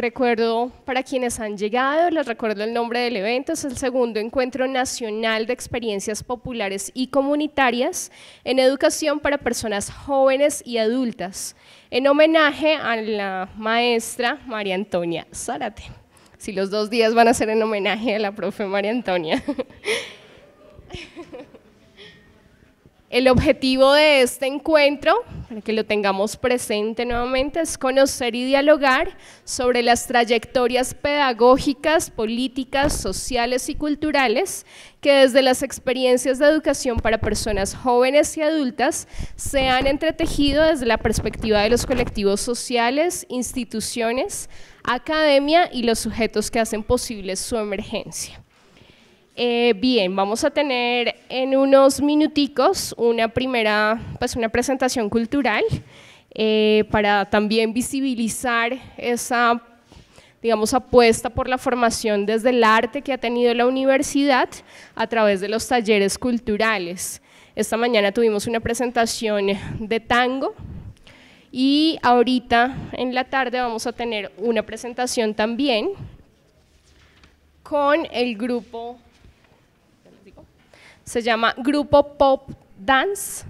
Recuerdo para quienes han llegado, les recuerdo el nombre del evento, es el segundo encuentro nacional de experiencias populares y comunitarias en educación para personas jóvenes y adultas, en homenaje a la maestra María Antonia Zárate. Si los dos días van a ser en homenaje a la profe María Antonia. El objetivo de este encuentro, para que lo tengamos presente nuevamente, es conocer y dialogar sobre las trayectorias pedagógicas, políticas, sociales y culturales que desde las experiencias de educación para personas jóvenes y adultas se han entretejido desde la perspectiva de los colectivos sociales, instituciones, academia y los sujetos que hacen posible su emergencia. Eh, bien, vamos a tener en unos minuticos una primera, pues una presentación cultural eh, para también visibilizar esa, digamos, apuesta por la formación desde el arte que ha tenido la universidad a través de los talleres culturales. Esta mañana tuvimos una presentación de tango y ahorita en la tarde vamos a tener una presentación también con el grupo se llama Grupo Pop Dance.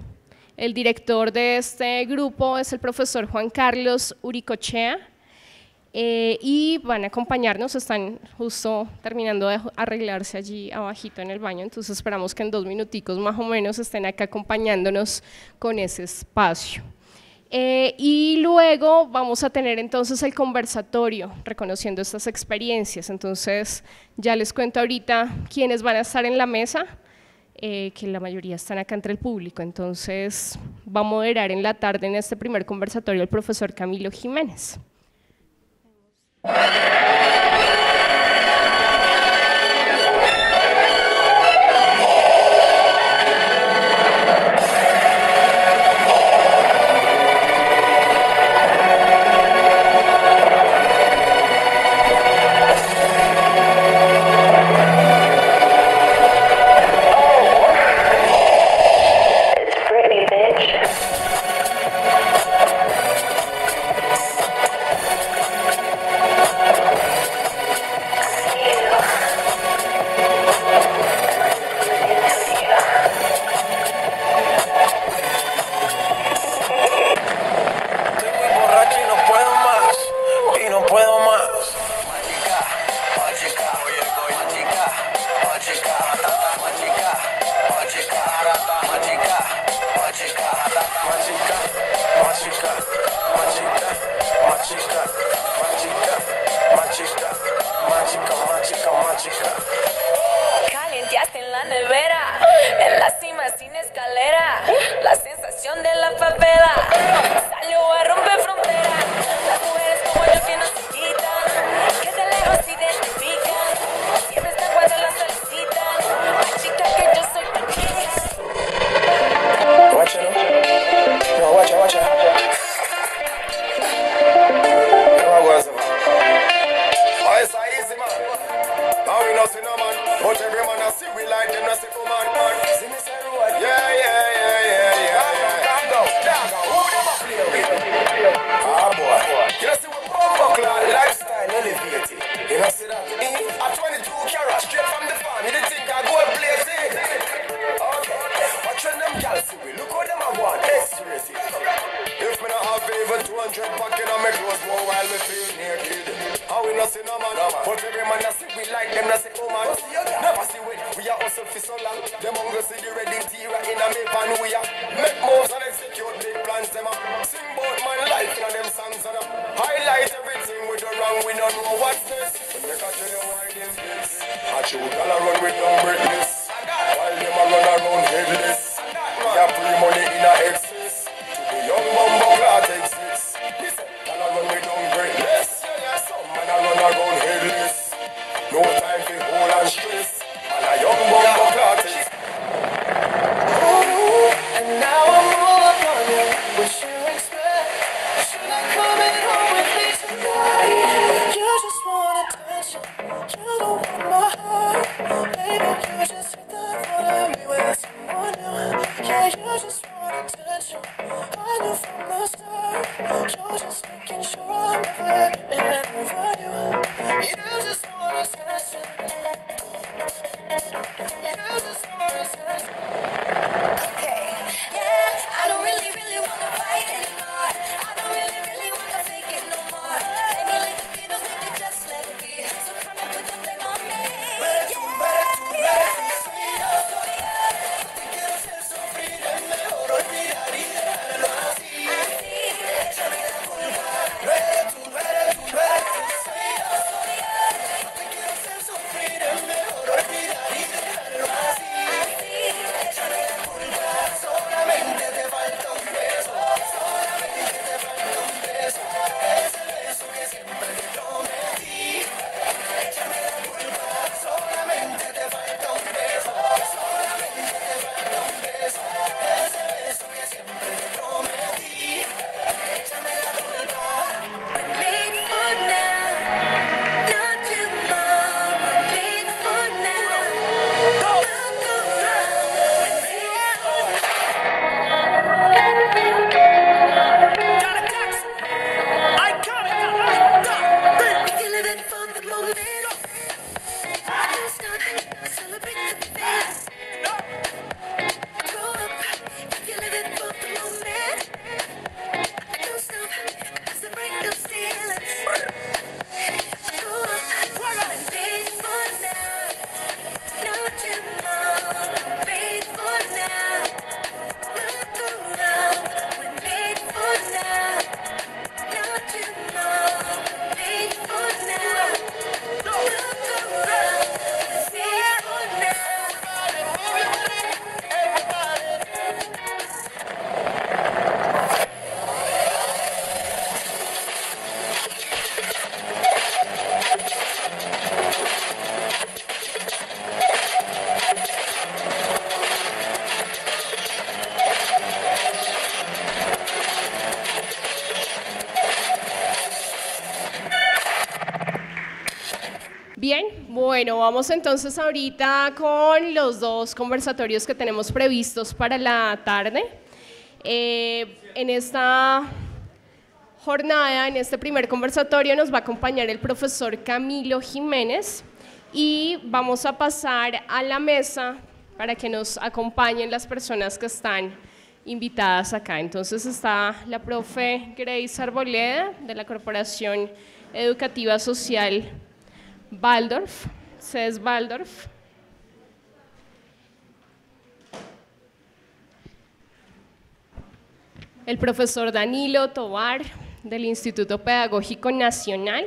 El director de este grupo es el profesor Juan Carlos Uricochea. Eh, y van a acompañarnos, están justo terminando de arreglarse allí abajito en el baño, entonces esperamos que en dos minuticos más o menos estén acá acompañándonos con ese espacio. Eh, y luego vamos a tener entonces el conversatorio, reconociendo estas experiencias, entonces ya les cuento ahorita quiénes van a estar en la mesa. Eh, que la mayoría están acá entre el público. Entonces va a moderar en la tarde en este primer conversatorio el profesor Camilo Jiménez. vamos entonces ahorita con los dos conversatorios que tenemos previstos para la tarde. Eh, en esta jornada, en este primer conversatorio, nos va a acompañar el profesor Camilo Jiménez y vamos a pasar a la mesa para que nos acompañen las personas que están invitadas acá. Entonces está la profe Grace Arboleda de la Corporación Educativa Social Baldorf. Cés Waldorf. El profesor Danilo Tobar del Instituto Pedagógico Nacional.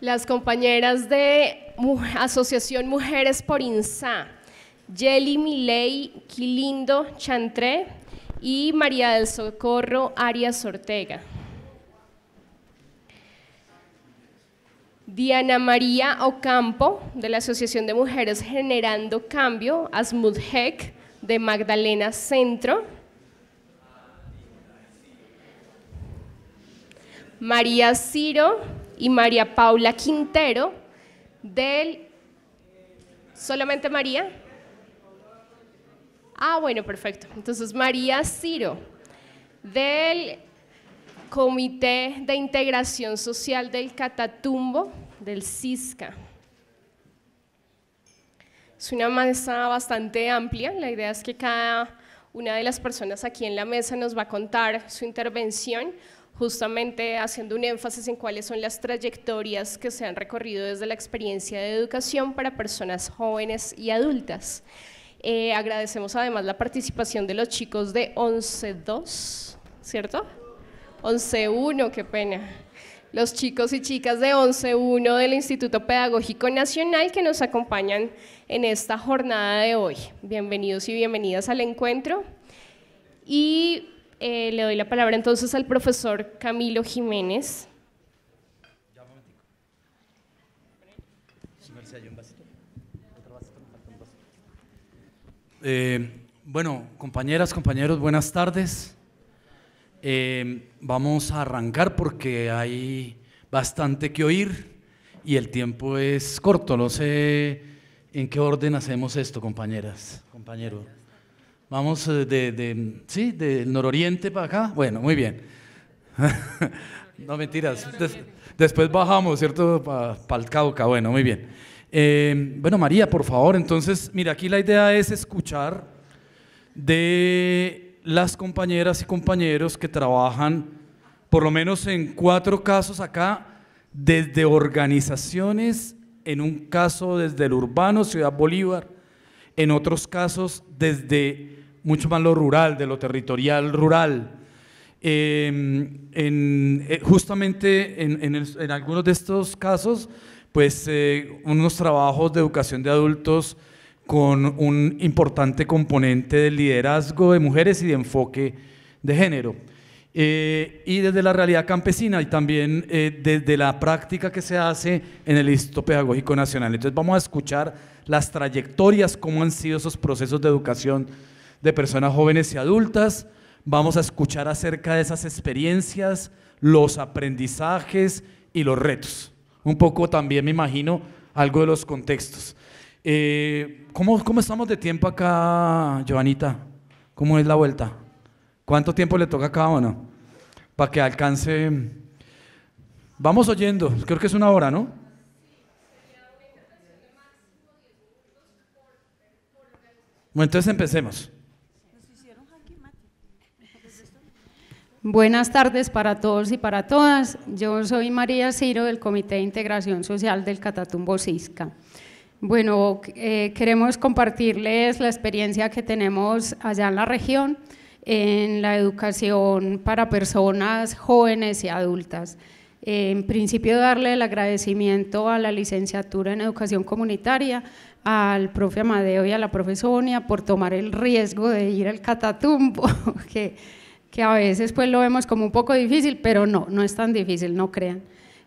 Las compañeras de Asociación Mujeres por INSA, Jelly Miley Quilindo Chantré, y María del Socorro Arias Ortega. Diana María Ocampo, de la Asociación de Mujeres Generando Cambio, ASMUDHEC, de Magdalena Centro. María Ciro y María Paula Quintero, del... ¿Solamente María? Ah, bueno, perfecto. Entonces, María Ciro, del Comité de Integración Social del Catatumbo, del CISCA. Es una mesa bastante amplia, la idea es que cada una de las personas aquí en la mesa nos va a contar su intervención, justamente haciendo un énfasis en cuáles son las trayectorias que se han recorrido desde la experiencia de educación para personas jóvenes y adultas. Eh, agradecemos además la participación de los chicos de 11.2, ¿cierto? 11.1, qué pena. Los chicos y chicas de 11.1 del Instituto Pedagógico Nacional que nos acompañan en esta jornada de hoy. Bienvenidos y bienvenidas al encuentro. Y eh, le doy la palabra entonces al profesor Camilo Jiménez, Eh, bueno, compañeras, compañeros, buenas tardes. Eh, vamos a arrancar porque hay bastante que oír y el tiempo es corto. No sé en qué orden hacemos esto, compañeras, compañeros. Vamos eh, de, sí, del nororiente para acá. Bueno, muy bien. no mentiras. después bajamos, ¿cierto? Para el Cauca. Bueno, muy bien. Em, bueno, María, por favor, entonces, mira, aquí la idea es escuchar de las compañeras y compañeros que trabajan, por lo menos en cuatro casos acá, desde organizaciones, en un caso desde el urbano, Ciudad Bolívar, en otros casos desde mucho más lo rural, de lo territorial rural. Em, en, eh, justamente en, en algunos de estos casos pues eh, unos trabajos de educación de adultos con un importante componente de liderazgo de mujeres y de enfoque de género. Eh, y desde la realidad campesina y también eh, desde la práctica que se hace en el Instituto Pedagógico Nacional. Entonces vamos a escuchar las trayectorias, cómo han sido esos procesos de educación de personas jóvenes y adultas, vamos a escuchar acerca de esas experiencias, los aprendizajes y los retos. Un poco también, me imagino, algo de los contextos. Eh, ¿cómo, estamos de tiempo acá, Joanita? ¿Cómo es la vuelta? ¿Cuánto tiempo le toca acá cada uno? Para que alcance... Vamos oyendo, creo que es una hora, ¿no? Bueno, entonces empecemos. Buenas tardes para todos y para todas. Yo soy María Ciro del Comité de Integración Social del Catatumbo Cisca. Bueno, eh, queremos compartirles la experiencia que tenemos allá en la región en la educación para personas jóvenes y adultas. Eh, en principio, darle el agradecimiento a la licenciatura en educación comunitaria, al profe Amadeo y a la profe Sonia por tomar el riesgo de ir al Catatumbo, que que a veces pues lo vemos como un poco difícil, pero no, no es tan difícil, no crean.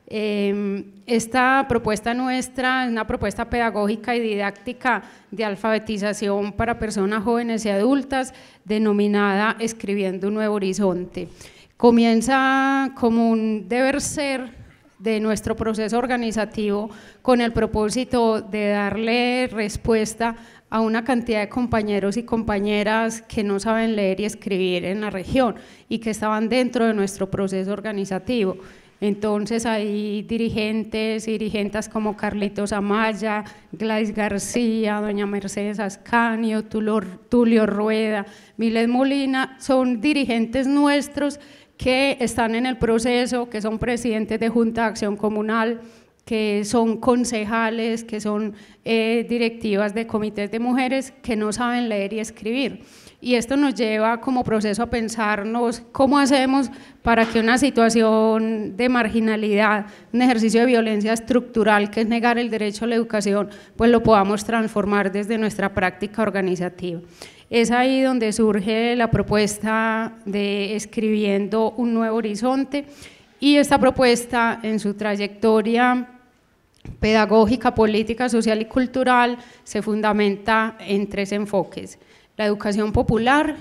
Em, esta propuesta nuestra es una propuesta pedagógica y didáctica de alfabetización para personas jóvenes y adultas, denominada Escribiendo un Nuevo Horizonte. Comienza como un deber ser de nuestro proceso organizativo con el propósito de darle respuesta a una cantidad de compañeros y compañeras que no saben leer y escribir en la región y que estaban dentro de nuestro proceso organizativo. Entonces hay dirigentes y dirigentes como Carlitos Amaya, Gladys García, doña Mercedes Ascanio, Tulio Rueda, Miles Molina, son dirigentes nuestros que están en el proceso, que son presidentes de Junta de Acción Comunal, que son concejales, que son eh, directivas de comités de mujeres que no saben leer y escribir. Y esto nos lleva como proceso a pensarnos cómo hacemos para que una situación de marginalidad, un ejercicio de violencia estructural que es negar el derecho a la educación, pues lo podamos transformar desde nuestra práctica organizativa. Es ahí donde surge la propuesta de escribiendo un nuevo horizonte y esta propuesta en su trayectoria pedagógica, política, social y cultural se fundamenta en tres enfoques. La educación popular,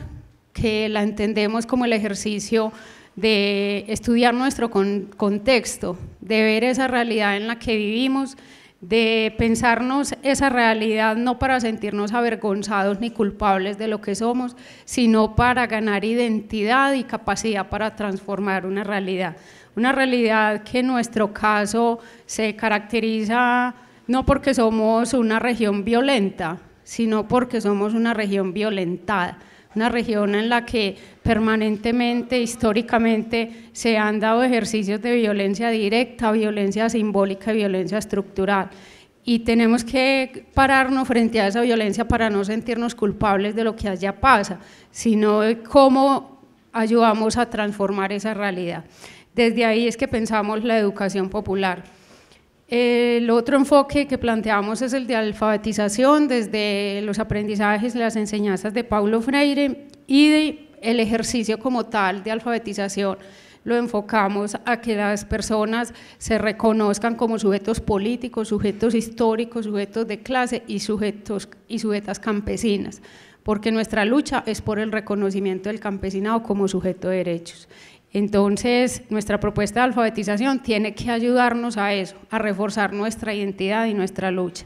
que la entendemos como el ejercicio de estudiar nuestro contexto, de ver esa realidad en la que vivimos, de pensarnos esa realidad no para sentirnos avergonzados ni culpables de lo que somos, sino para ganar identidad y capacidad para transformar una realidad. Una realidad que en nuestro caso se caracteriza no porque somos una región violenta, sino porque somos una región violentada una región en la que permanentemente, históricamente, se han dado ejercicios de violencia directa, violencia simbólica y violencia estructural. Y tenemos que pararnos frente a esa violencia para no sentirnos culpables de lo que allá pasa, sino de cómo ayudamos a transformar esa realidad. Desde ahí es que pensamos la educación popular el otro enfoque que planteamos es el de alfabetización desde los aprendizajes y las enseñanzas de Paulo Freire y el ejercicio como tal de alfabetización lo enfocamos a que las personas se reconozcan como sujetos políticos, sujetos históricos, sujetos de clase y sujetos y sujetas campesinas, porque nuestra lucha es por el reconocimiento del campesinado como sujeto de derechos entonces, nuestra propuesta de alfabetización tiene que ayudarnos a eso, a reforzar nuestra identidad y nuestra lucha.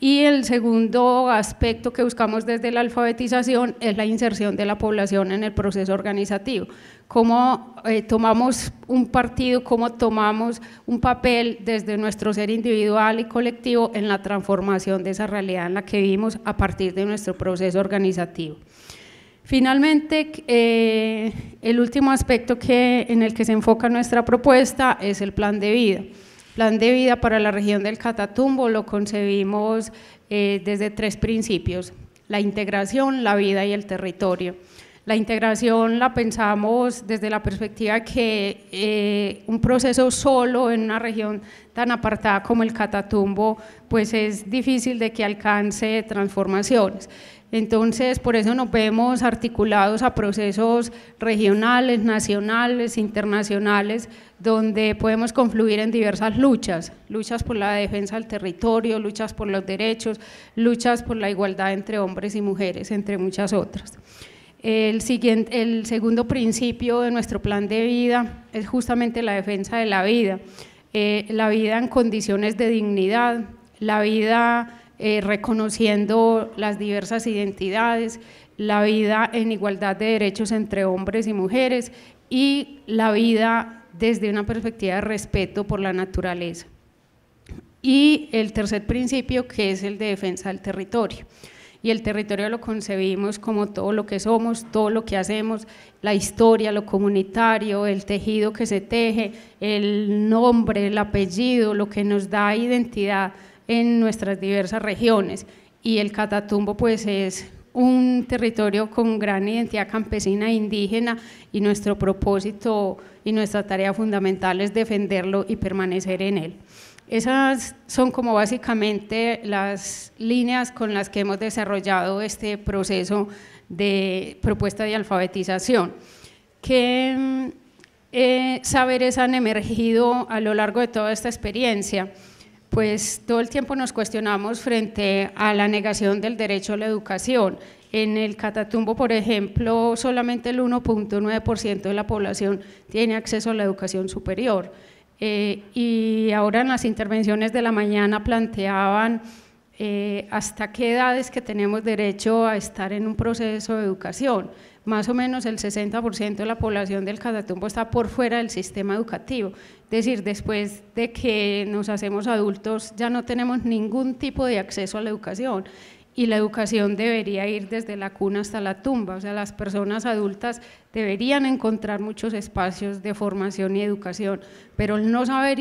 Y el segundo aspecto que buscamos desde la alfabetización es la inserción de la población en el proceso organizativo. Cómo eh, tomamos un partido, cómo tomamos un papel desde nuestro ser individual y colectivo en la transformación de esa realidad en la que vivimos a partir de nuestro proceso organizativo. Finalmente, eh, el último aspecto que, en el que se enfoca nuestra propuesta es el plan de vida. Plan de vida para la región del Catatumbo lo concebimos eh, desde tres principios, la integración, la vida y el territorio. La integración la pensamos desde la perspectiva que eh, un proceso solo en una región tan apartada como el Catatumbo, pues es difícil de que alcance transformaciones. Entonces, por eso nos vemos articulados a procesos regionales, nacionales, internacionales, donde podemos confluir en diversas luchas, luchas por la defensa del territorio, luchas por los derechos, luchas por la igualdad entre hombres y mujeres, entre muchas otras. El, segundo principio de nuestro plan de vida es justamente la defensa de la vida, eh, la vida en condiciones de dignidad, la vida eh, reconociendo las diversas identidades, la vida en igualdad de derechos entre hombres y mujeres y la vida desde una perspectiva de respeto por la naturaleza. Y el tercer principio que es el de defensa del territorio. Y el territorio lo concebimos como todo lo que somos, todo lo que hacemos, la historia, lo comunitario, el tejido que se teje, el nombre, el apellido, lo que nos da identidad en nuestras diversas regiones. Y el Catatumbo pues es un territorio con gran identidad campesina e indígena y nuestro propósito y nuestra tarea fundamental es defenderlo y permanecer en él. Esas son como básicamente las líneas con las que hemos desarrollado este proceso de propuesta de alfabetización. ¿Qué eh, saberes han emergido a lo largo de toda esta experiencia? pues todo el tiempo nos cuestionamos frente a la negación del derecho a la educación. En el Catatumbo, por ejemplo, solamente el 1.9% de la población tiene acceso a la educación superior. Eh, y ahora en las intervenciones de la mañana planteaban eh, hasta qué edades que tenemos derecho a estar en un proceso de educación más o menos el 60% de la población del Catatumbo está por fuera del sistema educativo. Es decir, después de que nos hacemos adultos ya no tenemos ningún tipo de acceso a la educación y la educación debería ir desde la cuna hasta la tumba, o sea, las personas adultas deberían encontrar muchos espacios de formación y educación, pero el no saber,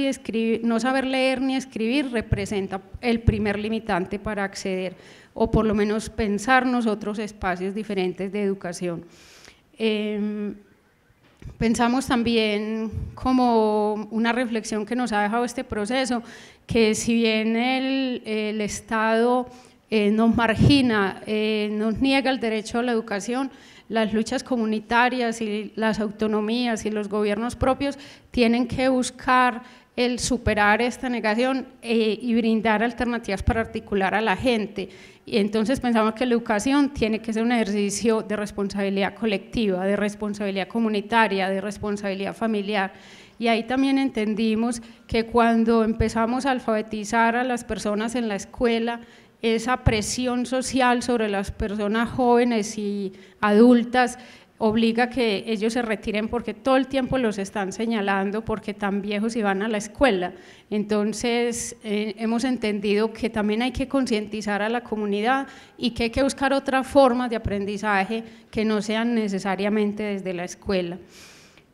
no saber leer ni escribir representa el primer limitante para acceder o por lo menos pensarnos otros espacios diferentes de educación. Em, pensamos también como una reflexión que nos ha dejado este proceso, que si bien el, Estado eh, nos margina, eh, nos niega el derecho a la educación, las luchas comunitarias y las autonomías y los gobiernos propios tienen que buscar el superar esta negación eh, y brindar alternativas para articular a la gente. Y entonces pensamos que la educación tiene que ser un ejercicio de responsabilidad colectiva, de responsabilidad comunitaria, de responsabilidad familiar. Y ahí también entendimos que cuando empezamos a alfabetizar a las personas en la escuela, esa presión social sobre las personas jóvenes y adultas obliga a que ellos se retiren porque todo el tiempo los están señalando porque tan viejos y van a la escuela. Entonces eh, hemos entendido que también hay que concientizar a la comunidad y que hay que buscar otras formas de aprendizaje que no sean necesariamente desde la escuela.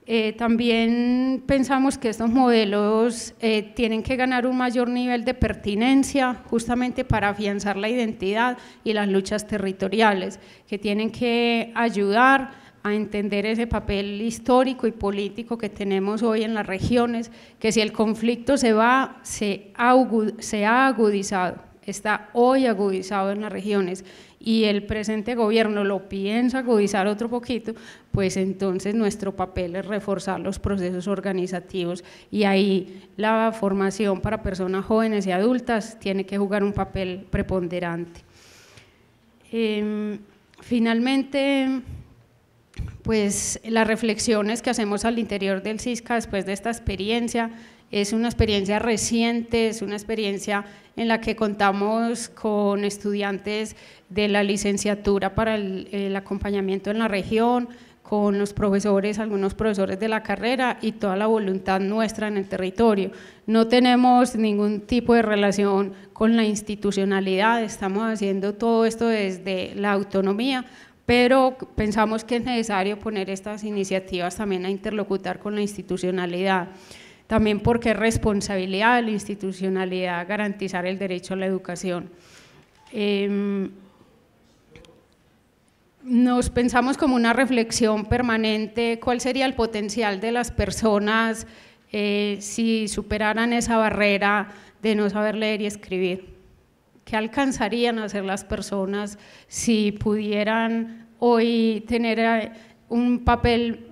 Eh, también pensamos que estos modelos eh, tienen que ganar un mayor nivel de pertinencia justamente para afianzar la identidad y las luchas territoriales, que tienen que ayudar a entender ese papel histórico y político que tenemos hoy en las regiones, que si el conflicto se va, se, ha agudizado, está hoy agudizado en las regiones y el presente gobierno lo piensa agudizar otro poquito, pues entonces nuestro papel es reforzar los procesos organizativos y ahí la formación para personas jóvenes y adultas tiene que jugar un papel preponderante. Em, finalmente, pues las reflexiones que hacemos al interior del CISCA después de esta experiencia. Es una experiencia reciente, es una experiencia en la que contamos con estudiantes de la licenciatura para el, acompañamiento en la región, con los profesores, algunos profesores de la carrera y toda la voluntad nuestra en el territorio. No tenemos ningún tipo de relación con la institucionalidad, estamos haciendo todo esto desde la autonomía pero pensamos que es necesario poner estas iniciativas también a interlocutar con la institucionalidad. También porque es responsabilidad de la institucionalidad garantizar el derecho a la educación. Em, nos pensamos como una reflexión permanente, cuál sería el potencial de las personas eh, si superaran esa barrera de no saber leer y escribir. ¿Qué alcanzarían a hacer las personas si pudieran hoy tener eh, un papel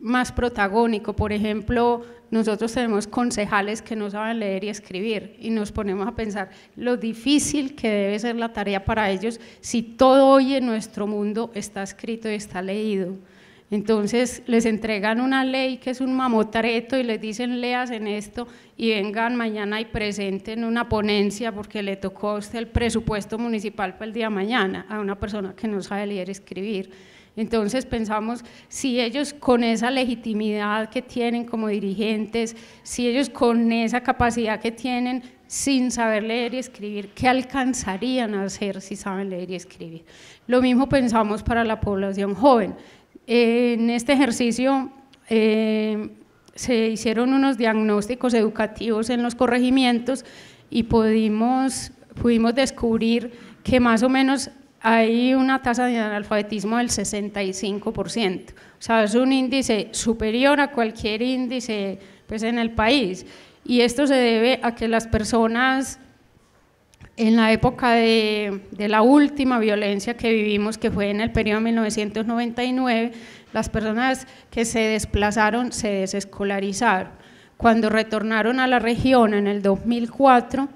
más protagónico? Por ejemplo, nosotros tenemos concejales que no saben leer y escribir y nos ponemos a pensar lo difícil que debe ser la tarea para ellos si todo hoy en nuestro mundo está escrito y está leído. Entonces les entregan una ley que es un mamotreto y les dicen leas en esto y vengan mañana y presenten una ponencia porque le tocó el presupuesto municipal para el día mañana a una persona que no sabe leer y escribir. Entonces pensamos, si ellos con esa legitimidad que tienen como dirigentes, si ellos con esa capacidad que tienen sin saber leer y escribir, ¿qué alcanzarían a hacer si saben leer y escribir? Lo mismo pensamos para la población joven. En este ejercicio eh, se hicieron unos diagnósticos educativos en los corregimientos y pudimos, pudimos descubrir que más o menos hay una tasa de analfabetismo del 65%. O sea, es un índice superior a cualquier índice pues, en el país. Y esto se debe a que las personas en la época de, la última violencia que vivimos, que fue en el periodo 1999, las personas que se desplazaron se desescolarizaron. Cuando retornaron a la región en el 2004,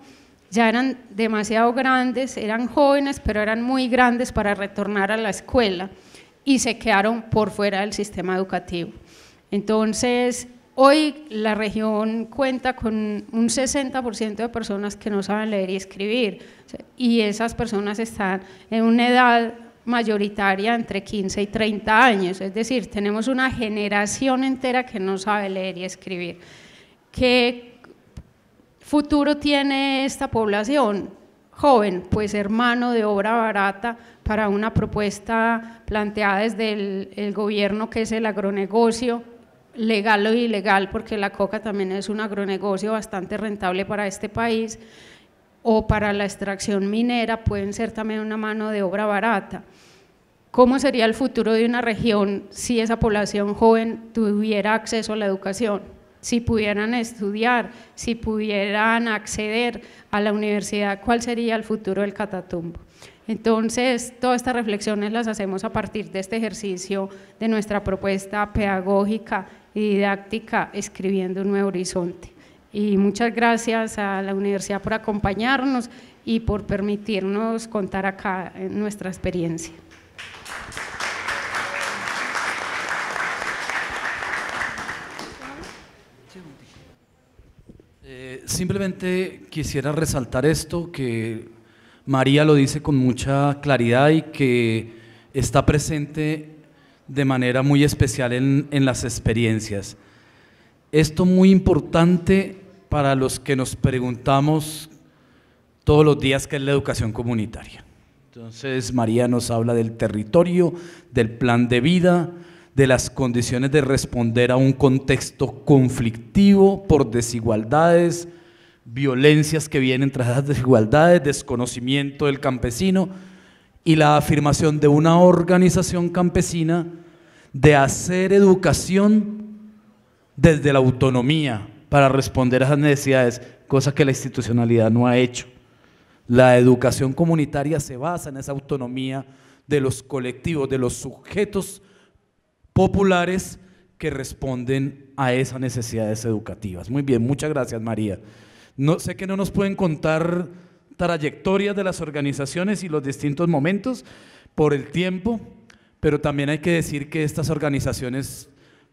ya eran demasiado grandes, eran jóvenes, pero eran muy grandes para retornar a la escuela y se quedaron por fuera del sistema educativo. Entonces, Hoy la región cuenta con un 60% de personas que no saben leer y escribir y esas personas están en una edad mayoritaria entre 15 y 30 años, es decir, tenemos una generación entera que no sabe leer y escribir. ¿Qué futuro tiene esta población? Joven, pues hermano de obra barata para una propuesta planteada desde el, el gobierno que es el agronegocio, legal o ilegal, porque la coca también es un agronegocio bastante rentable para este país, o para la extracción minera pueden ser también una mano de obra barata. ¿Cómo sería el futuro de una región si esa población joven tuviera acceso a la educación? si pudieran estudiar, si pudieran acceder a la universidad, cuál sería el futuro del Catatumbo. Entonces, todas estas reflexiones las hacemos a partir de este ejercicio de nuestra propuesta pedagógica y didáctica, escribiendo un nuevo horizonte. Y muchas gracias a la universidad por acompañarnos y por permitirnos contar acá eh, nuestra experiencia. Simplemente quisiera resaltar esto, que María lo dice con mucha claridad y que está presente de manera muy especial en, las experiencias. Esto muy importante para los que nos preguntamos todos los días qué es la educación comunitaria. Entonces María nos habla del territorio, del plan de vida, de las condiciones de responder a un contexto conflictivo por desigualdades, violencias que vienen tras las desigualdades, desconocimiento del campesino y la afirmación de una organización campesina de hacer educación desde la autonomía para responder a esas necesidades, cosa que la institucionalidad no ha hecho. La educación comunitaria se basa en esa autonomía de los colectivos, de los sujetos populares que responden a esas necesidades educativas. Muy bien, muchas gracias María. No, sé que no nos pueden contar trayectorias de las organizaciones y los distintos momentos por el tiempo, pero también hay que decir que estas organizaciones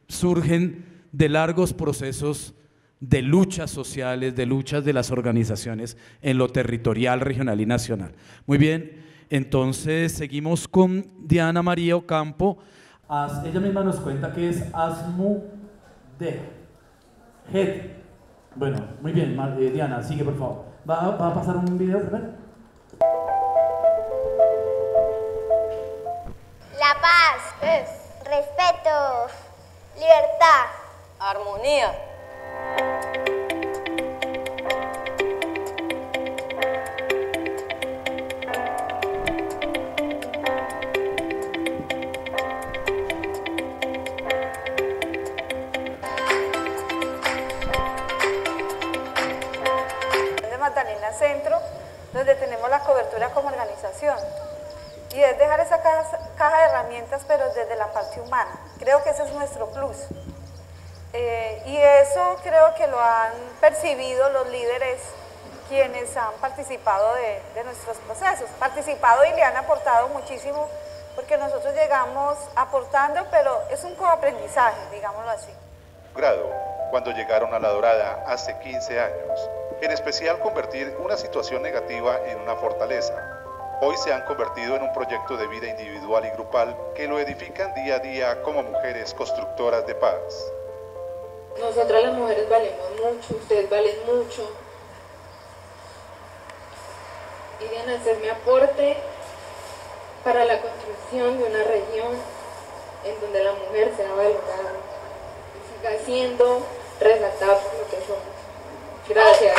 surgen de largos procesos de luchas sociales, de luchas de las organizaciones en lo territorial, regional y nacional. Muy bien, entonces seguimos con Diana María Ocampo. Ella misma nos cuenta que es ASMU e de bueno, muy bien, eh, Diana, sigue por favor. ¿Va, a pasar un video La paz, es. Pues, respeto, libertad, armonía. dentro donde tenemos la cobertura como organización. Y es dejar esa caja, de herramientas, pero desde la parte humana. Creo que ese es nuestro plus. Eh, y eso creo que lo han percibido los líderes quienes han participado de, nuestros procesos. Participado y le han aportado muchísimo, porque nosotros llegamos aportando, pero es un coaprendizaje, digámoslo así. Grado, cuando llegaron a La Dorada hace 15 años, en especial convertir una situación negativa en una fortaleza. Hoy se han convertido en un proyecto de vida individual y grupal que lo edifican día a día como mujeres constructoras de paz. Nosotras las mujeres valemos mucho, ustedes valen mucho. Y a hacer mi aporte para la construcción de una región en donde la mujer sea valorada y siga siendo resaltada por lo que somos. Gracias.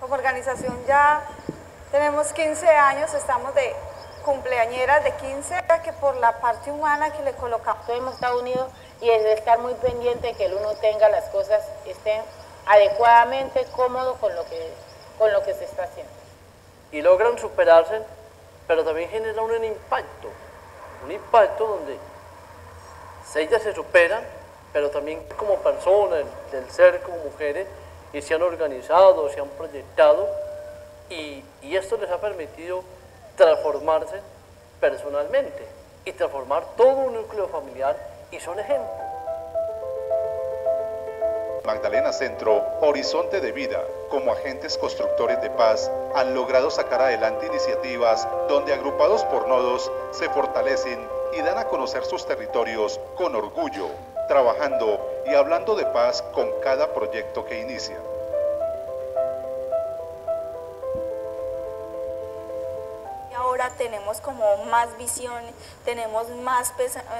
Como organización ya tenemos 15 años, estamos de cumpleañeras de 15, que por la parte humana que le colocamos. hemos estado unidos y es de estar muy pendiente que el uno tenga las cosas, estén adecuadamente cómodo con lo que, con lo que se está haciendo. Y logran superarse, pero también generan un impacto, un impacto donde se, ellas se superan pero también como personas, del ser como mujeres, y se han organizado, se han proyectado, y, esto les ha permitido transformarse personalmente y transformar todo un núcleo familiar y son ejemplos. Magdalena Centro, Horizonte de Vida, como agentes constructores de paz, han logrado sacar adelante iniciativas donde agrupados por nodos se fortalecen y dan a conocer sus territorios con orgullo trabajando y hablando de paz con cada proyecto que inicia. ahora tenemos como más visiones, tenemos más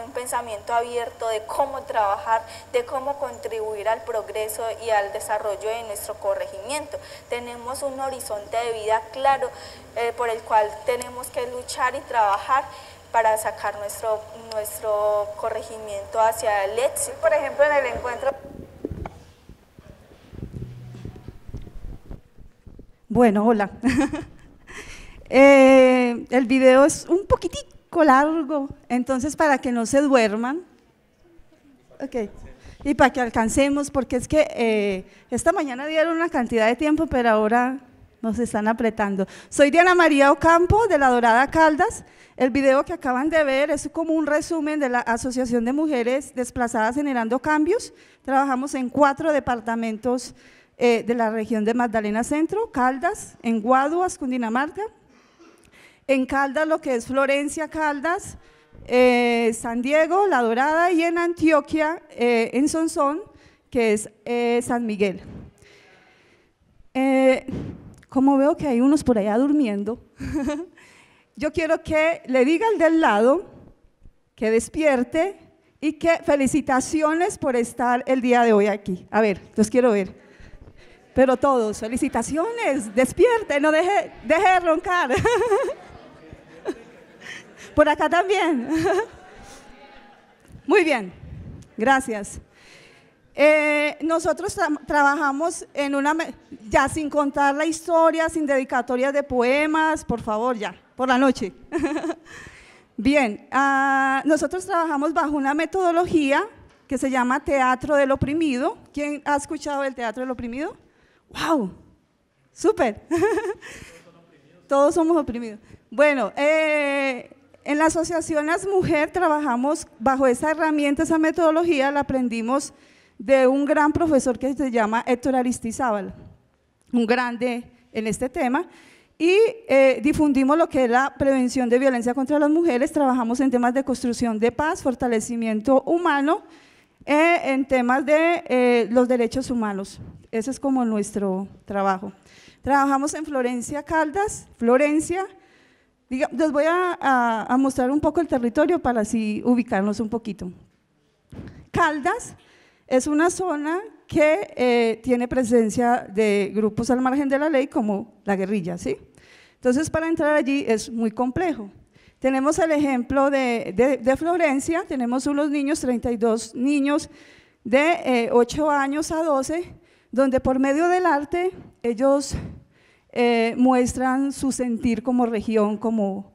un pensamiento abierto de cómo trabajar, de cómo contribuir al progreso y al desarrollo de nuestro corregimiento. Tenemos un horizonte de vida claro eh, por el cual tenemos que luchar y trabajar para sacar nuestro, nuestro corregimiento hacia el Por ejemplo, en el encuentro... Bueno, hola. Eh, el video es un poquitico largo, entonces para que no se duerman. Okay. Y para que alcancemos, porque es que eh, esta mañana dieron una cantidad de tiempo, pero ahora nos están apretando. Soy Diana María Ocampo, de La Dorada Caldas. El video que acaban de ver es como un resumen de la Asociación de Mujeres Desplazadas Generando Cambios. Trabajamos en cuatro departamentos eh, de la región de Magdalena Centro, Caldas, en Guaduas, Cundinamarca, en Caldas lo que es Florencia, Caldas, eh, San Diego, La Dorada y en Antioquia, eh, en Sonsón, que es San Miguel. como veo que hay unos por allá durmiendo, yo quiero que le diga al del lado que despierte y que felicitaciones por estar el día de hoy aquí. A ver, los quiero ver. Pero todos, felicitaciones, despierte, no deje, deje de roncar. Por acá también. Muy bien, gracias. Eh, nosotros trabajamos en una, ya sin contar la historia, sin dedicatorias de poemas, por favor, ya por la noche. Bien, ah, nosotros trabajamos bajo una metodología que se llama Teatro del Oprimido. ¿Quién ha escuchado el Teatro del Oprimido? ¡Wow! ¡Súper! Todos somos oprimidos. Bueno, eh, en la Asociación Las Mujer trabajamos bajo esa herramienta, esa metodología, la aprendimos de un gran profesor que se llama Héctor Aristizábal, un grande en este tema y eh, difundimos lo que es la prevención de violencia contra las mujeres, trabajamos en temas de construcción de paz, fortalecimiento humano, eh, en temas de eh, los derechos humanos. Ese es como nuestro trabajo. Trabajamos en Florencia Caldas, Florencia. les voy a, mostrar un poco el territorio para así ubicarnos un poquito. Caldas es una zona que tiene presencia de grupos al margen de la ley como la guerrilla, ¿sí? Entonces, para entrar allí es muy complejo. Tenemos el ejemplo de, Florencia, tenemos unos niños, 32 niños de 8 eh, años a 12, donde por medio del arte ellos eh, muestran su sentir como región, como,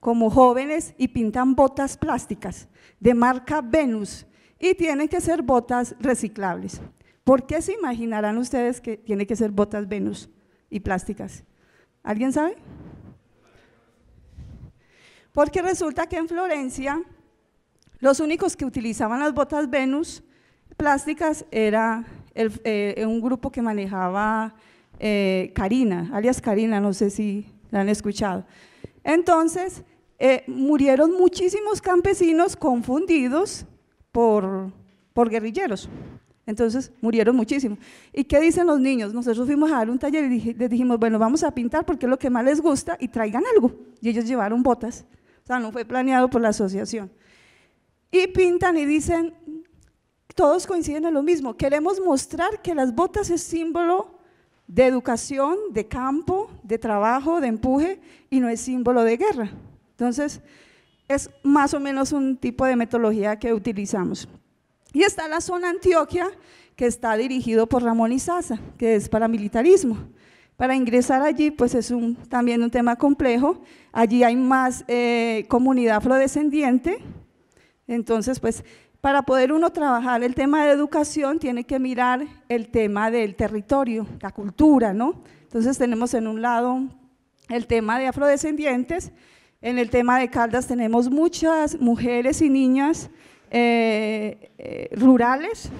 jóvenes y pintan botas plásticas de marca Venus y tienen que ser botas reciclables. ¿Por qué se imaginarán ustedes que tiene que ser botas Venus y plásticas? ¿Alguien sabe? Porque resulta que en Florencia los únicos que utilizaban las botas Venus plásticas era eh, un grupo que manejaba eh, Karina, alias Karina, no sé si la han escuchado. Entonces, eh, murieron muchísimos campesinos confundidos por guerrilleros. Entonces murieron muchísimo. ¿Y qué dicen los niños? Nosotros fuimos a dar un taller y les dijimos, bueno, vamos a pintar porque es lo que más les gusta y traigan algo. Y ellos llevaron botas. O sea, no fue planeado por la asociación. Y pintan y dicen, todos coinciden en lo mismo. Queremos mostrar que las botas es símbolo de educación, de campo, de trabajo, de empuje y no es símbolo de guerra. Entonces, es más o menos un tipo de metodología que utilizamos. Y está la zona Antioquia, que está dirigido por Ramón Izaza, que es paramilitarismo. Para ingresar allí, pues es también un tema complejo. Allí hay más eh, comunidad afrodescendiente. Entonces, pues, para poder uno trabajar el tema de educación, tiene que mirar el tema del territorio, la cultura, ¿no? Entonces, tenemos en un lado el tema de afrodescendientes, en el tema de Caldas tenemos muchas mujeres y niñas eh, eh, rurales.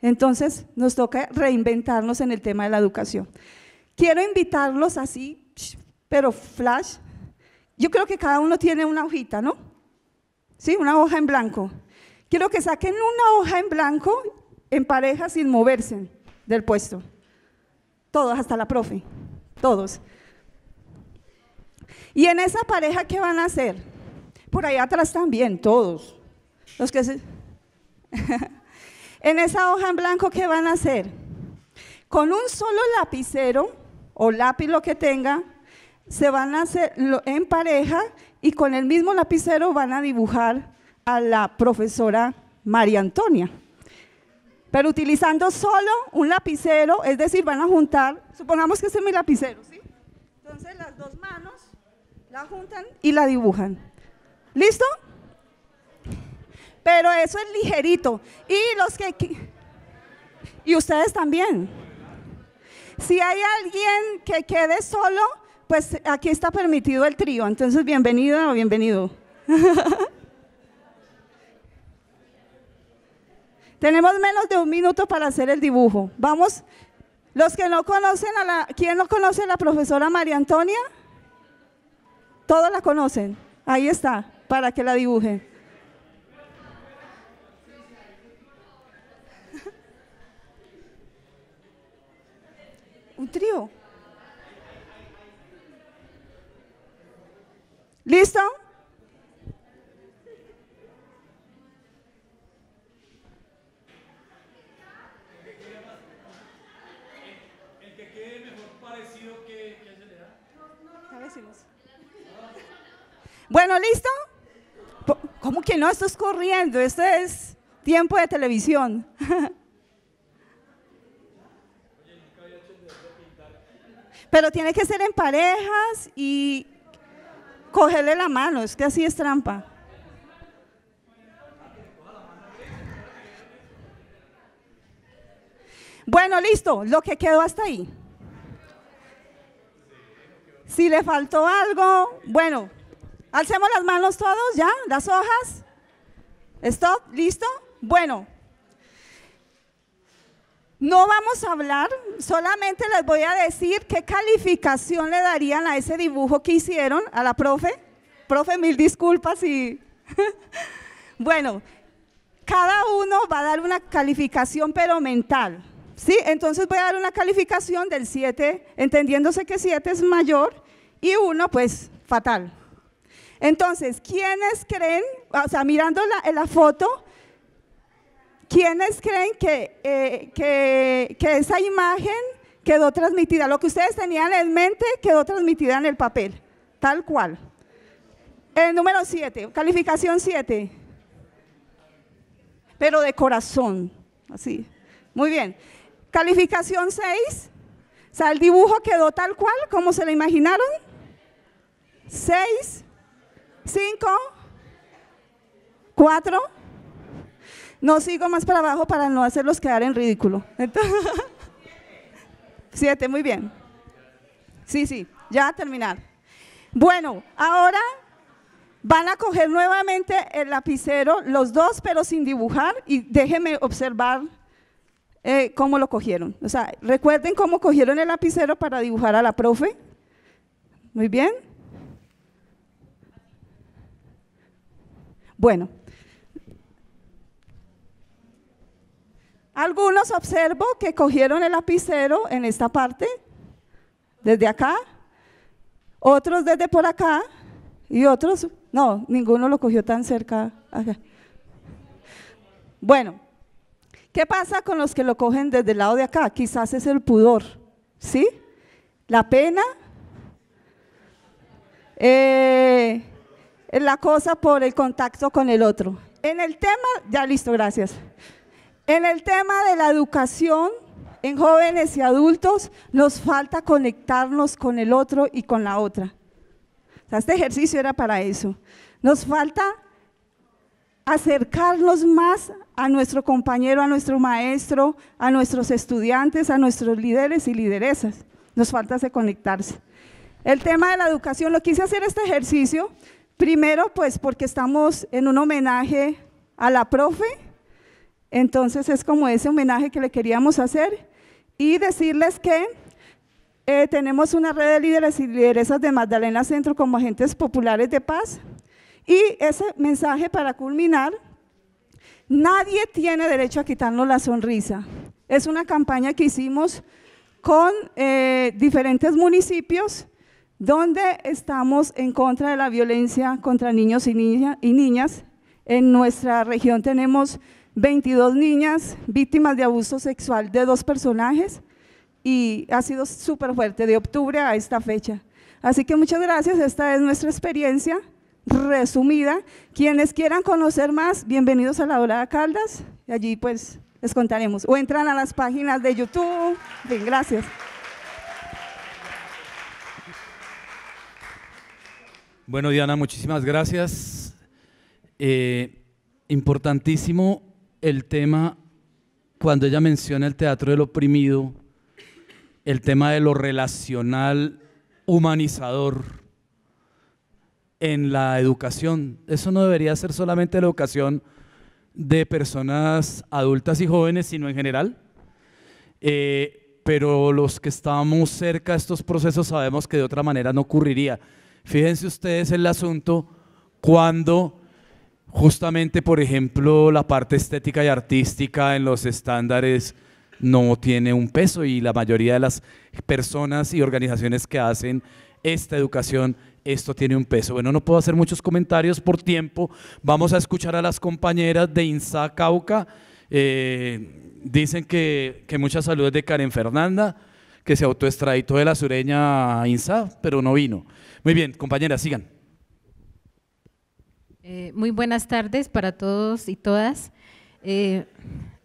Entonces nos toca reinventarnos en el tema de la educación. Quiero invitarlos así, pero flash. Yo creo que cada uno tiene una hojita, ¿no? Sí, una hoja en blanco. Quiero que saquen una hoja en blanco en pareja sin moverse del puesto. Todos, hasta la profe, todos. Y en esa pareja, ¿qué van a hacer? Por ahí atrás también, todos. Los que en esa hoja en blanco, ¿qué van a hacer? Con un solo lapicero o lápiz lo que tenga, se van a hacer en pareja y con el mismo lapicero van a dibujar a la profesora María Antonia. Pero utilizando solo un lapicero, es decir, van a juntar, supongamos que ese es mi lapicero, ¿sí? Entonces las dos manos la juntan y la dibujan. ¿Listo? pero eso es ligerito. Y los que... Y ustedes también. Si hay alguien que quede solo, pues aquí está permitido el trío. Entonces, bienvenida o bienvenido. Tenemos menos de un minuto para hacer el dibujo. Vamos, los que no conocen a la, ¿quién no conoce a la profesora María Antonia? Todos la conocen. Ahí está, para que la dibujen. Un trío. ¿Listo? Bueno, ¿listo? ¿Cómo que no? estás corriendo, Este es tiempo de televisión. Pero tiene que ser en parejas y cogerle la mano, es que así es trampa. Bueno, listo, lo que quedó hasta ahí. Si le faltó algo, bueno, alcemos las manos todos, ¿ya? Las hojas. Stop, listo. Bueno, no vamos a hablar, solamente les voy a decir qué calificación le darían a ese dibujo que hicieron a la profe. Profe, mil disculpas y... bueno, cada uno va a dar una calificación pero mental. ¿Sí? Entonces voy a dar una calificación del 7, entendiéndose que 7 es mayor y 1 pues fatal. Entonces, ¿quiénes creen, o sea, mirando la foto, ¿Quiénes creen eh, que, que, esa imagen quedó transmitida? Lo que ustedes tenían en mente quedó transmitida en el papel, tal cual. El eh, número 7, calificación 7. Pero de corazón, así. Muy bien. Calificación 6. O sea, el dibujo quedó tal cual como se lo imaginaron. 6, 5, 4. No sigo más para abajo para no hacerlos quedar en ridículo. siete, muy bien. Sí, sí, ya a terminar. Bueno, ahora van a coger nuevamente el lapicero, los dos, pero sin dibujar, y déjenme observar eh, cómo lo cogieron. O sea, recuerden cómo cogieron el lapicero para dibujar a la profe. Muy bien. Bueno, Algunos observo que cogieron el lapicero en esta parte, desde acá, otros desde por acá y otros, no, ninguno lo cogió tan cerca. Bueno, ¿qué pasa con los que lo cogen desde el lado de acá? Quizás es el pudor, ¿sí? La pena, eh, la cosa por el contacto con el otro. En el tema, ya listo, gracias. En el tema de la educación en jóvenes y adultos, nos falta conectarnos con el otro y con la otra. este ejercicio era para eso. Nos falta acercarnos más a nuestro compañero, a nuestro maestro, a nuestros estudiantes, a nuestros líderes y lideresas. Nos falta ese conectarse. El tema de la educación, lo quise hacer este ejercicio, primero pues porque estamos en un homenaje a la profe, entonces es como ese homenaje que le queríamos hacer y decirles que eh, tenemos una red de líderes y lideresas de Magdalena Centro como agentes populares de paz. Y ese mensaje para culminar, nadie tiene derecho a quitarnos la sonrisa. Es una campaña que hicimos con eh, diferentes municipios donde estamos en contra de la violencia contra niños y niñas. En nuestra región tenemos 22 niñas víctimas de abuso sexual de dos personajes y ha sido súper fuerte de octubre a esta fecha. Así que muchas gracias, esta es nuestra experiencia resumida. Quienes quieran conocer más, bienvenidos a la Dorada Caldas y allí pues les contaremos. O entran a las páginas de YouTube. Bien, gracias. Bueno, Diana, muchísimas gracias. Eh, importantísimo el tema, cuando ella menciona el teatro del oprimido, el tema de lo relacional humanizador en la educación. Eso no debería ser solamente la educación de personas adultas y jóvenes, sino en general. Eh, pero los que estamos cerca de estos procesos sabemos que de otra manera no ocurriría. Fíjense ustedes el asunto cuando Justamente, por ejemplo, la parte estética y artística en los estándares no tiene un peso y la mayoría de las personas y organizaciones que hacen esta educación, esto tiene un peso. Bueno, no puedo hacer muchos comentarios por tiempo. Vamos a escuchar a las compañeras de INSA Cauca. Eh, dicen que, que muchas saludos de Karen Fernanda, que se autoextraditó de la sureña INSA, pero no vino. Muy bien, compañeras, sigan. Eh, muy buenas tardes para todos y todas. Eh,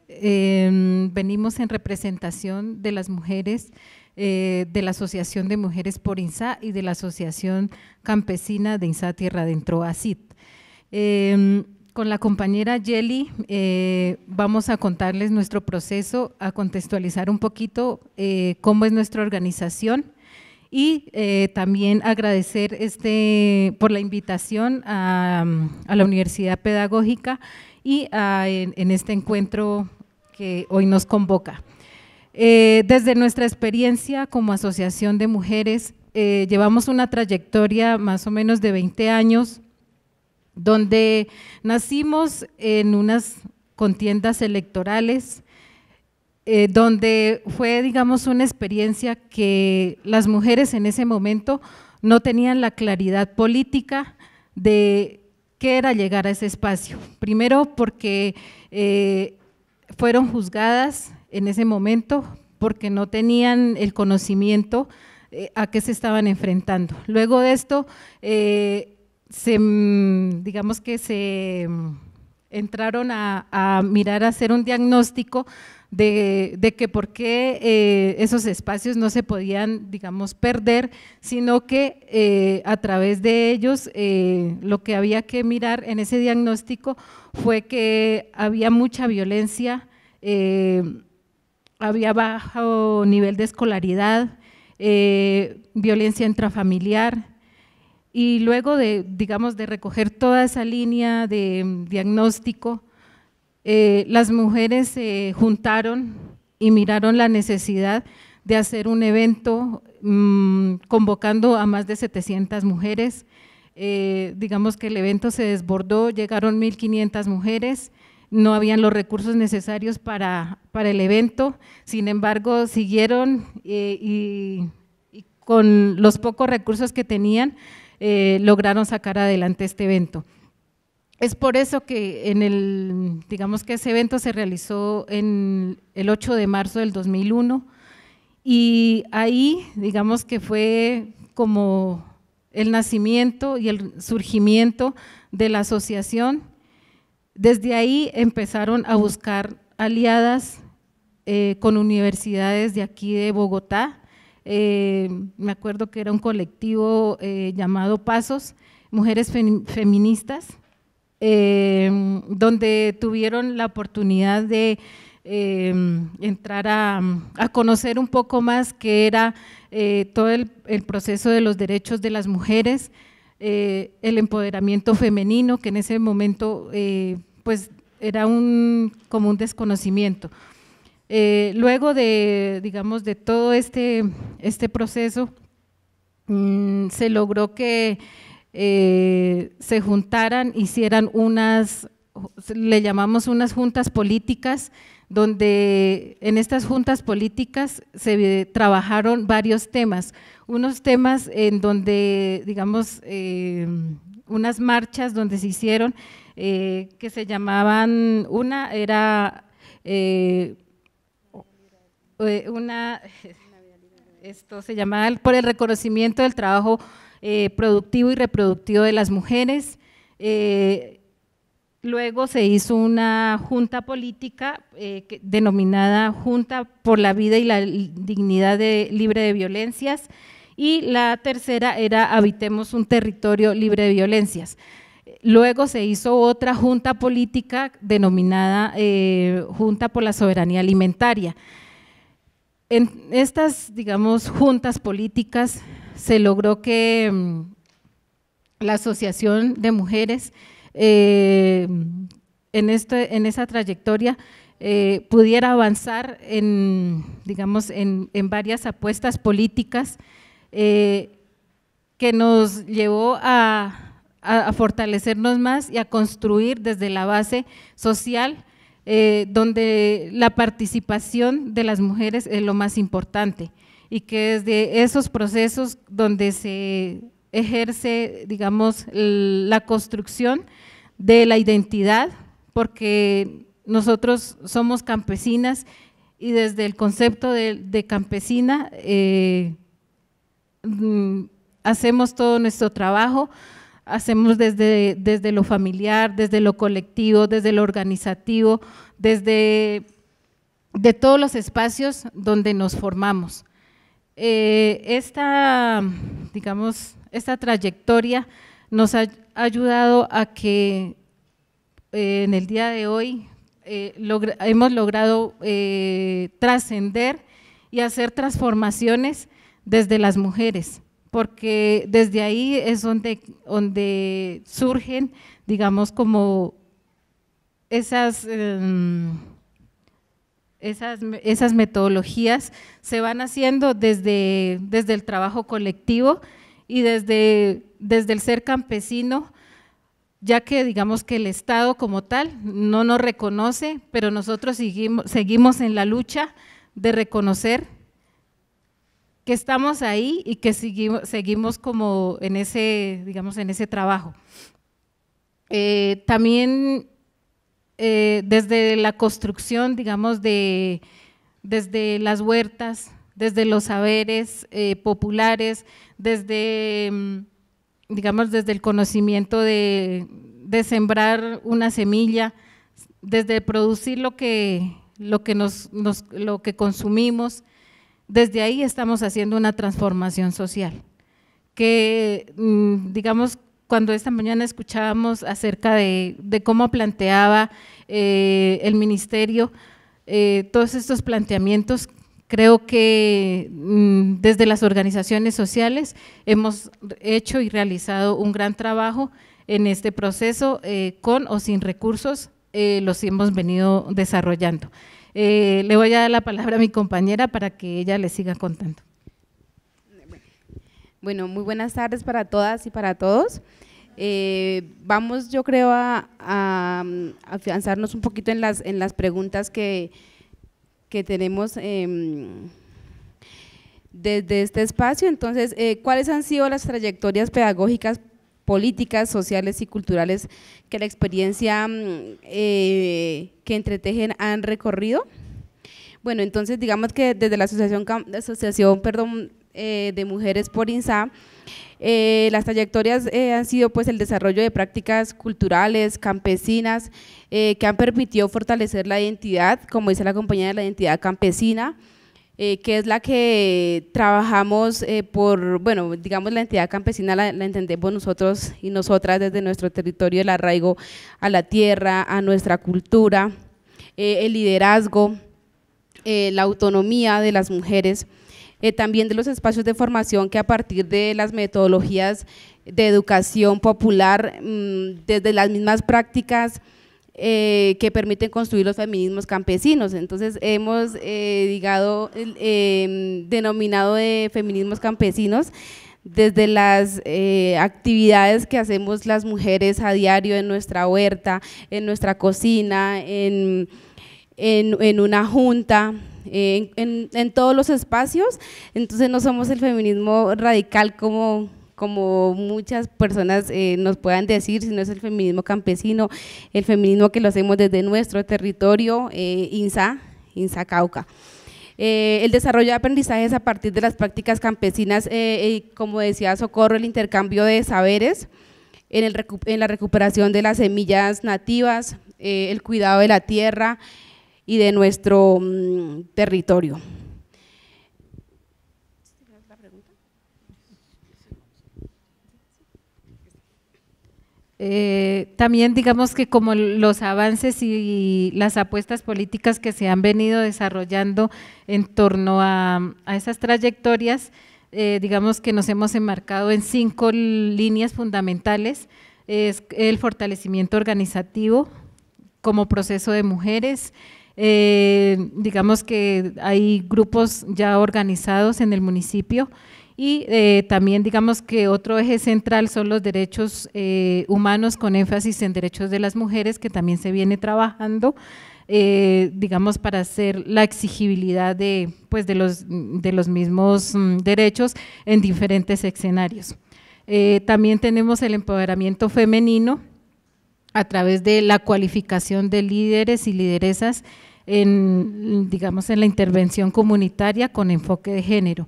em, venimos en representación de las mujeres eh, de la Asociación de Mujeres por INSA y de la Asociación Campesina de INSA Tierra Dentro, ACID. Em, con la compañera Yeli vamos a contarles nuestro proceso, a contextualizar un poquito cómo es nuestra organización y eh, también agradecer este, por la invitación a, la Universidad Pedagógica y en, este encuentro que hoy nos convoca. Eh, desde nuestra experiencia como Asociación de Mujeres, eh, llevamos una trayectoria más o menos de 20 años, donde nacimos en unas contiendas electorales, eh, donde fue, digamos, una experiencia que las mujeres en ese momento no tenían la claridad política de qué era llegar a ese espacio. Primero porque eh, fueron juzgadas en ese momento porque no tenían el conocimiento eh, a qué se estaban enfrentando. Luego de esto, se, mm, digamos que se mm, entraron a mirar a hacer un diagnóstico de, que por qué eh, esos espacios no se podían, digamos, perder, sino que eh, a través de ellos eh, lo que había que mirar en ese diagnóstico fue que había mucha violencia, había bajo nivel de escolaridad, violencia intrafamiliar, y luego de, digamos, de recoger toda esa línea de diagnóstico, eh, las mujeres se juntaron y miraron la necesidad de hacer un evento mm, convocando a más de 700 mujeres. Eh, digamos que el evento se desbordó, llegaron 1.500 mujeres, no habían los recursos necesarios para, el evento, sin embargo siguieron eh, y, con los pocos recursos que tenían, lograron sacar adelante este evento. Es por eso que en el, digamos que ese evento se realizó en el 8 de marzo del 2001 y ahí, digamos que fue como el nacimiento y el surgimiento de la asociación. Desde ahí empezaron a buscar aliadas eh, con universidades de aquí de Bogotá. Eh, me acuerdo que era un colectivo eh, llamado Pasos, Mujeres Feministas Em, donde tuvieron la oportunidad de em, entrar a, conocer un poco más qué era eh, todo el, proceso de los derechos de las mujeres, eh, el empoderamiento femenino, que en ese momento eh, pues era un, como un desconocimiento. luego de, digamos, de todo este, este proceso, mm, se logró que eh, se juntaran, hicieran unas, le llamamos unas juntas políticas, donde en estas juntas políticas se trabajaron varios temas. Unos temas en donde, digamos, eh, unas marchas donde se hicieron eh, que se llamaban, una era una, esto se llamaba por el reconocimiento del trabajo eh, productivo y reproductivo de las mujeres. Eh, luego se hizo una junta política eh, denominada Junta por la Vida y la Dignidad Libre de Violencias. Y la tercera era Habitemos un Territorio Libre de Violencias. Luego se hizo otra junta política denominada Junta por la Soberanía Alimentaria. En estas, digamos, juntas políticas se logró que mm, la Asociación de Mujeres eh, este, en, esa trayectoria eh, pudiera avanzar en, digamos, en, varias apuestas políticas eh, que nos llevó a, fortalecernos más y a construir desde la base social, donde la participación de las mujeres es lo más importante y que desde esos procesos donde se ejerce, digamos, la construcción de la identidad, porque nosotros somos campesinas y desde el concepto de, campesina eh, mm, hacemos todo nuestro trabajo, hacemos desde, desde lo familiar, desde lo colectivo, desde lo organizativo, desde de todos los espacios donde nos formamos. Eh, esta, digamos, esta trayectoria nos ha ayudado a que eh, en el día de hoy eh, hemos logrado trascender y hacer transformaciones desde las mujeres, porque desde ahí es donde, donde surgen, digamos, como esas em, esas, metodologías se van haciendo desde, desde el trabajo colectivo y desde, desde el ser campesino, ya que digamos que el Estado como tal no nos reconoce, pero nosotros seguimos, seguimos en la lucha de reconocer que estamos ahí y que seguimos, seguimos como en ese, digamos, en ese trabajo. Eh, también eh, desde la construcción, digamos, de, desde las huertas, desde los saberes eh, populares, desde, mm, digamos, desde el conocimiento de, sembrar una semilla, desde producir lo que, lo que consumimos, desde ahí estamos haciendo una transformación social que mm, digamos cuando esta mañana escuchábamos acerca de, cómo planteaba eh, el ministerio eh, todos estos planteamientos, creo que mm, desde las organizaciones sociales hemos hecho y realizado un gran trabajo en este proceso eh, con o sin recursos, los hemos venido desarrollando. le voy a dar la palabra a mi compañera para que ella le siga contando. Bueno, muy buenas tardes para todas y para todos. Eh, vamos, yo creo, a, mm, afianzarnos un poquito en las, en las preguntas que, que tenemos em, desde este espacio. Entonces, eh, ¿cuáles han sido las trayectorias pedagógicas, políticas, sociales y culturales que la experiencia mm, eh, que entretejen han recorrido? Bueno, entonces digamos que desde la Asociación, asociación perdón, eh, de mujeres por INSA. Eh, las trayectorias eh, han sido pues el desarrollo de prácticas culturales, campesinas, que han permitido fortalecer la identidad, como dice la compañía de la identidad campesina, que es la que trabajamos por, bueno, digamos la identidad campesina la, entendemos nosotros y nosotras desde nuestro territorio, el arraigo a la tierra, a nuestra cultura, el liderazgo, la autonomía de las mujeres eh, también de los espacios de formación que a partir de las metodologías de educación popular, mm, desde las mismas prácticas eh, que permiten construir los feminismos campesinos. Entonces hemos eh, em, denominado de feminismos campesinos desde las actividades que hacemos las mujeres a diario en nuestra huerta, en nuestra cocina, en en, una junta, en, todos los espacios. Entonces no somos el feminismo radical como como muchas personas eh, nos puedan decir, si no es el feminismo campesino, el feminismo que lo hacemos desde nuestro territorio, eh, INSA, INSA Cauca. Eh, el desarrollo de aprendizajes a partir de las prácticas campesinas, como decía Socorro, el intercambio de saberes, en, el, en la recuperación de las semillas nativas, el cuidado de la tierra, y de nuestro mm, territorio. Eh, también digamos que como los avances y, las apuestas políticas que se han venido desarrollando en torno a, esas trayectorias, eh, digamos que nos hemos enmarcado en cinco líneas fundamentales, es el fortalecimiento organizativo como proceso de mujeres, eh, digamos que hay grupos ya organizados en el municipio y eh, también digamos que otro eje central son los derechos eh, humanos con énfasis en derechos de las mujeres que también se viene trabajando. digamos, para hacer la exigibilidad de, pues, de, los, de los mismos mm, derechos en diferentes escenarios. también tenemos el empoderamiento femenino a través de la cualificación de líderes y lideresas en, digamos, en la intervención comunitaria con enfoque de género.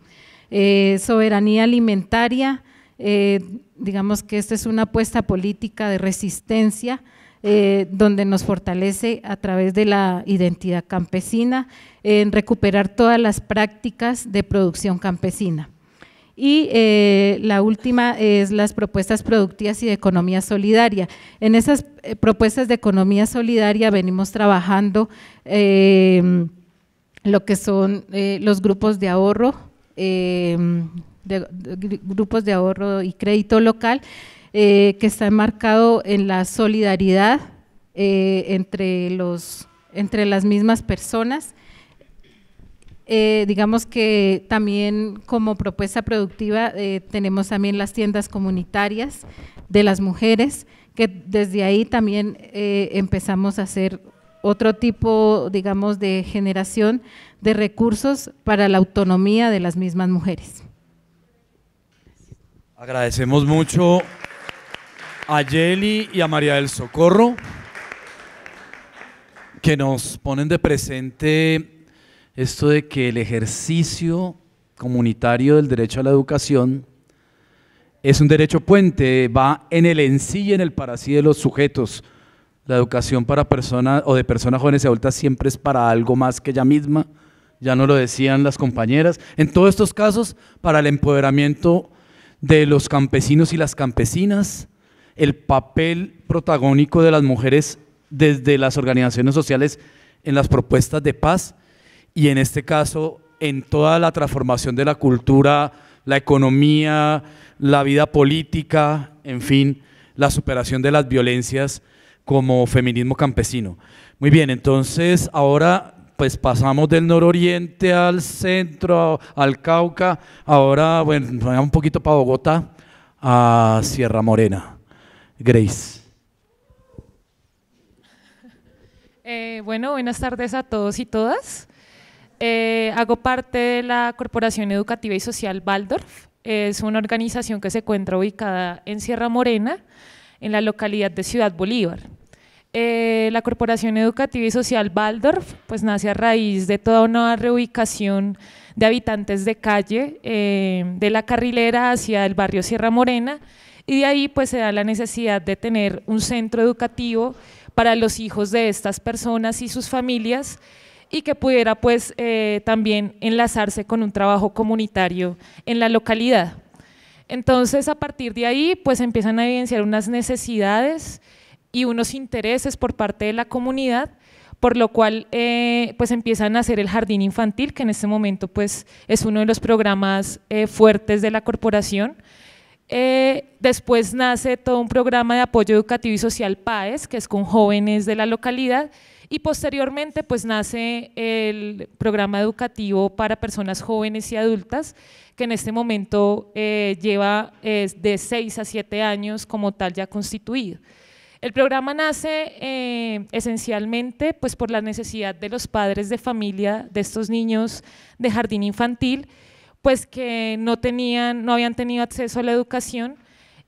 Eh, soberanía alimentaria, eh, digamos que esta es una apuesta política de resistencia, eh, donde nos fortalece a través de la identidad campesina, en recuperar todas las prácticas de producción campesina. Y eh, la última es las propuestas productivas y de economía solidaria. En esas eh, propuestas de economía solidaria venimos trabajando eh, lo que son los grupos de ahorro, grupos de ahorro y crédito local, que está enmarcado en la solidaridad entre las mismas personas. Eh, digamos que también como propuesta productiva eh, tenemos también las tiendas comunitarias de las mujeres, que desde ahí también eh, empezamos a hacer otro tipo, digamos, de generación de recursos para la autonomía de las mismas mujeres. Agradecemos mucho a Yeli y a María del Socorro que nos ponen de presente esto de que el ejercicio comunitario del derecho a la educación es un derecho puente, va en el en sí y en el para sí de los sujetos. La educación para personas o de personas jóvenes y adultas siempre es para algo más que ella misma, ya no lo decían las compañeras. En todos estos casos, para el empoderamiento de los campesinos y las campesinas, el papel protagónico de las mujeres desde las organizaciones sociales en las propuestas de paz y en este caso en toda la transformación de la cultura, la economía, la vida política, en fin, la superación de las violencias como feminismo campesino. Muy bien, entonces ahora pues pasamos del nororiente al centro, al Cauca, ahora bueno, un poquito para Bogotá, a Sierra Morena. Grace. Eh, bueno, buenas tardes a todos y todas. Eh, hago parte de la Corporación Educativa y Social Baldorf. Es una organización que se encuentra ubicada en Sierra Morena, en la localidad de Ciudad Bolívar. Eh, la Corporación Educativa y Social Baldorf pues, nace a raíz de toda una reubicación de habitantes de calle eh, de la carrilera hacia el barrio Sierra Morena y de ahí pues, se da la necesidad de tener un centro educativo para los hijos de estas personas y sus familias y que pudiera pues eh, también enlazarse con un trabajo comunitario en la localidad. Entonces a partir de ahí pues empiezan a evidenciar unas necesidades y unos intereses por parte de la comunidad, por lo cual eh, pues empiezan a hacer el jardín infantil, que en este momento pues es uno de los programas eh, fuertes de la corporación. después nace todo un programa de apoyo educativo y social PAES, que es con jóvenes de la localidad, y posteriormente pues nace el programa educativo para personas jóvenes y adultas, que en este momento eh, lleva de 6 a 7 años como tal ya constituido. El programa nace eh, esencialmente pues, por la necesidad de los padres de familia de estos niños de jardín infantil, pues que no, tenían, no habían tenido acceso a la educación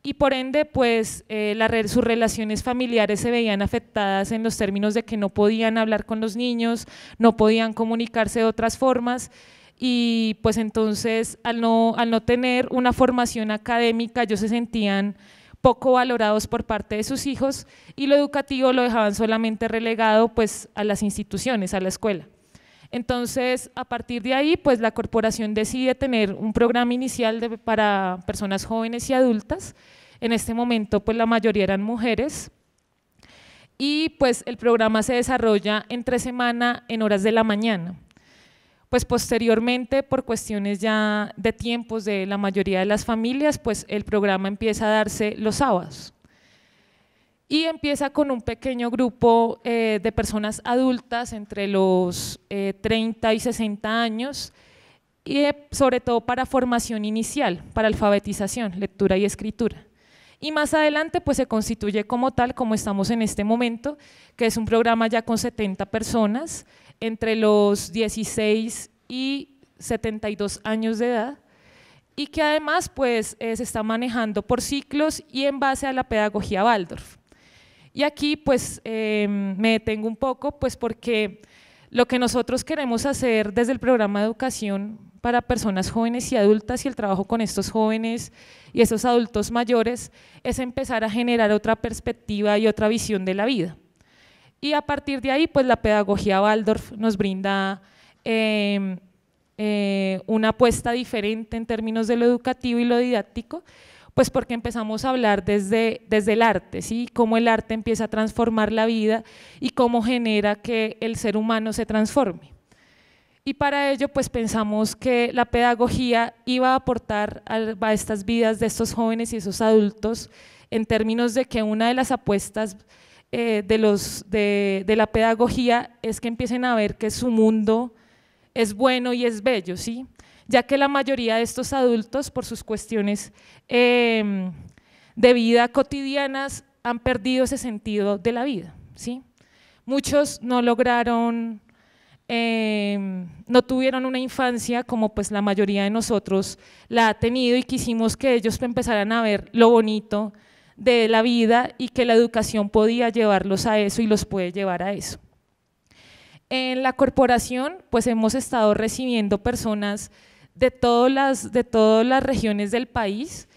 y por ende, pues eh, sus relaciones familiares se veían afectadas en los términos de que no podían hablar con los niños, no podían comunicarse de otras formas y pues entonces al no, al no tener una formación académica ellos se sentían poco valorados por parte de sus hijos y lo educativo lo dejaban solamente relegado pues a las instituciones, a la escuela. Entonces, a partir de ahí, pues la corporación decide tener un programa inicial para personas jóvenes y adultas. En este momento, pues la mayoría eran mujeres. Y pues el programa se desarrolla entre semana en horas de la mañana pues posteriormente por cuestiones ya de tiempos de la mayoría de las familias, pues el programa empieza a darse los sábados y empieza con un pequeño grupo eh, de personas adultas entre los 30 eh, y 60 años, y eh, sobre todo para formación inicial, para alfabetización, lectura y escritura. Y más adelante pues se constituye como tal, como estamos en este momento, que es un programa ya con 70 personas entre los 16 y 72 años de edad, y que además pues se está manejando por ciclos y en base a la pedagogía Waldorf. Y aquí pues em, me detengo un poco, pues porque lo que nosotros queremos hacer desde el programa de educación para personas jóvenes y adultas y el trabajo con estos jóvenes y estos adultos mayores es empezar a generar otra perspectiva y otra visión de la vida. Y a partir de ahí, pues la pedagogía Waldorf nos brinda em, eh, una apuesta diferente en términos de lo educativo y lo didáctico pues porque empezamos a hablar desde, desde el arte, ¿sí? Cómo el arte empieza a transformar la vida y cómo genera que el ser humano se transforme. Y para ello, pues pensamos que la pedagogía iba a aportar a, estas vidas de estos jóvenes y esos adultos en términos de que una de las apuestas eh, de, la pedagogía es que empiecen a ver que su mundo es bueno y es bello, ¿sí? ya que la mayoría de estos adultos, por sus cuestiones em, de vida cotidianas, han perdido ese sentido de la vida. ¿sí? Muchos no lograron, em, no tuvieron una infancia como pues la mayoría de nosotros la ha tenido y quisimos que ellos empezaran a ver lo bonito de la vida y que la educación podía llevarlos a eso y los puede llevar a eso. En la corporación pues hemos estado recibiendo personas de todas las, de todas las regiones del país.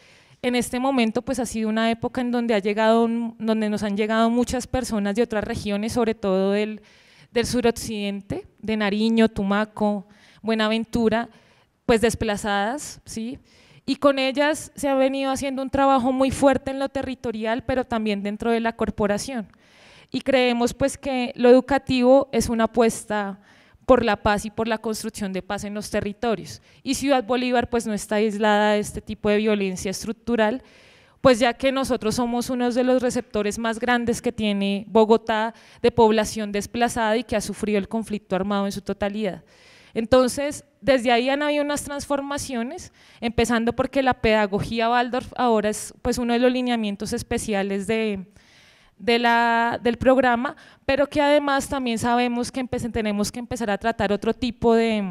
En este momento pues ha sido una época en donde, ha llegado, donde nos han llegado muchas personas de otras regiones, sobre todo del, del suroccidente, de Nariño, Tumaco, Buenaventura, pues desplazadas, ¿sí? Y con ellas se ha venido haciendo un trabajo muy fuerte en lo territorial, pero también dentro de la corporación. Y creemos pues que lo educativo es una apuesta por la paz y por la construcción de paz en los territorios. Y Ciudad Bolívar pues no está aislada de este tipo de violencia estructural, pues ya que nosotros somos uno de los receptores más grandes que tiene Bogotá de población desplazada y que ha sufrido el conflicto armado en su totalidad. Entonces, desde ahí han habido unas transformaciones, empezando porque la pedagogía Waldorf ahora es pues uno de los lineamientos especiales de, del programa, pero que además también sabemos que tenemos que empezar a tratar otro tipo de,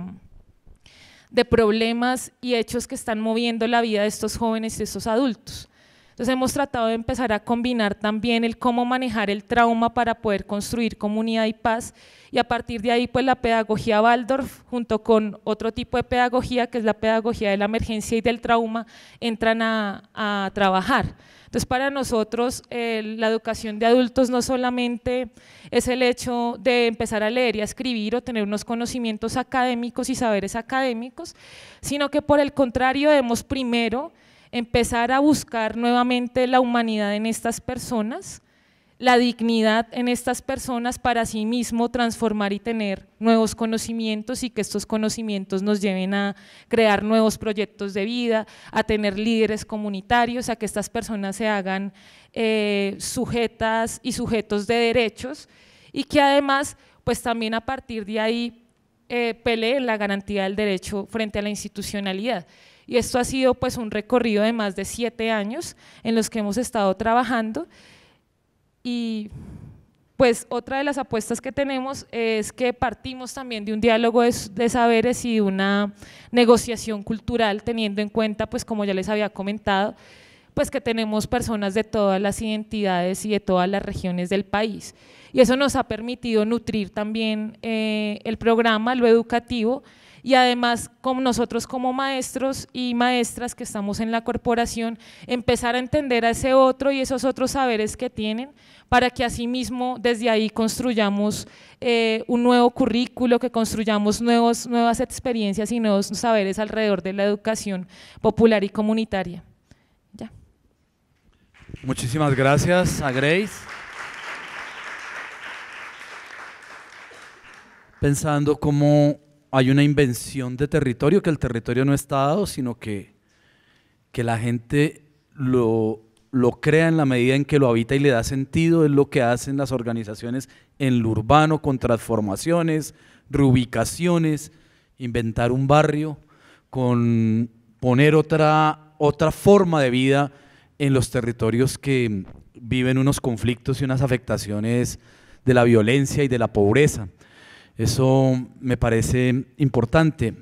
problemas y hechos que están moviendo la vida de estos jóvenes y de estos adultos. Entonces hemos tratado de empezar a combinar también el cómo manejar el trauma para poder construir comunidad y paz y a partir de ahí pues la pedagogía Waldorf junto con otro tipo de pedagogía que es la pedagogía de la emergencia y del trauma entran a trabajar. Entonces, para nosotros, la educación de adultos no solamente es el hecho de empezar a leer y a escribir o tener unos conocimientos académicos y saberes académicos, sino que por el contrario debemos primero empezar a buscar nuevamente la humanidad en estas personas, la dignidad en estas personas para sí mismo transformar y tener nuevos conocimientos y que estos conocimientos nos lleven a crear nuevos proyectos de vida, a tener líderes comunitarios, a que estas personas se hagan eh, sujetas y sujetos de derechos y que además pues también a partir de ahí eh, peleen la garantía del derecho frente a la institucionalidad. Y esto ha sido pues un recorrido de más de siete años en los que hemos estado trabajando y pues otra de las apuestas que tenemos es que partimos también de un diálogo de, saberes y de una negociación cultural, teniendo en cuenta, pues como ya les había comentado, pues que tenemos personas de todas las identidades y de todas las regiones del país. Y eso nos ha permitido nutrir también eh, el programa, lo educativo, y además como nosotros como maestros y maestras que estamos en la corporación, empezar a entender a ese otro y esos otros saberes que tienen para que asimismo desde ahí construyamos eh, un nuevo currículo, que construyamos nuevos, nuevas experiencias y nuevos saberes alrededor de la educación popular y comunitaria. Ya. Muchísimas gracias a Grace. Pensando cómo hay una invención de territorio, que el territorio no está dado, sino que, que la gente lo, crea en la medida en que lo habita y le da sentido, es lo que hacen las organizaciones en lo urbano con transformaciones, reubicaciones, inventar un barrio, con poner otra, otra forma de vida en los territorios que viven unos conflictos y unas afectaciones de la violencia y de la pobreza. Eso me parece importante.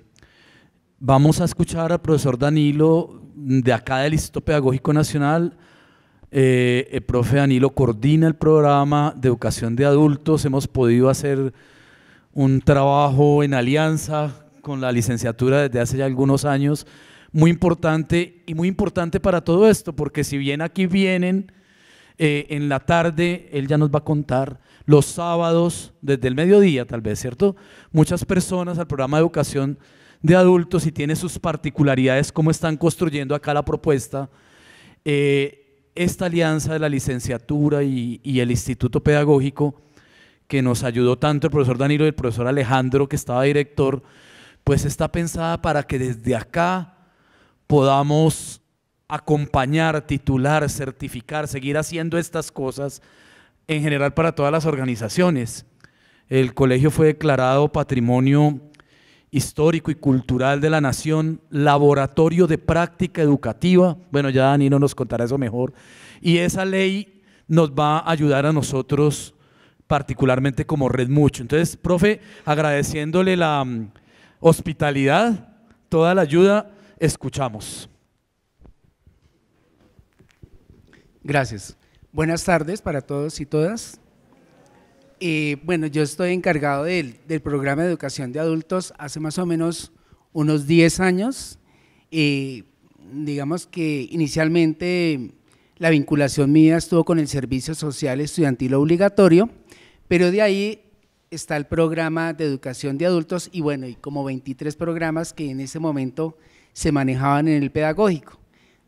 Vamos a escuchar al profesor Danilo de acá del Instituto Pedagógico Nacional. Eh, el profe Danilo coordina el programa de educación de adultos. Hemos podido hacer un trabajo en alianza con la licenciatura desde hace ya algunos años. Muy importante y muy importante para todo esto, porque si bien aquí vienen eh, en la tarde él ya nos va a contar los sábados, desde el mediodía tal vez, ¿cierto? Muchas personas al programa de educación de adultos y tiene sus particularidades, cómo están construyendo acá la propuesta. Eh, esta alianza de la licenciatura y, y, el instituto pedagógico que nos ayudó tanto el profesor Danilo y el profesor Alejandro, que estaba director, pues está pensada para que desde acá podamos acompañar, titular, certificar, seguir haciendo estas cosas en general para todas las organizaciones. El colegio fue declarado patrimonio histórico y cultural de la nación, laboratorio de práctica educativa. Bueno, ya Danilo nos contará eso mejor. Y esa ley nos va a ayudar a nosotros particularmente como red mucho. Entonces, profe, agradeciéndole la mm, hospitalidad, toda la ayuda, escuchamos. Gracias. Buenas tardes para todos y todas. Eh, bueno, yo estoy encargado del, programa de educación de adultos hace más o menos unos 10 años. Eh, digamos que inicialmente la vinculación mía estuvo con el servicio social estudiantil obligatorio, pero de ahí está el programa de educación de adultos y bueno, y como 23 programas que en ese momento se manejaban en el pedagógico.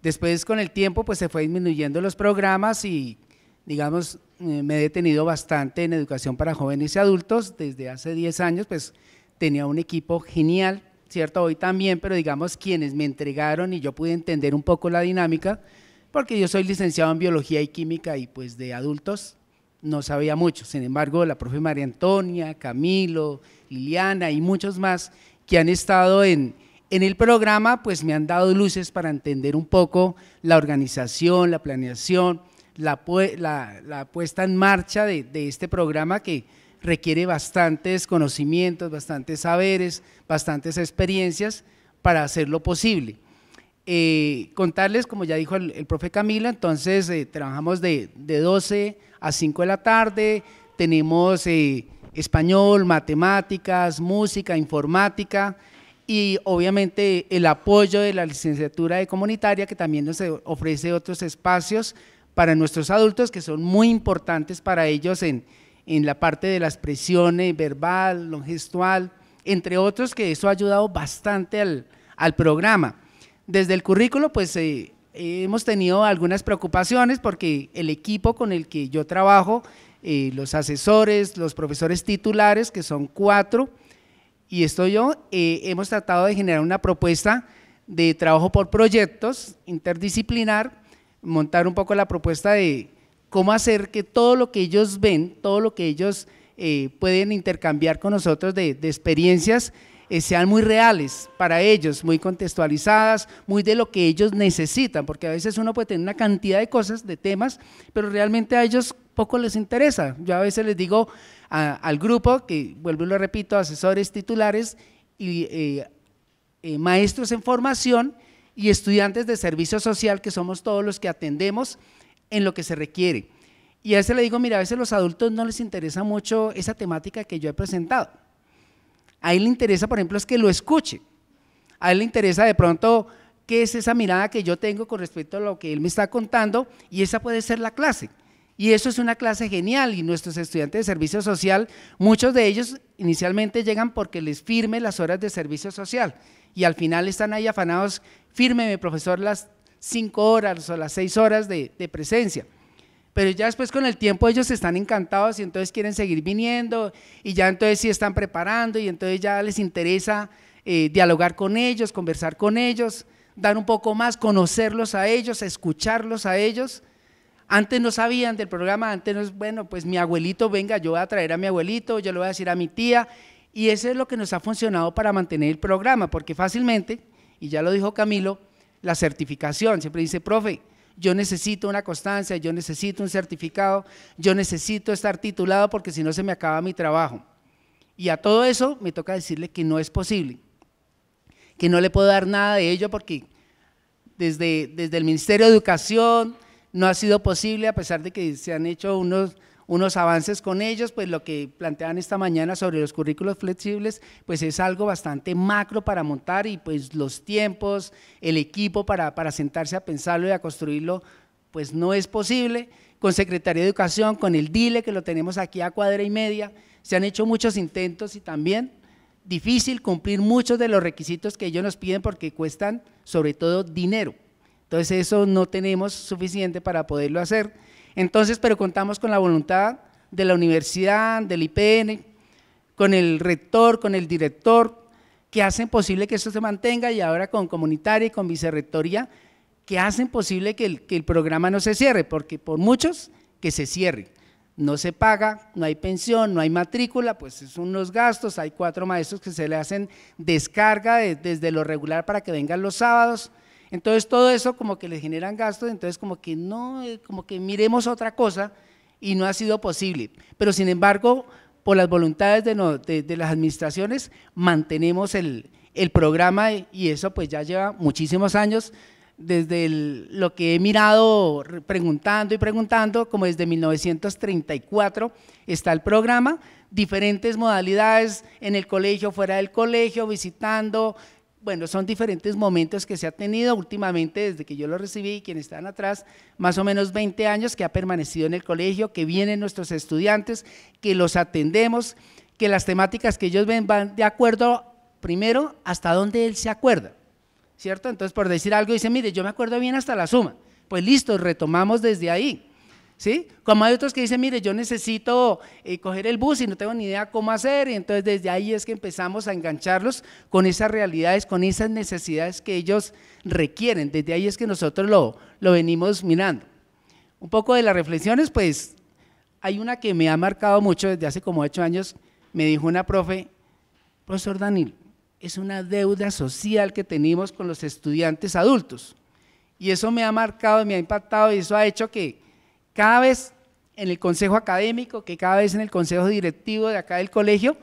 Después con el tiempo pues se fue disminuyendo los programas y digamos eh, me he detenido bastante en educación para jóvenes y adultos. Desde hace 10 años pues tenía un equipo genial, ¿cierto? Hoy también, pero digamos quienes me entregaron y yo pude entender un poco la dinámica, porque yo soy licenciado en biología y química y pues de adultos no sabía mucho. Sin embargo, la profe María Antonia, Camilo, Liliana y muchos más que han estado en, en el programa pues me han dado luces para entender un poco la organización, la planeación, la, puesta en marcha de, este programa que requiere bastantes conocimientos, bastantes saberes, bastantes experiencias para hacerlo posible. Eh, contarles, como ya dijo el, profe Camila, entonces eh, trabajamos de, 12 a 5 de la tarde, tenemos eh, español, matemáticas, música, informática, y obviamente el apoyo de la licenciatura de comunitaria que también nos ofrece otros espacios para nuestros adultos que son muy importantes para ellos en, en la parte de las presiones verbal, no gestual, entre otros que eso ha ayudado bastante al, programa. Desde el currículo pues eh, hemos tenido algunas preocupaciones porque el equipo con el que yo trabajo, eh, los asesores, los profesores titulares que son cuatro, y estoy yo, eh, hemos tratado de generar una propuesta de trabajo por proyectos interdisciplinar, montar un poco la propuesta de cómo hacer que todo lo que ellos ven, todo lo que ellos eh, pueden intercambiar con nosotros de, experiencias, eh, sean muy reales para ellos, muy contextualizadas, muy de lo que ellos necesitan, porque a veces uno puede tener una cantidad de cosas, de temas, pero realmente a ellos poco les interesa. Yo a veces les digo al grupo, que vuelvo y lo repito, asesores titulares y eh, eh, maestros en formación y estudiantes de servicio social, que somos todos los que atendemos en lo que se requiere. Y a veces le digo, mira, a veces los adultos no les interesa mucho esa temática que yo he presentado. A él le interesa, por ejemplo, es que lo escuche. A él le interesa de pronto qué es esa mirada que yo tengo con respecto a lo que él me está contando y esa puede ser la clase. Y eso es una clase genial y nuestros estudiantes de servicio social, muchos de ellos inicialmente llegan porque les firme las horas de servicio social y al final están ahí afanados, fírmeme profesor las cinco horas o las seis horas de, presencia. Pero ya después con el tiempo ellos están encantados y entonces quieren seguir viniendo y ya entonces sí están preparando y entonces ya les interesa eh, dialogar con ellos, conversar con ellos, dar un poco más, conocerlos a ellos, escucharlos a ellos antes no sabían del programa, antes no es, bueno, pues mi abuelito, venga, yo voy a traer a mi abuelito, yo le voy a decir a mi tía. Y eso es lo que nos ha funcionado para mantener el programa, porque fácilmente, y ya lo dijo Camilo, la certificación, siempre dice, profe, yo necesito una constancia, yo necesito un certificado, yo necesito estar titulado porque si no se me acaba mi trabajo. Y a todo eso me toca decirle que no es posible, que no le puedo dar nada de ello porque desde, desde el Ministerio de Educación, no ha sido posible, a pesar de que se han hecho unos, unos avances con ellos, pues lo que plantean esta mañana sobre los currículos flexibles, pues es algo bastante macro para montar y pues los tiempos, el equipo para, para sentarse a pensarlo y a construirlo, pues no es posible. Con Secretaría de Educación, con el DILE, que lo tenemos aquí a cuadra y media, se han hecho muchos intentos y también difícil cumplir muchos de los requisitos que ellos nos piden porque cuestan sobre todo dinero. Entonces eso no tenemos suficiente para poderlo hacer. Entonces, pero contamos con la voluntad de la universidad, del IPN, con el rector, con el director, que hacen posible que esto se mantenga y ahora con comunitaria y con vicerrectoría, que hacen posible que el, programa no se cierre, porque por muchos que se cierre. No se paga, no hay pensión, no hay matrícula, pues son unos gastos, hay cuatro maestros que se le hacen descarga desde lo regular para que vengan los sábados entonces todo eso como que le generan gastos, entonces como que no, eh, como que miremos otra cosa y no ha sido posible. Pero sin embargo, por las voluntades de, las administraciones, mantenemos el, programa y eso pues ya lleva muchísimos años, desde lo que he mirado preguntando y preguntando, como desde 1934 está el programa, diferentes modalidades en el colegio, fuera del colegio, visitando, bueno, son diferentes momentos que se ha tenido últimamente desde que yo lo recibí y quienes están atrás, más o menos 20 años que ha permanecido en el colegio, que vienen nuestros estudiantes, que los atendemos, que las temáticas que ellos ven van de acuerdo primero hasta donde él se acuerda, ¿cierto? Entonces, por decir algo, dice, mire, yo me acuerdo bien hasta la suma. Pues listo, retomamos desde ahí. Como hay otros que dicen, mire, yo necesito eh, coger el bus y no tengo ni idea cómo hacer, y entonces desde ahí es que empezamos a engancharlos con esas realidades, con esas necesidades que ellos requieren, desde ahí es que nosotros lo, lo venimos mirando. Un poco de las reflexiones, pues hay una que me ha marcado mucho desde hace como ocho años, me dijo una profe, profesor Daniel, es una deuda social que tenemos con los estudiantes adultos, y eso me ha marcado, me ha impactado, y eso ha hecho que cada vez en el consejo académico, que cada vez en el consejo directivo de acá del colegio,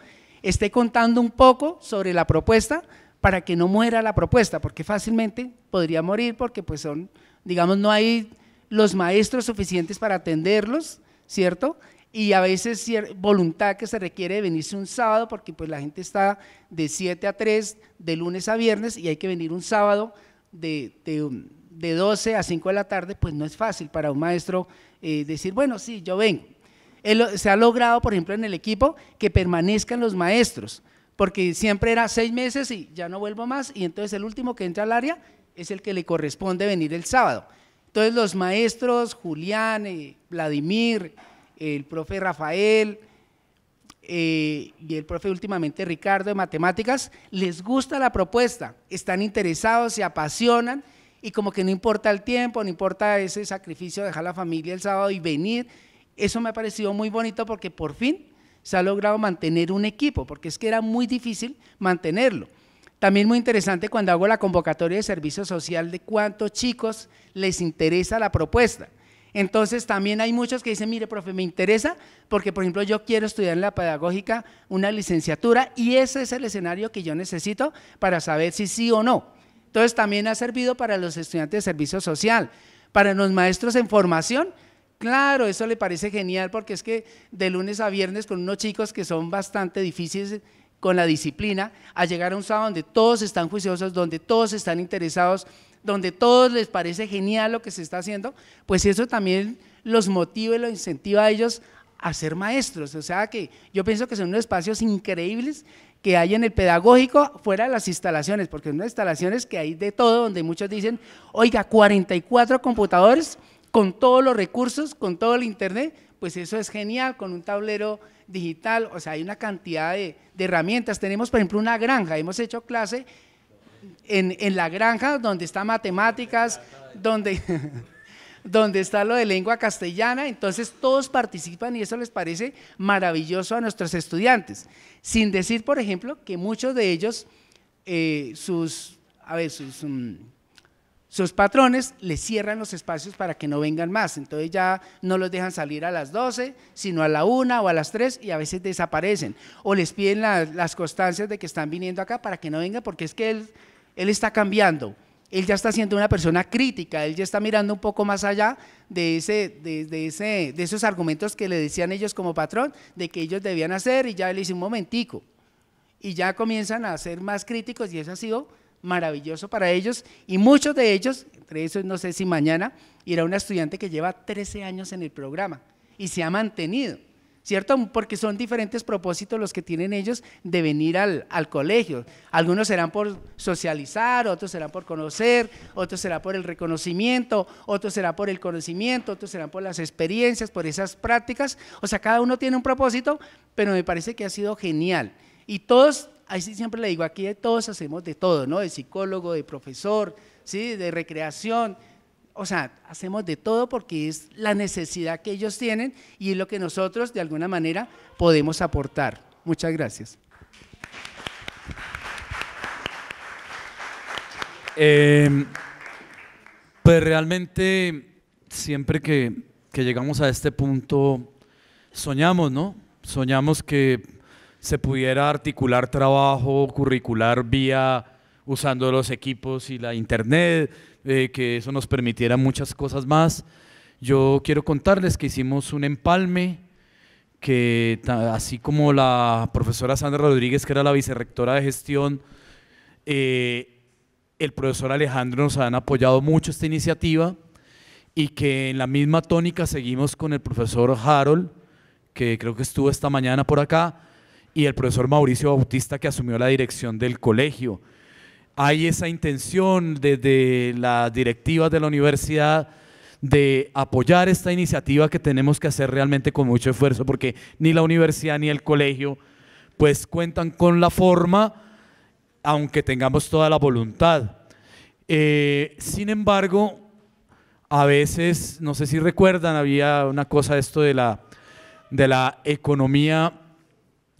esté contando un poco sobre la propuesta para que no muera la propuesta, porque fácilmente podría morir porque pues son, digamos, no hay los maestros suficientes para atenderlos, ¿cierto? Y a veces voluntad que se requiere de venirse un sábado, porque pues la gente está de 7 a 3, de lunes a viernes, y hay que venir un sábado de, de 12 a 5 de la tarde, pues no es fácil para un maestro eh, decir, bueno, sí, yo vengo. se ha logrado, por ejemplo, en el equipo que permanezcan los maestros, porque siempre era seis meses y ya no vuelvo más, y entonces el último que entra al área es el que le corresponde venir el sábado. Entonces los maestros, Julián, eh, Vladimir, el profe Rafael eh, y el profe últimamente Ricardo de Matemáticas, les gusta la propuesta, están interesados, se apasionan y como que no importa el tiempo, no importa ese sacrificio de dejar la familia el sábado y venir. Eso me ha parecido muy bonito porque por fin se ha logrado mantener un equipo, porque es que era muy difícil mantenerlo. También muy interesante cuando hago la convocatoria de servicio social de cuántos chicos les interesa la propuesta. Entonces también hay muchos que dicen, mire, profe, me interesa porque, por ejemplo, yo quiero estudiar en la pedagógica una licenciatura y ese es el escenario que yo necesito para saber si sí o no. Entonces también ha servido para los estudiantes de servicio social, para los maestros en formación. Claro, eso le parece genial porque es que de lunes a viernes con unos chicos que son bastante difíciles con la disciplina, a llegar a un sábado donde todos están juiciosos, donde todos están interesados, donde todos les parece genial lo que se está haciendo, pues eso también los motiva y los incentiva a ellos a ser maestros. O sea que yo pienso que son unos espacios increíbles que hay en el pedagógico fuera de las instalaciones, porque son instalaciones que hay de todo, donde muchos dicen, oiga, 44 computadores con todos los recursos, con todo el internet, pues eso es genial, con un tablero digital, o sea, hay una cantidad de, herramientas. Tenemos, por ejemplo, una granja, hemos hecho clase en, en la granja donde está matemáticas, donde... donde está lo de lengua castellana, entonces todos participan y eso les parece maravilloso a nuestros estudiantes. Sin decir, por ejemplo, que muchos de ellos, eh, sus, a mm, sus, patrones les cierran los espacios para que no vengan más, entonces ya no los dejan salir a las 12, sino a la 1 o a las 3 y a veces desaparecen, o les piden las constancias de que están viniendo acá para que no vengan porque es que él está cambiando él ya está siendo una persona crítica, él ya está mirando un poco más allá de, ese, de esos argumentos que le decían ellos como patrón, de que ellos debían hacer, y ya él hice un momentico, y ya comienzan a ser más críticos, y eso ha sido maravilloso para ellos, y muchos de ellos, entre esos no sé si mañana, irá una estudiante que lleva 13 años en el programa, y se ha mantenido, ¿cierto? Porque son diferentes propósitos los que tienen ellos de venir al, colegio. Algunos serán por socializar, otros serán por conocer, otros será por el reconocimiento, otros será por el conocimiento, otros serán por las experiencias, por esas prácticas. O sea, cada uno tiene un propósito, pero me parece que ha sido genial. Y todos, así siempre le digo, aquí de todos hacemos de todo, ¿no? De psicólogo, de profesor, ¿sí? De recreación, o sea, hacemos de todo porque es la necesidad que ellos tienen y es lo que nosotros de alguna manera podemos aportar. Muchas gracias. Em, pues realmente siempre que llegamos a este punto soñamos, ¿no? Soñamos que se pudiera articular trabajo curricular vía usando los equipos y la internet, eh, que eso nos permitiera muchas cosas más. Yo quiero contarles que hicimos un empalme que así como la profesora Sandra Rodríguez, que era la vicerrectora de gestión, eh, el profesor Alejandro nos han apoyado mucho esta iniciativa y que en la misma tónica seguimos con el profesor Harold, que creo que estuvo esta mañana por acá, y el profesor Mauricio Bautista, que asumió la dirección del colegio hay esa intención desde la directiva de la universidad de apoyar esta iniciativa que tenemos que hacer realmente con mucho esfuerzo, porque ni la universidad ni el colegio pues cuentan con la forma, aunque tengamos toda la voluntad. Eh, sin embargo, a veces, no sé si recuerdan, había una cosa esto de la, de la economía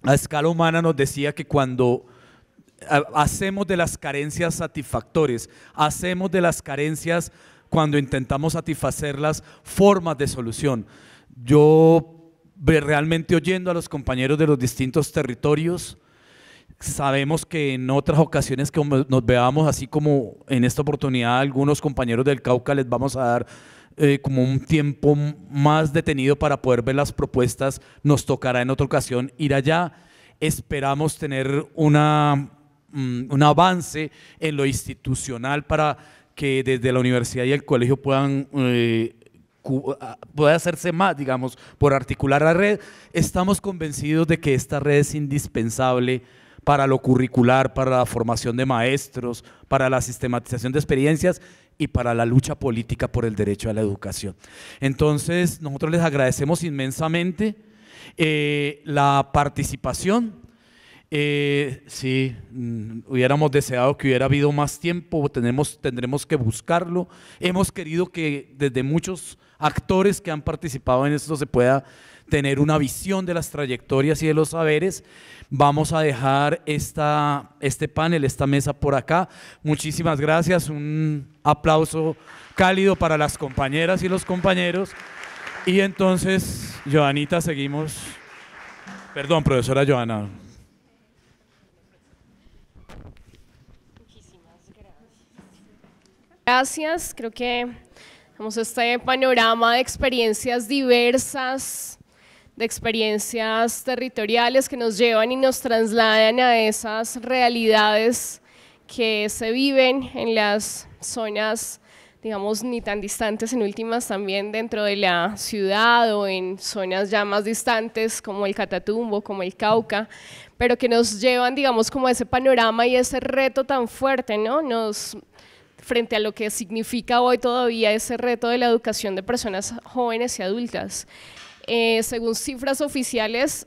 a escala humana, nos decía que cuando hacemos de las carencias satisfactorias, hacemos de las carencias cuando intentamos satisfacerlas formas de solución. Yo realmente oyendo a los compañeros de los distintos territorios, sabemos que en otras ocasiones que nos veamos, así como en esta oportunidad, algunos compañeros del Cauca les vamos a dar eh, como un tiempo más detenido para poder ver las propuestas, nos tocará en otra ocasión ir allá. Esperamos tener una Mm, un avance en lo institucional para que desde la universidad y el colegio puedan eh, ah, hacerse más, digamos, por articular la red. Estamos convencidos de que esta red es indispensable para lo curricular, para la formación de maestros, para la sistematización de experiencias y para la lucha política por el derecho a la educación. Entonces, nosotros les agradecemos inmensamente eh, la participación eh, sí, mm, hubiéramos deseado que hubiera habido más tiempo, tenemos, tendremos que buscarlo. Hemos querido que desde muchos actores que han participado en esto se pueda tener una visión de las trayectorias y de los saberes. Vamos a dejar esta, este panel, esta mesa por acá. Muchísimas gracias, un aplauso cálido para las compañeras y los compañeros. Y entonces, Joanita, seguimos. Perdón, profesora Joana. Gracias, creo que a este panorama de experiencias diversas, de experiencias territoriales que nos llevan y nos trasladan a esas realidades que se viven en las zonas, digamos, ni tan distantes en últimas también dentro de la ciudad o en zonas ya más distantes como el Catatumbo, como el Cauca, pero que nos llevan, digamos, como ese panorama y ese reto tan fuerte, ¿no? Nos frente a lo que significa hoy todavía ese reto de la educación de personas jóvenes y adultas. Eh, según cifras oficiales,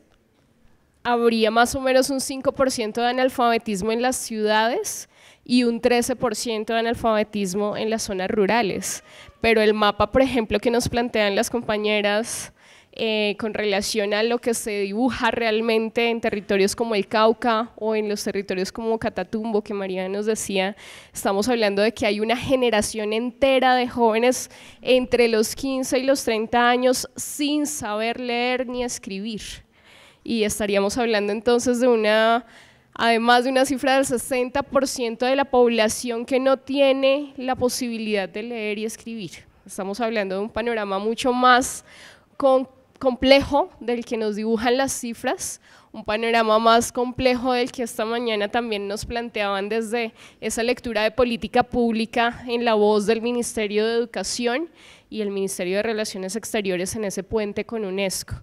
habría más o menos un 5% de analfabetismo en las ciudades y un 13% de analfabetismo en las zonas rurales. Pero el mapa, por ejemplo, que nos plantean las compañeras eh, con relación a lo que se dibuja realmente en territorios como el Cauca o en los territorios como Catatumbo, que María nos decía, estamos hablando de que hay una generación entera de jóvenes entre los 15 y los 30 años sin saber leer ni escribir. Y estaríamos hablando entonces de una además de una cifra del 60% de la población que no tiene la posibilidad de leer y escribir. Estamos hablando de un panorama mucho más con, complejo del que nos dibujan las cifras, un panorama más complejo del que esta mañana también nos planteaban desde esa lectura de política pública en la voz del Ministerio de Educación y el Ministerio de Relaciones Exteriores en ese puente con UNESCO.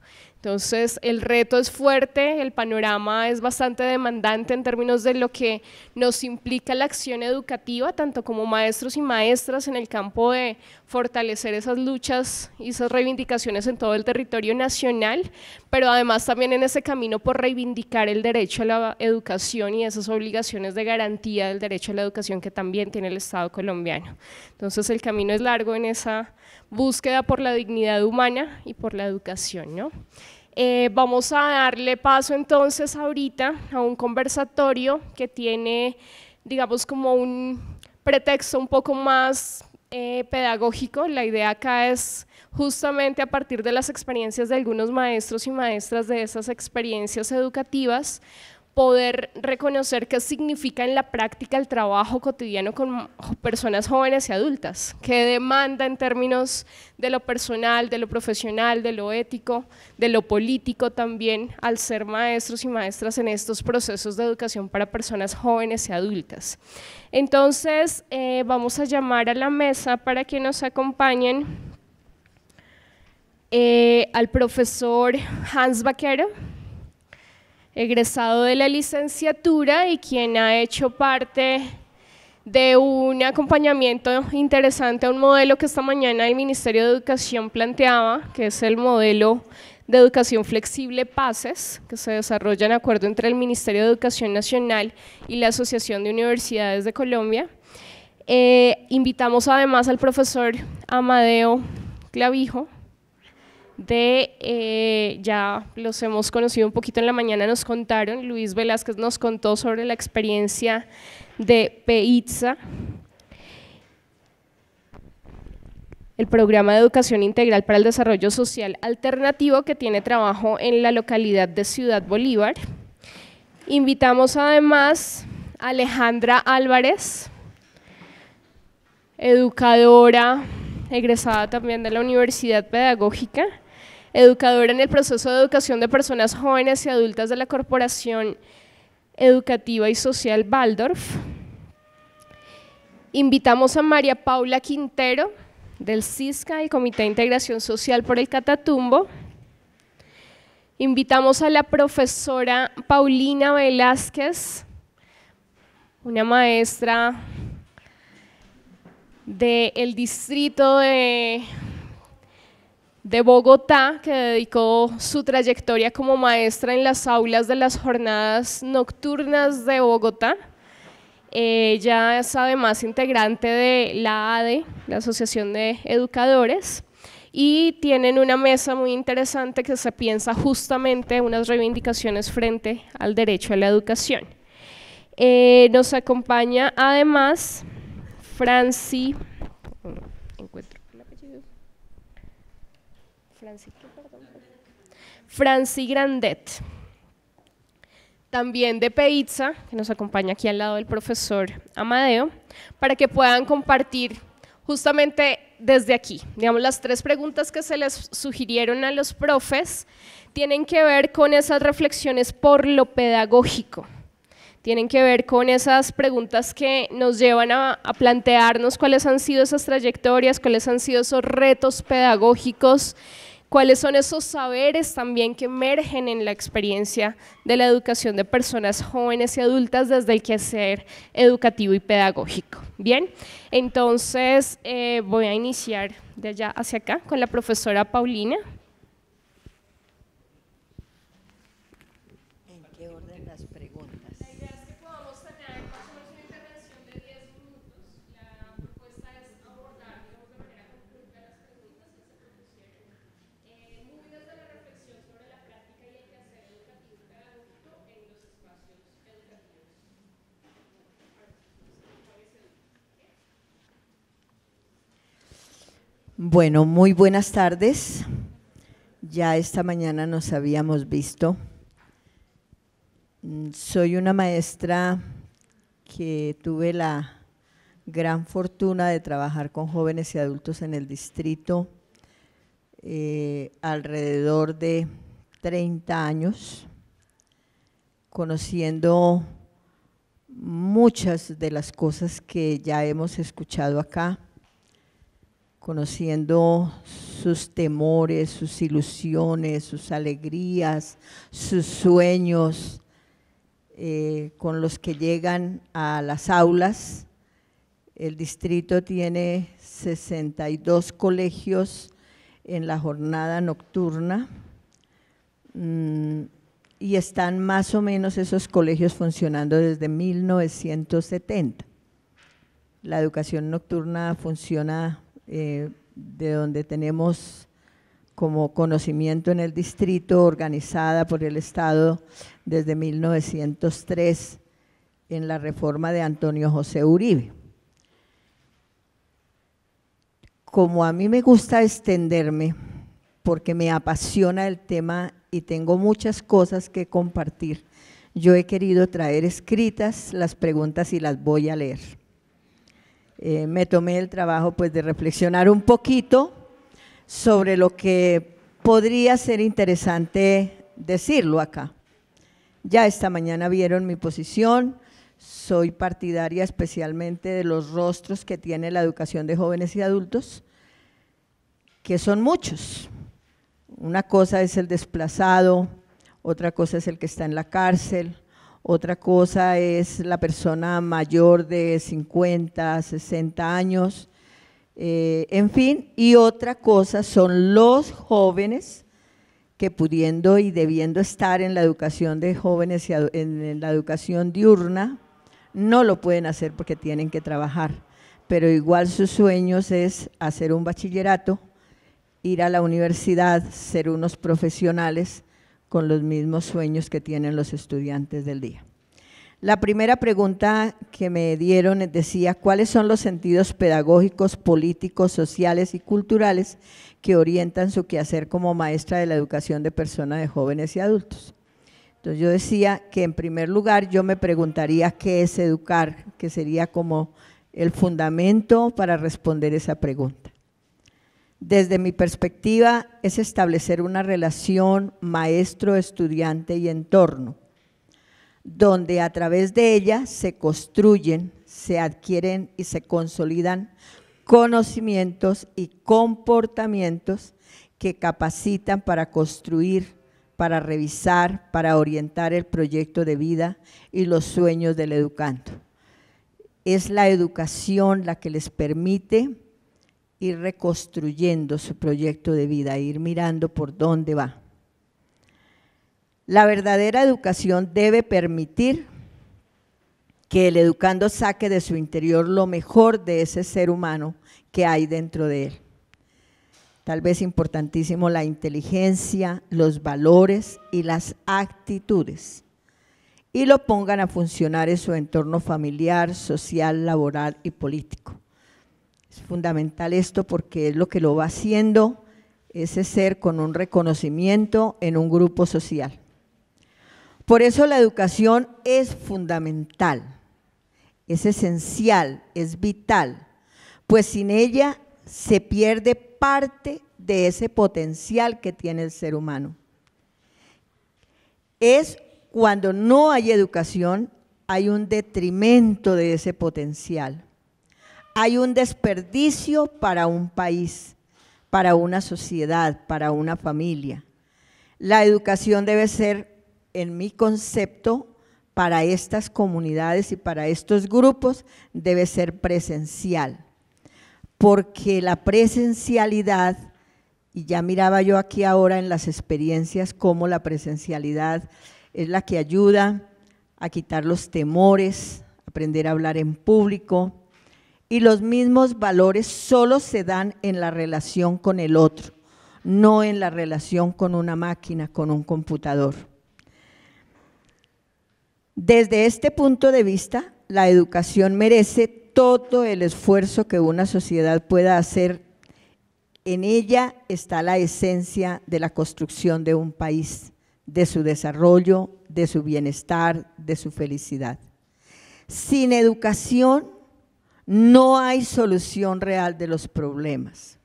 Entonces, el reto es fuerte, el panorama es bastante demandante en términos de lo que nos implica la acción educativa, tanto como maestros y maestras en el campo de fortalecer esas luchas y esas reivindicaciones en todo el territorio nacional, pero además también en ese camino por reivindicar el derecho a la educación y esas obligaciones de garantía del derecho a la educación que también tiene el Estado colombiano. Entonces el camino es largo en esa búsqueda por la dignidad humana y por la educación. ¿no? Eh, vamos a darle paso entonces ahorita a un conversatorio que tiene, digamos, como un pretexto un poco más eh, pedagógico. La idea acá es justamente a partir de las experiencias de algunos maestros y maestras de esas experiencias educativas poder reconocer qué significa en la práctica el trabajo cotidiano con personas jóvenes y adultas, qué demanda en términos de lo personal, de lo profesional, de lo ético, de lo político también, al ser maestros y maestras en estos procesos de educación para personas jóvenes y adultas. Entonces, eh, vamos a llamar a la mesa para que nos acompañen eh, al profesor Hans Baquero, egresado de la licenciatura y quien ha hecho parte de un acompañamiento interesante a un modelo que esta mañana el Ministerio de Educación planteaba, que es el modelo de educación flexible PASES, que se desarrolla en acuerdo entre el Ministerio de Educación Nacional y la Asociación de Universidades de Colombia. Eh, invitamos además al profesor Amadeo Clavijo, de, eh, ya los hemos conocido un poquito en la mañana, nos contaron, Luis Velázquez nos contó sobre la experiencia de PEITSA, el programa de educación integral para el desarrollo social alternativo que tiene trabajo en la localidad de Ciudad Bolívar. Invitamos además a Alejandra Álvarez, educadora egresada también de la Universidad Pedagógica, educadora en el proceso de educación de personas jóvenes y adultas de la Corporación Educativa y Social Baldorf. Invitamos a María Paula Quintero, del CISCA y Comité de Integración Social por el Catatumbo. Invitamos a la profesora Paulina Velázquez, una maestra del distrito de de Bogotá, que dedicó su trayectoria como maestra en las aulas de las jornadas nocturnas de Bogotá. Ella es además integrante de la ADE, la Asociación de Educadores, y tienen una mesa muy interesante que se piensa justamente unas reivindicaciones frente al derecho a la educación. Eh, nos acompaña además Franci Franci Grandet, también de Peiza, que nos acompaña aquí al lado del profesor Amadeo, para que puedan compartir justamente desde aquí. Digamos, las tres preguntas que se les sugirieron a los profes tienen que ver con esas reflexiones por lo pedagógico, tienen que ver con esas preguntas que nos llevan a, plantearnos cuáles han sido esas trayectorias, cuáles han sido esos retos pedagógicos cuáles son esos saberes también que emergen en la experiencia de la educación de personas jóvenes y adultas desde el quehacer educativo y pedagógico. Bien, entonces eh, voy a iniciar de allá hacia acá con la profesora Paulina. Bueno, muy buenas tardes. Ya esta mañana nos habíamos visto. Mm, soy una maestra que tuve la gran fortuna de trabajar con jóvenes y adultos en el distrito eh, alrededor de 30 años, conociendo muchas de las cosas que ya hemos escuchado acá conociendo sus temores, sus ilusiones, sus alegrías, sus sueños, eh, con los que llegan a las aulas. El distrito tiene 62 colegios en la jornada nocturna mm, y están más o menos esos colegios funcionando desde 1970. La educación nocturna funciona eh, de donde tenemos como conocimiento en el distrito, organizada por el Estado desde 1903 en la reforma de Antonio José Uribe. Como a mí me gusta extenderme, porque me apasiona el tema y tengo muchas cosas que compartir, yo he querido traer escritas las preguntas y las voy a leer. Eh, me tomé el trabajo pues de reflexionar un poquito sobre lo que podría ser interesante decirlo acá. Ya esta mañana vieron mi posición, soy partidaria especialmente de los rostros que tiene la educación de jóvenes y adultos, que son muchos. Una cosa es el desplazado, otra cosa es el que está en la cárcel, otra cosa es la persona mayor de 50, 60 años, eh, en fin. Y otra cosa son los jóvenes que pudiendo y debiendo estar en la educación de jóvenes y en la educación diurna, no lo pueden hacer porque tienen que trabajar. Pero igual sus sueños es hacer un bachillerato, ir a la universidad, ser unos profesionales con los mismos sueños que tienen los estudiantes del día. La primera pregunta que me dieron decía, ¿cuáles son los sentidos pedagógicos, políticos, sociales y culturales que orientan su quehacer como maestra de la educación de personas de jóvenes y adultos? Entonces yo decía que en primer lugar yo me preguntaría qué es educar, que sería como el fundamento para responder esa pregunta desde mi perspectiva, es establecer una relación maestro-estudiante y entorno, donde a través de ella se construyen, se adquieren y se consolidan conocimientos y comportamientos que capacitan para construir, para revisar, para orientar el proyecto de vida y los sueños del educando. Es la educación la que les permite ir reconstruyendo su proyecto de vida, ir mirando por dónde va. La verdadera educación debe permitir que el educando saque de su interior lo mejor de ese ser humano que hay dentro de él. Tal vez importantísimo la inteligencia, los valores y las actitudes. Y lo pongan a funcionar en su entorno familiar, social, laboral y político fundamental esto porque es lo que lo va haciendo ese ser con un reconocimiento en un grupo social. Por eso la educación es fundamental, es esencial, es vital, pues sin ella se pierde parte de ese potencial que tiene el ser humano. Es cuando no hay educación, hay un detrimento de ese potencial hay un desperdicio para un país, para una sociedad, para una familia. La educación debe ser, en mi concepto, para estas comunidades y para estos grupos, debe ser presencial. Porque la presencialidad, y ya miraba yo aquí ahora en las experiencias cómo la presencialidad es la que ayuda a quitar los temores, aprender a hablar en público, y los mismos valores solo se dan en la relación con el otro, no en la relación con una máquina, con un computador. Desde este punto de vista, la educación merece todo el esfuerzo que una sociedad pueda hacer. En ella está la esencia de la construcción de un país, de su desarrollo, de su bienestar, de su felicidad. Sin educación no hay solución real de los problemas,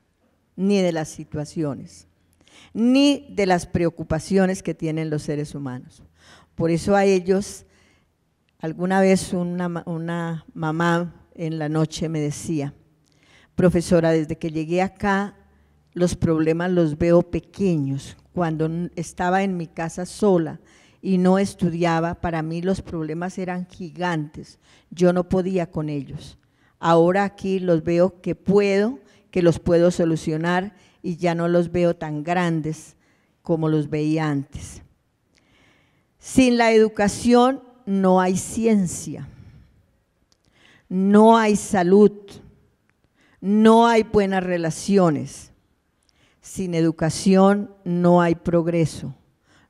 ni de las situaciones, ni de las preocupaciones que tienen los seres humanos. Por eso a ellos, alguna vez una, mamá en la noche me decía, profesora, desde que llegué acá, los problemas los veo pequeños. Cuando estaba en mi casa sola y no estudiaba, para mí los problemas eran gigantes. Yo no podía con ellos. Ahora aquí los veo que puedo, que los puedo solucionar y ya no los veo tan grandes como los veía antes. Sin la educación no hay ciencia, no hay salud, no hay buenas relaciones. Sin educación no hay progreso,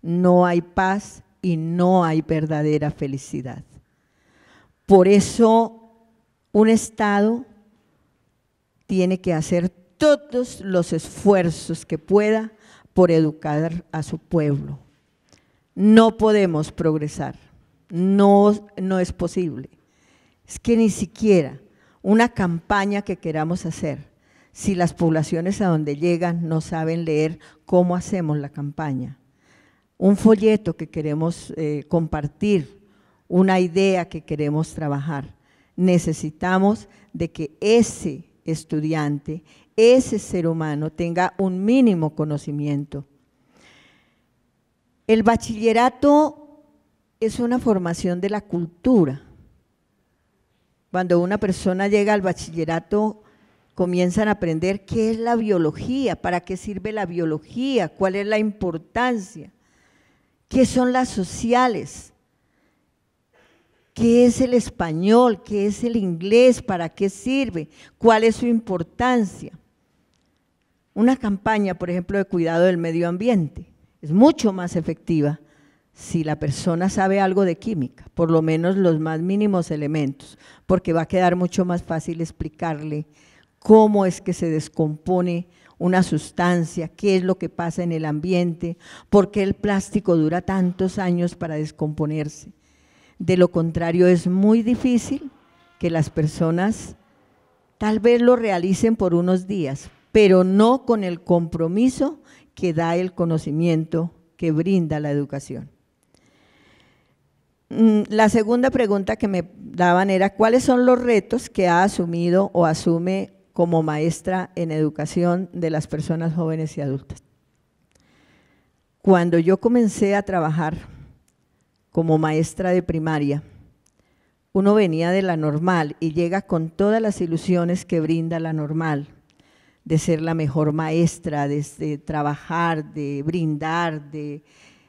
no hay paz y no hay verdadera felicidad. Por eso un Estado tiene que hacer todos los esfuerzos que pueda por educar a su pueblo. No podemos progresar, no, no es posible. Es que ni siquiera una campaña que queramos hacer, si las poblaciones a donde llegan no saben leer cómo hacemos la campaña, un folleto que queremos eh, compartir, una idea que queremos trabajar, necesitamos de que ese estudiante, ese ser humano tenga un mínimo conocimiento. El bachillerato es una formación de la cultura. Cuando una persona llega al bachillerato, comienzan a aprender qué es la biología, para qué sirve la biología, cuál es la importancia, qué son las sociales, ¿Qué es el español? ¿Qué es el inglés? ¿Para qué sirve? ¿Cuál es su importancia? Una campaña, por ejemplo, de cuidado del medio ambiente es mucho más efectiva si la persona sabe algo de química, por lo menos los más mínimos elementos, porque va a quedar mucho más fácil explicarle cómo es que se descompone una sustancia, qué es lo que pasa en el ambiente, por qué el plástico dura tantos años para descomponerse. De lo contrario, es muy difícil que las personas tal vez lo realicen por unos días, pero no con el compromiso que da el conocimiento que brinda la educación. Mm, la segunda pregunta que me daban era, ¿cuáles son los retos que ha asumido o asume como maestra en educación de las personas jóvenes y adultas? Cuando yo comencé a trabajar como maestra de primaria. Uno venía de la normal y llega con todas las ilusiones que brinda la normal, de ser la mejor maestra, de, trabajar, de brindar, de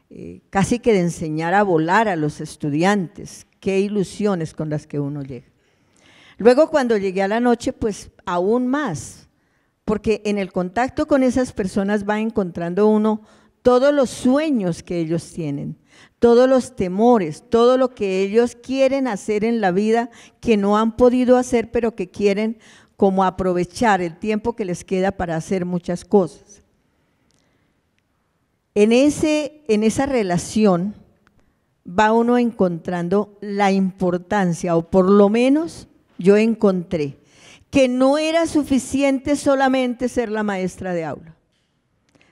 eh, casi que de enseñar a volar a los estudiantes. Qué ilusiones con las que uno llega. Luego cuando llegué a la noche, pues aún más, porque en el contacto con esas personas va encontrando uno todos los sueños que ellos tienen, todos los temores, todo lo que ellos quieren hacer en la vida que no han podido hacer, pero que quieren como aprovechar el tiempo que les queda para hacer muchas cosas. En, ese, en esa relación va uno encontrando la importancia, o por lo menos yo encontré, que no era suficiente solamente ser la maestra de aula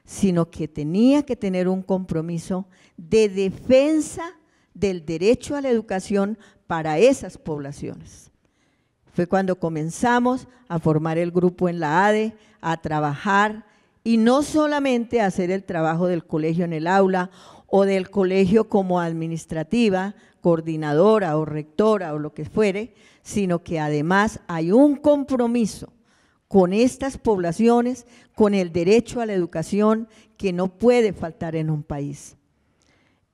sino que tenía que tener un compromiso de defensa del derecho a la educación para esas poblaciones. Fue cuando comenzamos a formar el grupo en la ADE, a trabajar y no solamente hacer el trabajo del colegio en el aula o del colegio como administrativa, coordinadora o rectora o lo que fuere, sino que además hay un compromiso con estas poblaciones, con el derecho a la educación que no puede faltar en un país.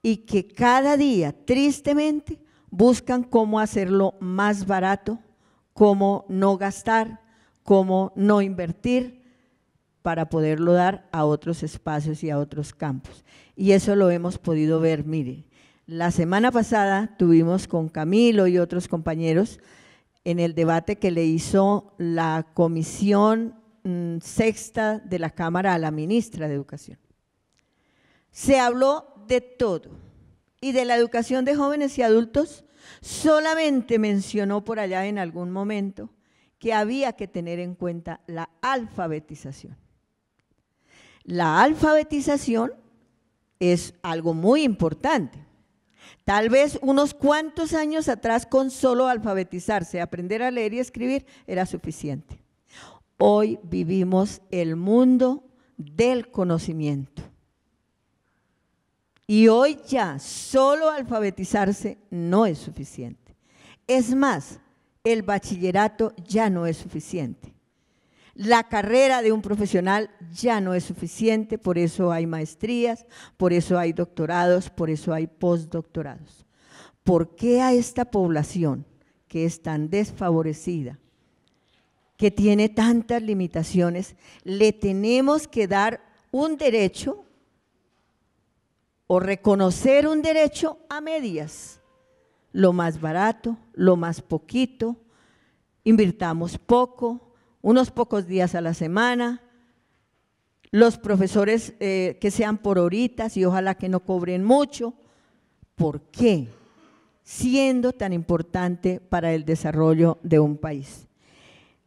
Y que cada día, tristemente, buscan cómo hacerlo más barato, cómo no gastar, cómo no invertir para poderlo dar a otros espacios y a otros campos. Y eso lo hemos podido ver, mire, la semana pasada tuvimos con Camilo y otros compañeros en el debate que le hizo la comisión mm, sexta de la Cámara a la ministra de Educación. Se habló de todo y de la educación de jóvenes y adultos solamente mencionó por allá en algún momento que había que tener en cuenta la alfabetización. La alfabetización es algo muy importante Tal vez unos cuantos años atrás con solo alfabetizarse, aprender a leer y escribir era suficiente. Hoy vivimos el mundo del conocimiento. Y hoy ya solo alfabetizarse no es suficiente. Es más, el bachillerato ya no es suficiente. La carrera de un profesional ya no es suficiente, por eso hay maestrías, por eso hay doctorados, por eso hay postdoctorados. ¿Por qué a esta población que es tan desfavorecida, que tiene tantas limitaciones, le tenemos que dar un derecho o reconocer un derecho a medias? Lo más barato, lo más poquito, invirtamos poco, unos pocos días a la semana, los profesores eh, que sean por horitas y ojalá que no cobren mucho. ¿Por qué? Siendo tan importante para el desarrollo de un país.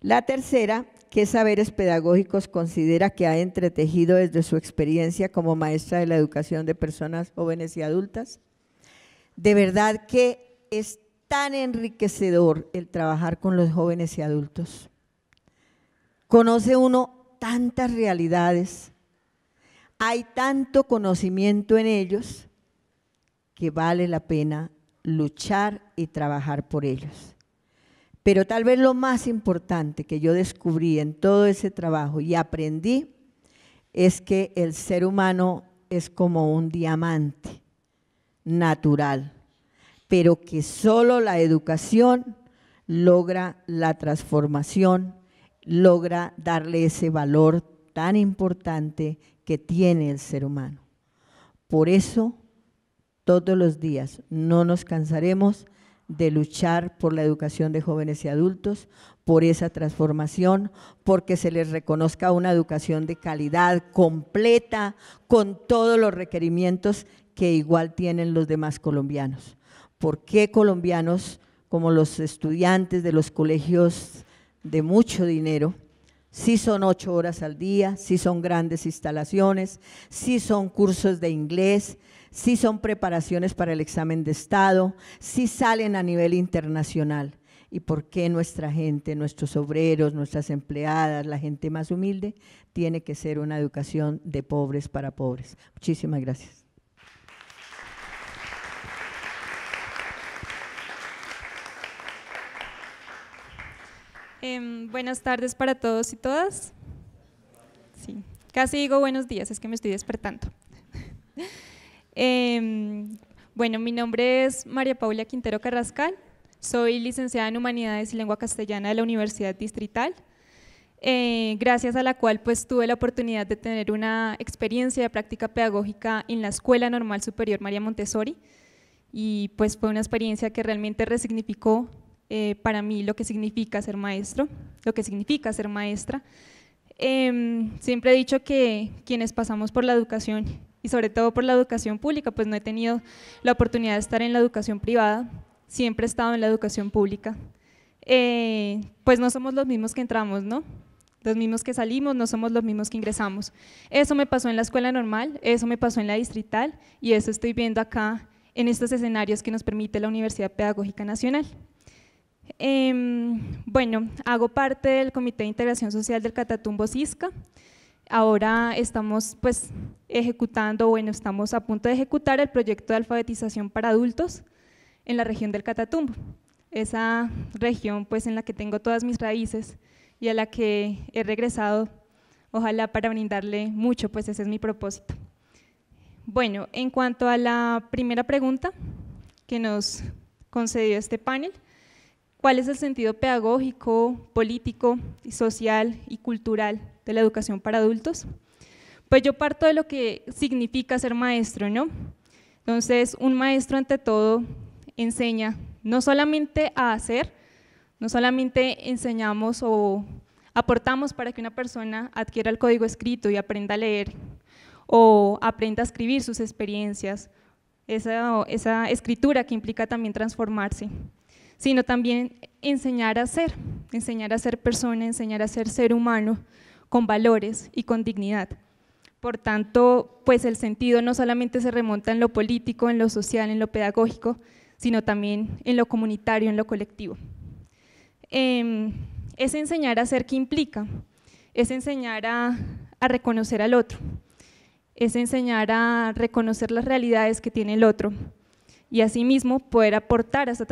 La tercera, ¿qué saberes pedagógicos considera que ha entretejido desde su experiencia como maestra de la educación de personas jóvenes y adultas? De verdad que es tan enriquecedor el trabajar con los jóvenes y adultos. Conoce uno tantas realidades, hay tanto conocimiento en ellos que vale la pena luchar y trabajar por ellos. Pero tal vez lo más importante que yo descubrí en todo ese trabajo y aprendí es que el ser humano es como un diamante natural, pero que solo la educación logra la transformación logra darle ese valor tan importante que tiene el ser humano. Por eso, todos los días no nos cansaremos de luchar por la educación de jóvenes y adultos, por esa transformación, porque se les reconozca una educación de calidad completa, con todos los requerimientos que igual tienen los demás colombianos. ¿Por qué colombianos como los estudiantes de los colegios de mucho dinero, si son ocho horas al día, si son grandes instalaciones, si son cursos de inglés, si son preparaciones para el examen de Estado, si salen a nivel internacional. ¿Y por qué nuestra gente, nuestros obreros, nuestras empleadas, la gente más humilde, tiene que ser una educación de pobres para pobres? Muchísimas gracias. Em, buenas tardes para todos y todas. casi digo buenos días, es que me estoy despertando. Em, bueno, mi nombre es María Paula Quintero Carrascal, soy licenciada en Humanidades y Lengua Castellana de la Universidad Distrital. Eh, gracias a la cual pues tuve la oportunidad de tener una experiencia de práctica pedagógica en la Escuela Normal Superior María Montessori y pues fue una experiencia que realmente resignificó eh, para mí lo que significa ser maestro, lo que significa ser maestra. Em, siempre he dicho que quienes pasamos por la educación y sobre todo por la educación pública, pues no he tenido la oportunidad de estar en la educación privada, siempre he estado en la educación pública. Eh, pues no somos los mismos que entramos, ¿no? Los mismos que salimos, no somos los mismos que ingresamos. Eso me pasó en la escuela normal, eso me pasó en la distrital y eso estoy viendo acá en estos escenarios que nos permite la Universidad Pedagógica Nacional. Em, bueno, hago parte del Comité de Integración Social del Catatumbo Cisca. Ahora estamos pues ejecutando, bueno, estamos a punto de ejecutar el proyecto de alfabetización para adultos en la región del Catatumbo. Esa región pues en la que tengo todas mis raíces y a la que he regresado, ojalá para brindarle mucho, pues ese es mi propósito. Bueno, en cuanto a la primera pregunta que nos concedió este panel, cuál es el sentido pedagógico, político, social y cultural de la educación para adultos. Pues yo parto de lo que significa ser maestro, ¿no? Entonces, un maestro ante todo enseña no solamente a hacer, no solamente enseñamos o aportamos para que una persona adquiera el código escrito y aprenda a leer o aprenda a escribir sus experiencias, esa, esa escritura que implica también transformarse, sino también enseñar a ser, enseñar a ser persona, enseñar a ser ser humano con valores y con dignidad. Por tanto, pues el sentido no solamente se remonta en lo político, en lo social, en lo pedagógico, sino también en lo comunitario, en lo colectivo. Em, es enseñar a ser que implica, es enseñar a reconocer al otro, es enseñar a reconocer las realidades que tiene el otro, y asimismo poder aportar a esa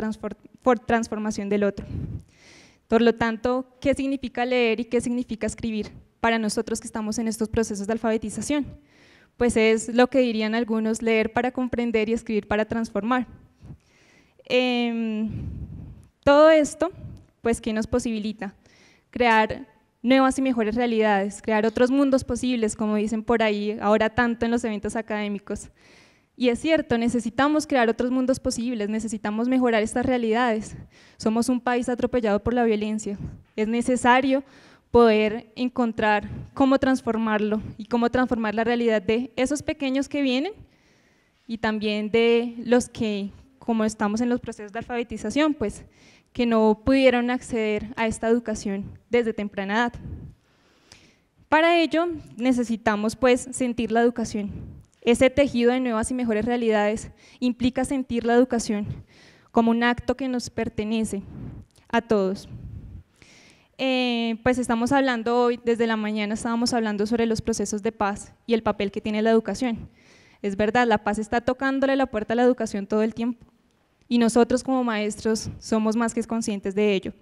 transformación del otro. Por lo tanto, ¿qué significa leer y qué significa escribir para nosotros que estamos en estos procesos de alfabetización? Pues es lo que dirían algunos, leer para comprender y escribir para transformar. Em, todo esto, pues, ¿qué nos posibilita? Crear nuevas y mejores realidades, crear otros mundos posibles, como dicen por ahí ahora tanto en los eventos académicos. Y es cierto, necesitamos crear otros mundos posibles, necesitamos mejorar estas realidades. Somos un país atropellado por la violencia. Es necesario poder encontrar cómo transformarlo y cómo transformar la realidad de esos pequeños que vienen y también de los que, como estamos en los procesos de alfabetización, pues que no pudieron acceder a esta educación desde temprana edad. Para ello necesitamos pues sentir la educación, ese tejido de nuevas y mejores realidades implica sentir la educación como un acto que nos pertenece a todos. Eh, pues estamos hablando hoy, desde la mañana estábamos hablando sobre los procesos de paz y el papel que tiene la educación. Es verdad, la paz está tocándole la puerta a la educación todo el tiempo y nosotros como maestros somos más que conscientes de ello.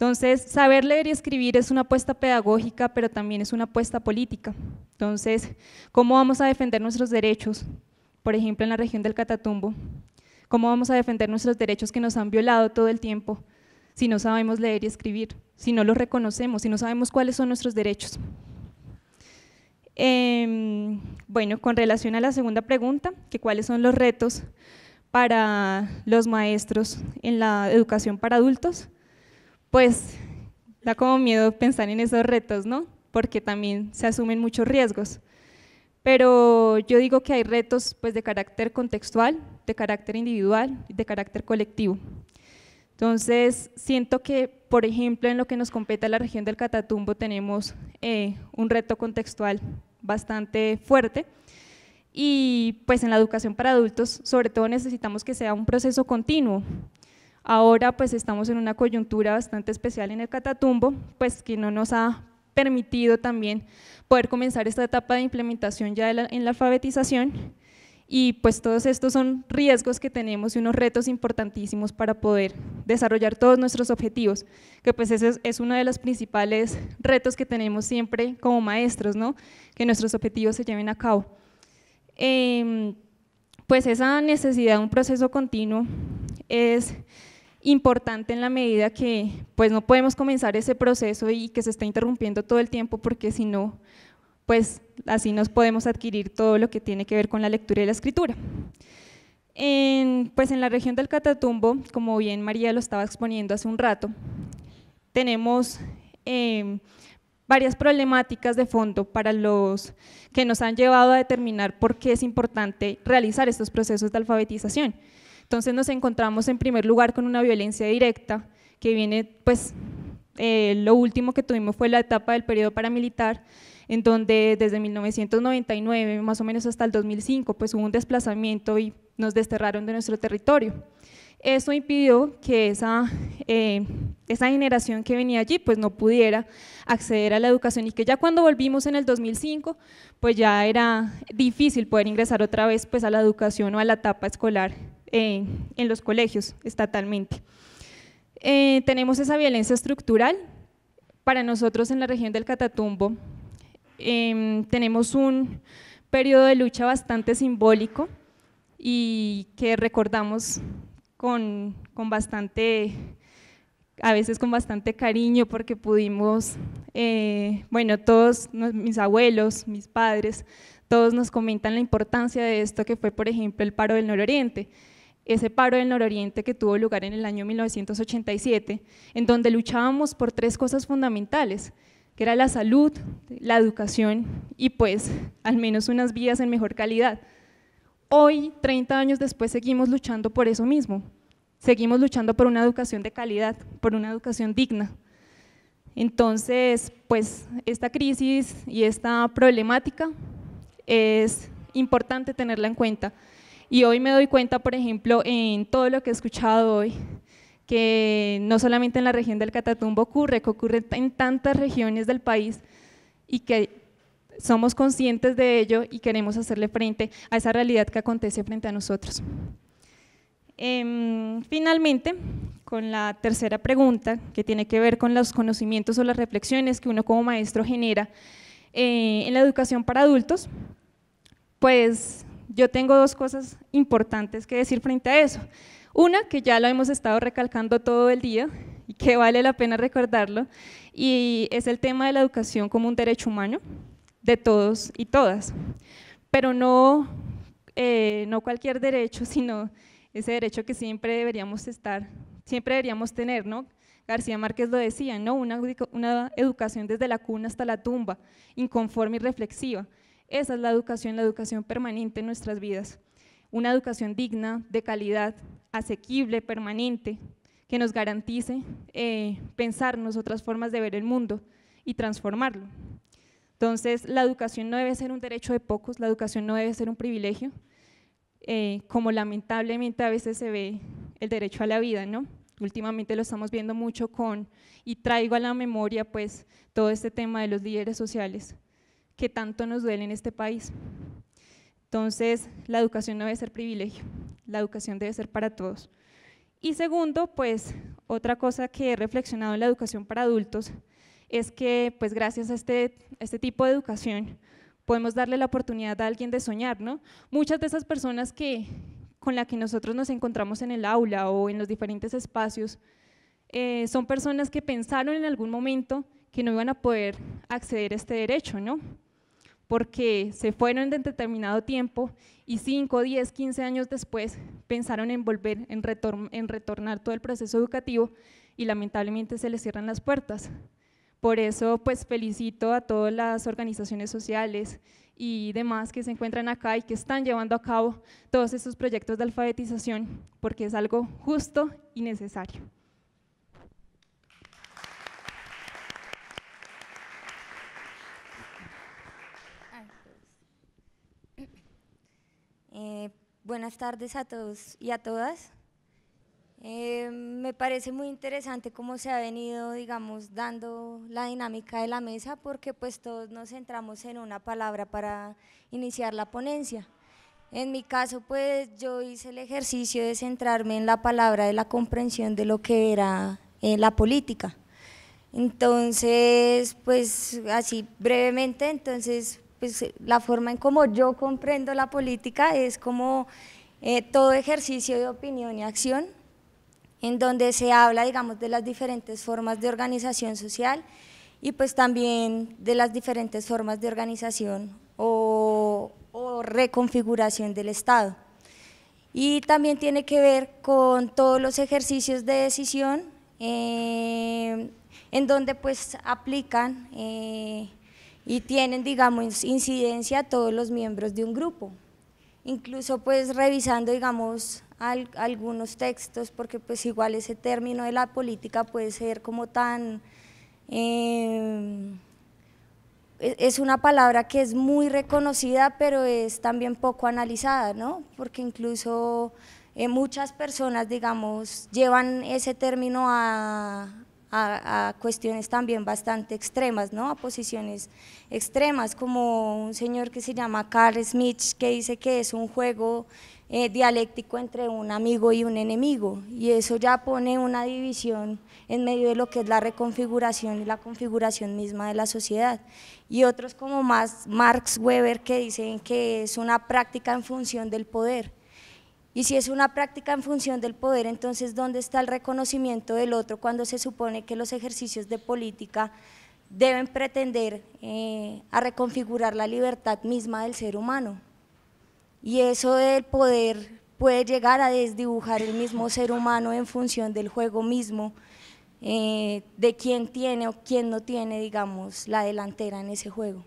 Entonces, saber leer y escribir es una apuesta pedagógica, pero también es una apuesta política. Entonces, ¿cómo vamos a defender nuestros derechos? Por ejemplo, en la región del Catatumbo. ¿Cómo vamos a defender nuestros derechos que nos han violado todo el tiempo si no sabemos leer y escribir, si no los reconocemos, si no sabemos cuáles son nuestros derechos? Em, bueno, con relación a la segunda pregunta, que cuáles son los retos para los maestros en la educación para adultos, pues da como miedo pensar en esos retos, ¿no? Porque también se asumen muchos riesgos. Pero yo digo que hay retos pues de carácter contextual, de carácter individual y de carácter colectivo. Entonces, siento que, por ejemplo, en lo que nos compete a la región del Catatumbo tenemos eh, un reto contextual bastante fuerte y pues en la educación para adultos, sobre todo necesitamos que sea un proceso continuo, Ahora pues estamos en una coyuntura bastante especial en el Catatumbo, pues que no nos ha permitido también poder comenzar esta etapa de implementación ya en la alfabetización y pues todos estos son riesgos que tenemos y unos retos importantísimos para poder desarrollar todos nuestros objetivos, que pues ese es, uno de los principales retos que tenemos siempre como maestros, ¿no? que nuestros objetivos se lleven a cabo. Em, pues esa necesidad de un proceso continuo es importante en la medida que pues no podemos comenzar ese proceso y que se está interrumpiendo todo el tiempo porque si no, pues así nos podemos adquirir todo lo que tiene que ver con la lectura y la escritura. En, pues en la región del Catatumbo, como bien María lo estaba exponiendo hace un rato, tenemos em, varias problemáticas de fondo para los que nos han llevado a determinar por qué es importante realizar estos procesos de alfabetización. Entonces nos encontramos en primer lugar con una violencia directa que viene, pues, eh, lo último que tuvimos fue la etapa del periodo paramilitar, en donde desde 1999 más o menos hasta el 2005, pues hubo un desplazamiento y nos desterraron de nuestro territorio. Eso impidió que esa, eh, esa generación que venía allí pues no pudiera acceder a la educación y que ya cuando volvimos en el 2005 pues ya era difícil poder ingresar otra vez pues a la educación o a la etapa escolar eh, en los colegios estatalmente. Eh, tenemos esa violencia estructural. Para nosotros en la región del Catatumbo em, tenemos un periodo de lucha bastante simbólico y que recordamos con, con bastante, a veces con bastante cariño porque pudimos, eh, bueno, todos mis abuelos, mis padres, todos nos comentan la importancia de esto que fue, por ejemplo, el paro del nororiente ese paro del nororiente que tuvo lugar en el año 1987, en donde luchábamos por tres cosas fundamentales, que era la salud, la educación y pues al menos unas vías en mejor calidad. Hoy, 30 años después, seguimos luchando por eso mismo. Seguimos luchando por una educación de calidad, por una educación digna. Entonces, pues esta crisis y esta problemática es importante tenerla en cuenta. Y hoy me doy cuenta, por ejemplo, en todo lo que he escuchado hoy, que no solamente en la región del Catatumbo ocurre, que ocurre en tantas regiones del país y que somos conscientes de ello y queremos hacerle frente a esa realidad que acontece frente a nosotros. Em, finalmente, con la tercera pregunta, que tiene que ver con los conocimientos o las reflexiones que uno como maestro genera eh, en la educación para adultos, pues yo tengo dos cosas importantes que decir frente a eso. Una, que ya lo hemos estado recalcando todo el día y que vale la pena recordarlo, y es el tema de la educación como un derecho humano de todos y todas. Pero no, eh, cualquier derecho, sino ese derecho que siempre deberíamos estar, siempre deberíamos tener, García Márquez lo decía, ¿no? una educación desde la cuna hasta la tumba, inconforme y reflexiva. Esa es la educación, la educación permanente en nuestras vidas. Una educación digna, de calidad, asequible, permanente, que nos garantice eh, pensarnos otras formas de ver el mundo y transformarlo. Entonces, la educación no debe ser un derecho de pocos, la educación no debe ser un privilegio, eh, como lamentablemente a veces se ve el derecho a la vida, ¿no? Últimamente lo estamos viendo mucho con, y traigo a la memoria pues todo este tema de los líderes sociales, que tanto nos duele en este país. Entonces, la educación no debe ser privilegio, la educación debe ser para todos. Y segundo, pues otra cosa que he reflexionado en la educación para adultos es que pues gracias a este, este tipo de educación podemos darle la oportunidad a alguien de soñar, ¿no? Muchas de esas personas que, con la que nosotros nos encontramos en el aula o en los diferentes espacios eh, son personas que pensaron en algún momento que no iban a poder acceder a este derecho, ¿no? porque se fueron en determinado tiempo y 5, 10, 15 años después pensaron en volver, en, retornar todo el proceso educativo y lamentablemente se les cierran las puertas. Por eso, pues felicito a todas las organizaciones sociales y demás que se encuentran acá y que están llevando a cabo todos estos proyectos de alfabetización, porque es algo justo y necesario. Eh, buenas tardes a todos y a todas. Eh, me parece muy interesante cómo se ha venido, digamos, dando la dinámica de la mesa, porque pues todos nos centramos en una palabra para iniciar la ponencia. En mi caso, pues yo hice el ejercicio de centrarme en la palabra de la comprensión de lo que era eh, la política. Entonces, pues así brevemente, entonces pues, eh, la forma en como yo comprendo la política es como eh, todo ejercicio de opinión y acción, en donde se habla, digamos, de las diferentes formas de organización social y pues también de las diferentes formas de organización o, reconfiguración del Estado. Y también tiene que ver con todos los ejercicios de decisión, eh, en donde pues aplican y tienen, digamos, incidencia todos los miembros de un grupo. Incluso pues revisando, digamos, algunos textos, porque pues igual ese término de la política puede ser como tan... Eh, e, es una palabra que es muy reconocida, pero es también poco analizada, ¿no? Porque incluso eh, muchas personas, digamos, llevan ese término a, a, cuestiones también bastante extremas, ¿no? a posiciones extremas, como un señor que se llama Carl Smith, que dice que es un juego eh, dialéctico entre un amigo y un enemigo, y eso ya pone una división en medio de lo que es la reconfiguración y la configuración misma de la sociedad. Y otros como más Marx Weber que dicen que es una práctica en función del poder, y si es una práctica en función del poder, entonces ¿dónde está el reconocimiento del otro cuando se supone que los ejercicios de política deben pretender eh, a reconfigurar la libertad misma del ser humano? Y eso del poder puede llegar a desdibujar el mismo ser humano en función del juego mismo, eh, de quién tiene o quién no tiene, digamos, la delantera en ese juego.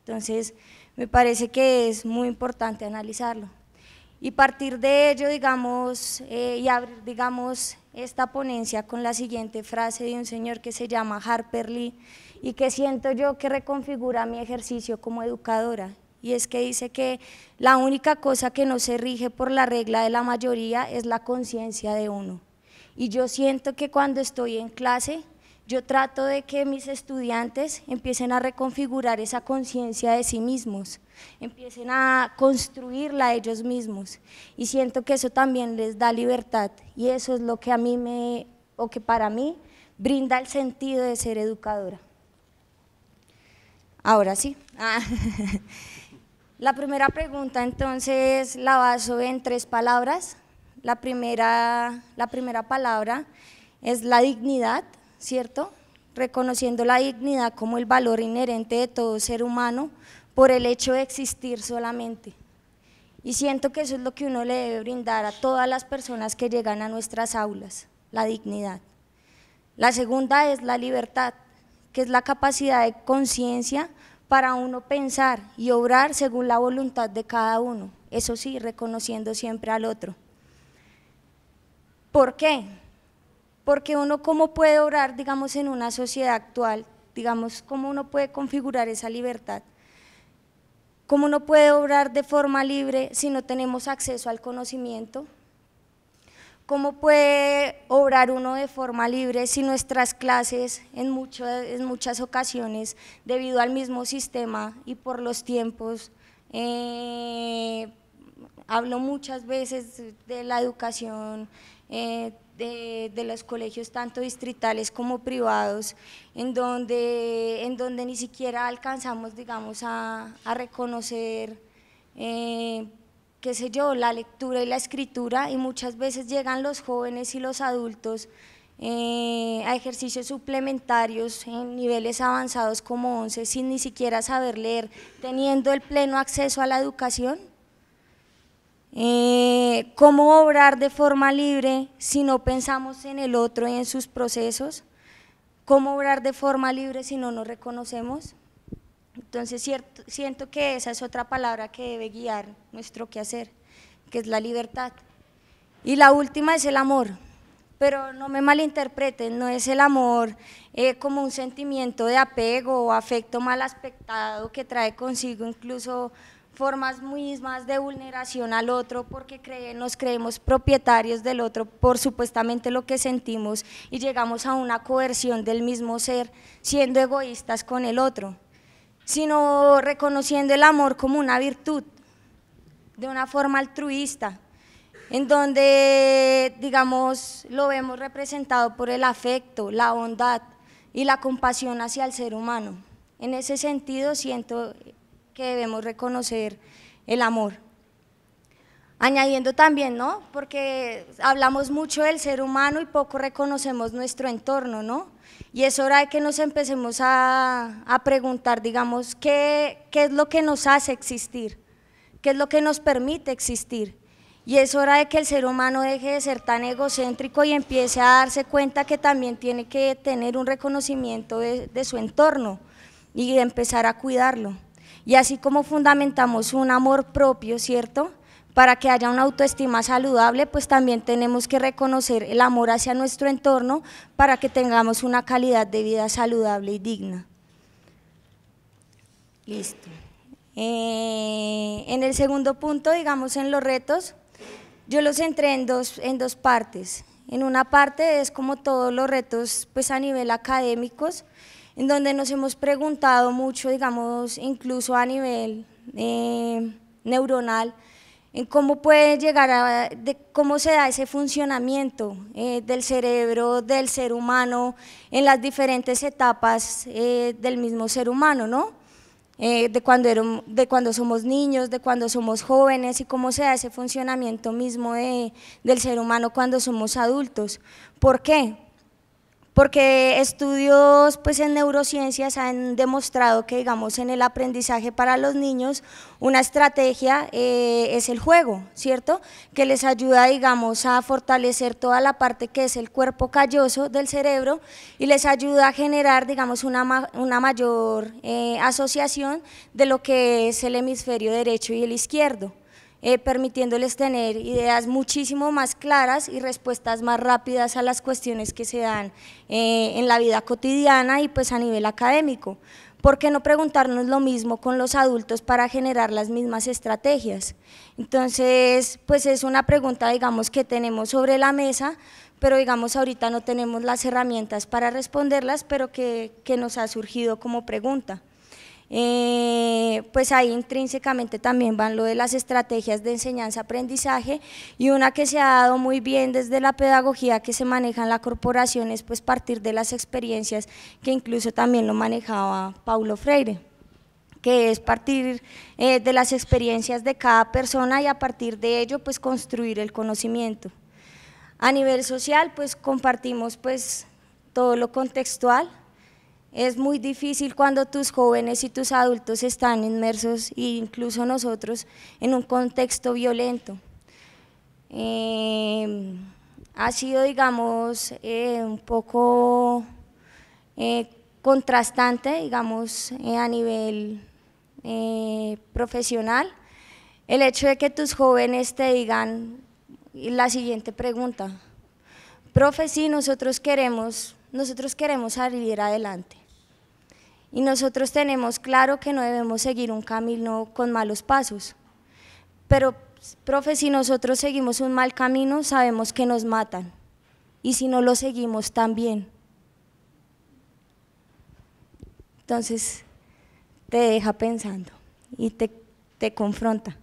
Entonces, me parece que es muy importante analizarlo y partir de ello, digamos, eh, y abrir, digamos, esta ponencia con la siguiente frase de un señor que se llama Harper Lee y que siento yo que reconfigura mi ejercicio como educadora. Y es que dice que la única cosa que no se rige por la regla de la mayoría es la conciencia de uno. Y yo siento que cuando estoy en clase, yo trato de que mis estudiantes empiecen a reconfigurar esa conciencia de sí mismos empiecen a construirla ellos mismos. Y siento que eso también les da libertad y eso es lo que a mí me, o que para mí, brinda el sentido de ser educadora. Ahora sí. Ah. La primera pregunta entonces la baso en tres palabras. La primera, la primera palabra es la dignidad, ¿cierto? Reconociendo la dignidad como el valor inherente de todo ser humano, por el hecho de existir solamente. Y siento que eso es lo que uno le debe brindar a todas las personas que llegan a nuestras aulas, la dignidad. La segunda es la libertad, que es la capacidad de conciencia para uno pensar y obrar según la voluntad de cada uno, eso sí, reconociendo siempre al otro. ¿Por qué? Porque uno cómo puede obrar, digamos, en una sociedad actual, digamos, cómo uno puede configurar esa libertad ¿Cómo no puede obrar de forma libre si no tenemos acceso al conocimiento? ¿Cómo puede obrar uno de forma libre si nuestras clases en, muchas ocasiones, debido al mismo sistema y por los tiempos, eh, hablo muchas veces de la educación eh, de, los colegios tanto distritales como privados, en donde, ni siquiera alcanzamos, digamos, a, reconocer, eh, qué sé yo, la lectura y la escritura, y muchas veces llegan los jóvenes y los adultos eh, a ejercicios suplementarios en niveles avanzados como 11 sin ni siquiera saber leer, teniendo el pleno acceso a la educación. Eh, cómo obrar de forma libre si no pensamos en el otro y en sus procesos, cómo obrar de forma libre si no nos reconocemos. Entonces siento que esa es otra palabra que debe guiar nuestro quehacer, que es la libertad. Y la última es el amor, pero no me malinterpreten, no es el amor eh, como un sentimiento de apego o afecto mal aspectado que trae consigo incluso formas mismas de vulneración al otro porque nos creemos propietarios del otro por supuestamente lo que sentimos y llegamos a una coerción del mismo ser siendo egoístas con el otro, sino reconociendo el amor como una virtud de una forma altruista, en donde, digamos, lo vemos representado por el afecto, la bondad y la compasión hacia el ser humano. En ese sentido siento que debemos reconocer el amor. Añadiendo también, ¿no? Porque hablamos mucho del ser humano y poco reconocemos nuestro entorno, ¿no? Y es hora de que nos empecemos a, preguntar, digamos, ¿qué, ¿qué es lo que nos hace existir? ¿Qué es lo que nos permite existir? Y es hora de que el ser humano deje de ser tan egocéntrico y empiece a darse cuenta que también tiene que tener un reconocimiento de, su entorno y empezar a cuidarlo. Y así como fundamentamos un amor propio, ¿cierto? Para que haya una autoestima saludable, pues también tenemos que reconocer el amor hacia nuestro entorno para que tengamos una calidad de vida saludable y digna. Listo. Eh, en el segundo punto, digamos en los retos, yo los entré en dos, en dos partes. En una parte es como todos los retos pues a nivel académicos, en donde nos hemos preguntado mucho, digamos, incluso a nivel eh, neuronal, en cómo puede llegar a, cómo se da ese funcionamiento eh, del cerebro, del ser humano, en las diferentes etapas eh, del mismo ser humano, ¿no? de, cuando de cuando somos niños, de cuando somos jóvenes y cómo se da ese funcionamiento mismo del ser humano cuando somos adultos. ¿Por qué? porque estudios pues, en neurociencias han demostrado que digamos en el aprendizaje para los niños una estrategia eh, es el juego, ¿cierto? Que les ayuda a fortalecer toda la parte que es el cuerpo calloso del cerebro y les ayuda a generar digamos una, mayor eh, asociación de lo que es el hemisferio derecho y el izquierdo. Eh, permitiéndoles tener ideas muchísimo más claras y respuestas más rápidas a las cuestiones que se dan eh, en la vida cotidiana y pues a nivel académico. ¿Por qué no preguntarnos lo mismo con los adultos para generar las mismas estrategias? Entonces, pues es una pregunta, digamos, que tenemos sobre la mesa, pero digamos ahorita no tenemos las herramientas para responderlas, pero que, que nos ha surgido como pregunta. Eh, pues ahí intrínsecamente también van lo de las estrategias de enseñanza-aprendizaje y una que se ha dado muy bien desde la pedagogía que se maneja en la corporación es pues partir de las experiencias que incluso también lo manejaba Paulo Freire que es partir eh, de las experiencias de cada persona y a partir de ello pues construir el conocimiento. A nivel social pues compartimos pues todo lo contextual, es muy difícil cuando tus jóvenes y tus adultos están inmersos, e incluso nosotros, en un contexto violento. Eh, ha sido, digamos, eh, un poco eh, contrastante, digamos, a nivel profesional, el hecho de que tus jóvenes te digan la siguiente pregunta, profe, sí, nosotros queremos, nosotros queremos salir adelante y nosotros tenemos claro que no debemos seguir un camino con malos pasos. Pero, profe, si nosotros seguimos un mal camino, sabemos que nos matan. Y si no lo seguimos, también. Entonces, te deja pensando y te, confronta.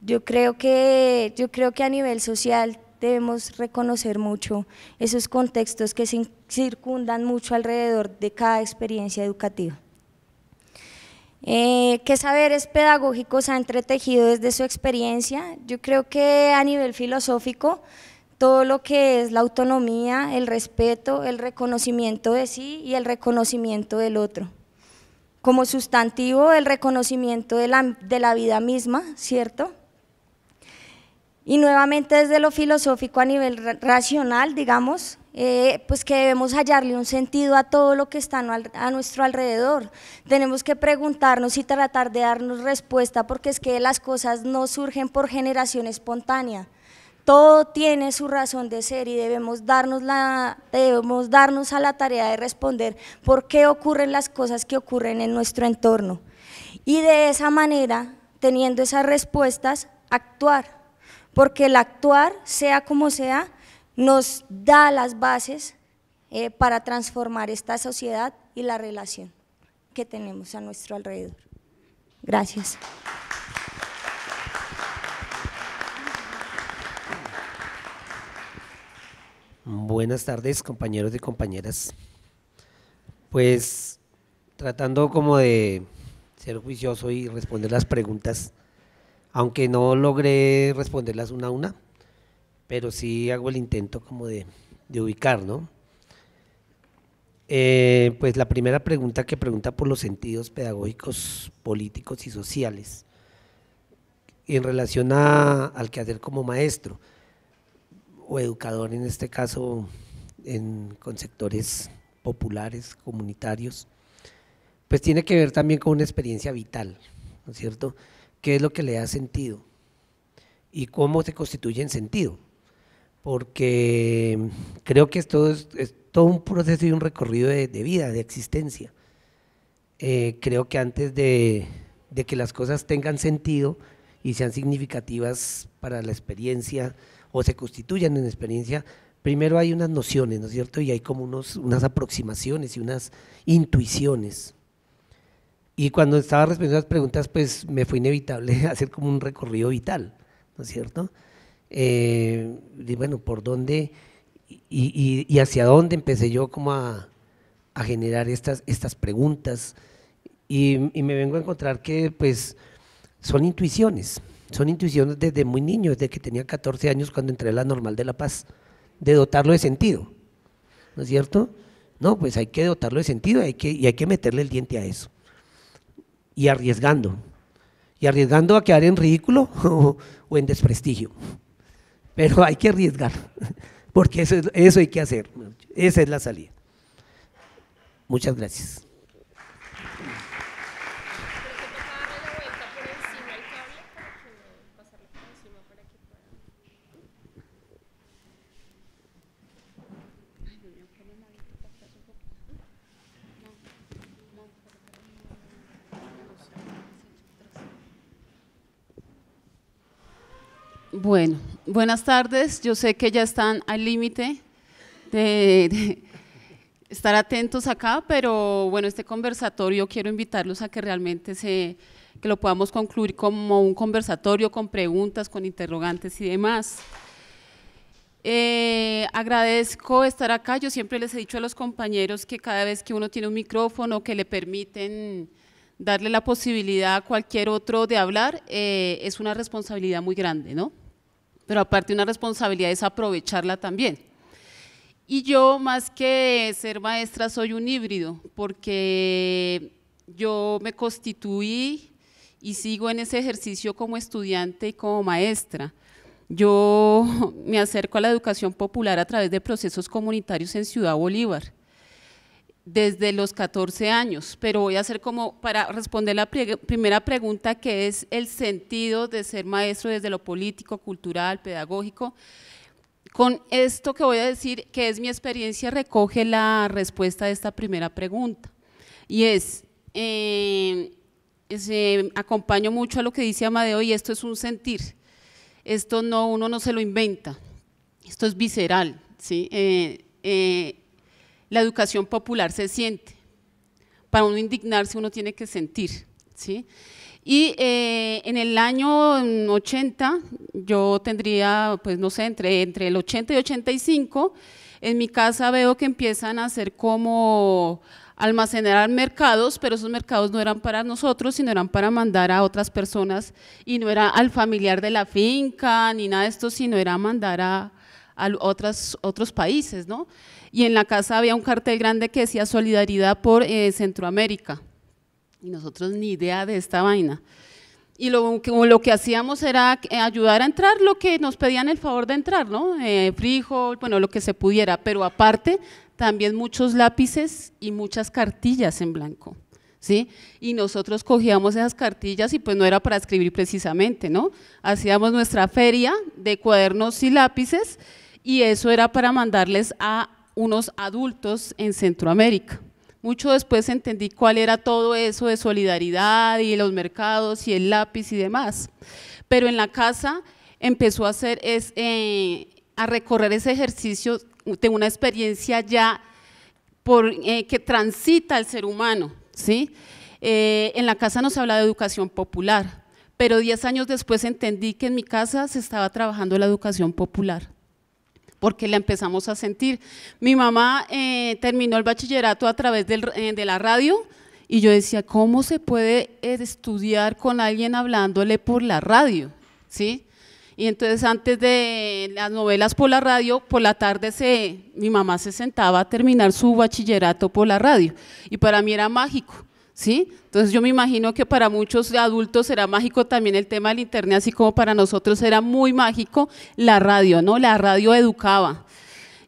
Yo creo, que, yo creo que a nivel social debemos reconocer mucho esos contextos que se circundan mucho alrededor de cada experiencia educativa. Eh, ¿Qué saberes pedagógicos ha entretejido desde su experiencia? Yo creo que a nivel filosófico, todo lo que es la autonomía, el respeto, el reconocimiento de sí y el reconocimiento del otro. Como sustantivo, el reconocimiento de la vida misma, ¿cierto? Y nuevamente desde lo filosófico a nivel racional, digamos, eh, pues que debemos hallarle un sentido a todo lo que está a nuestro alrededor. Tenemos que preguntarnos y tratar de darnos respuesta porque es que las cosas no surgen por generación espontánea. Todo tiene su razón de ser y debemos darnos, debemos darnos a la tarea de responder por qué ocurren las cosas que ocurren en nuestro entorno. Y de esa manera, teniendo esas respuestas, actuar porque el actuar, sea como sea, nos da las bases eh, para transformar esta sociedad y la relación que tenemos a nuestro alrededor. Gracias. Buenas tardes, compañeros y compañeras. Pues tratando como de ser juicioso y responder las preguntas aunque no logré responderlas una a una, pero sí hago el intento como de, ubicar, ¿no? Eh, pues la primera pregunta que pregunta por los sentidos pedagógicos, políticos y sociales en relación a, al hacer como maestro o educador en este caso con sectores populares, comunitarios, pues tiene que ver también con una experiencia vital, ¿no es cierto?, qué es lo que le da sentido y cómo se constituye en sentido. Porque creo que esto es, todo un proceso y un recorrido de, vida, de existencia. Eh, creo que antes de, de que las cosas tengan sentido y sean significativas para la experiencia o se constituyan en experiencia, primero hay unas nociones, ¿no es cierto? Y hay como unos, unas aproximaciones y unas intuiciones. Y cuando estaba respondiendo las preguntas, pues me fue inevitable hacer como un recorrido vital, ¿no es cierto? Eh, y bueno, ¿por dónde y, hacia dónde empecé yo como a, generar estas, estas preguntas? Y, me vengo a encontrar que pues son intuiciones, son intuiciones desde muy niño, desde que tenía 14 años cuando entré a la Normal de La Paz, de dotarlo de sentido, ¿no es cierto? No, pues hay que dotarlo de sentido hay que, y hay que meterle el diente a eso y arriesgando. Y arriesgando a quedar en ridículo o, en desprestigio. Pero hay que arriesgar, porque eso, eso hay que hacer. Esa es la salida. Muchas gracias. Bueno, buenas tardes. Yo sé que ya están al límite de, estar atentos acá, pero bueno, este conversatorio quiero invitarlos a que realmente se, que lo podamos concluir como un conversatorio con preguntas, con interrogantes y demás. Eh, agradezco estar acá. Yo siempre les he dicho a los compañeros que cada vez que uno tiene un micrófono que le permiten darle la posibilidad a cualquier otro de hablar, eh, es una responsabilidad muy grande, ¿no? pero aparte una responsabilidad es aprovecharla también. Y yo más que ser maestra soy un híbrido, porque yo me constituí y sigo en ese ejercicio como estudiante y como maestra. Yo me acerco a la educación popular a través de procesos comunitarios en Ciudad Bolívar desde los 14 años, pero voy a hacer como para responder la primera pregunta que es el sentido de ser maestro desde lo político, cultural, pedagógico. Con esto que voy a decir, que es mi experiencia, recoge la respuesta de esta primera pregunta. Y es, eh, acompaño mucho a lo que dice Amadeo y esto es un sentir. Esto no, uno no se lo inventa, esto es visceral. ¿sí? Eh, eh, la educación popular se siente. Para uno indignarse uno tiene que sentir. ¿sí? Y eh, en el año 80, yo tendría, pues no sé, entre, entre el 80 y 85, en mi casa veo que empiezan a hacer como almacenar mercados, pero esos mercados no eran para nosotros, sino eran para mandar a otras personas y no era al familiar de la finca ni nada de esto, sino era mandar a, otros países, ¿no? y en la casa había un cartel grande que decía solidaridad por eh, Centroamérica. Y nosotros ni idea de esta vaina. Y lo que, hacíamos era eh, ayudar a entrar lo que nos pedían el favor de entrar, ¿no? Eh, frijol, bueno, lo que se pudiera, pero aparte también muchos lápices y muchas cartillas en blanco. ¿Sí? Y nosotros cogíamos esas cartillas y pues no era para escribir precisamente, ¿no? Hacíamos nuestra feria de cuadernos y lápices y eso era para mandarles a unos adultos en Centroamérica. Mucho después entendí cuál era todo eso de solidaridad y los mercados y el lápiz y demás. Pero en la casa empezó a hacer eh, a recorrer ese ejercicio de una experiencia ya eh, que transita el ser humano, ¿sí? Eh, en la casa nos habla de educación popular, pero 10 años después entendí que en mi casa se estaba trabajando la educación popular porque la empezamos a sentir. Mi mamá eh, terminó el bachillerato a través eh, de la radio y yo decía, ¿cómo se puede eh, estudiar con alguien hablándole por la radio? ¿Sí? Y entonces antes de las novelas por la radio, por la tarde se, mi mamá se sentaba a terminar su bachillerato por la radio. Y para mí era mágico, entonces yo me imagino que para muchos adultos era mágico también el tema del internet, así como para nosotros era muy mágico la radio, ¿no? La radio educaba.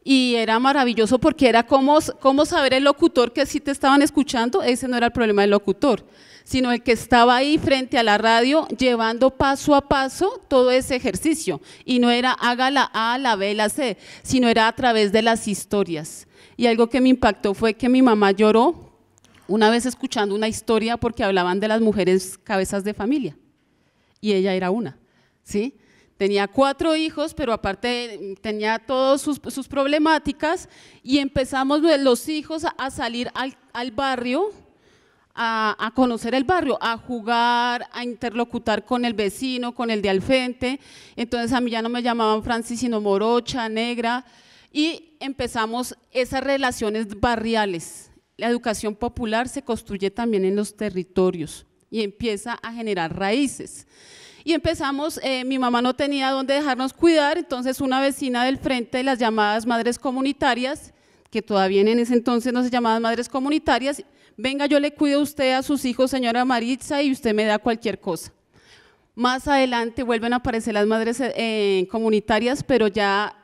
Y era maravilloso porque era como, saber el locutor que si te estaban escuchando, ese no era el problema del locutor, sino el que estaba ahí frente a la radio llevando paso a paso todo ese ejercicio. Y no era haga la A, la B, la C, sino era a través de las historias. Y algo que me impactó fue que mi mamá lloró una vez escuchando una historia porque hablaban de las mujeres cabezas de familia y ella era una, ¿sí? Tenía cuatro hijos, pero aparte tenía todas sus, problemáticas y empezamos los hijos a salir al, barrio, a, a, conocer el barrio, a jugar, a interlocutar con el vecino, con el de al frente. Entonces a mí ya no me llamaban Francis, sino morocha, negra. Y empezamos esas relaciones barriales, la educación popular se construye también en los territorios y empieza a generar raíces. Y empezamos, eh, mi mamá no tenía dónde dejarnos cuidar, entonces una vecina del frente las llamadas madres comunitarias, que todavía en ese entonces no se llamaban madres comunitarias, venga yo le cuido a usted a sus hijos, señora Maritza, y usted me da cualquier cosa. Más adelante vuelven a aparecer las madres eh, comunitarias, pero ya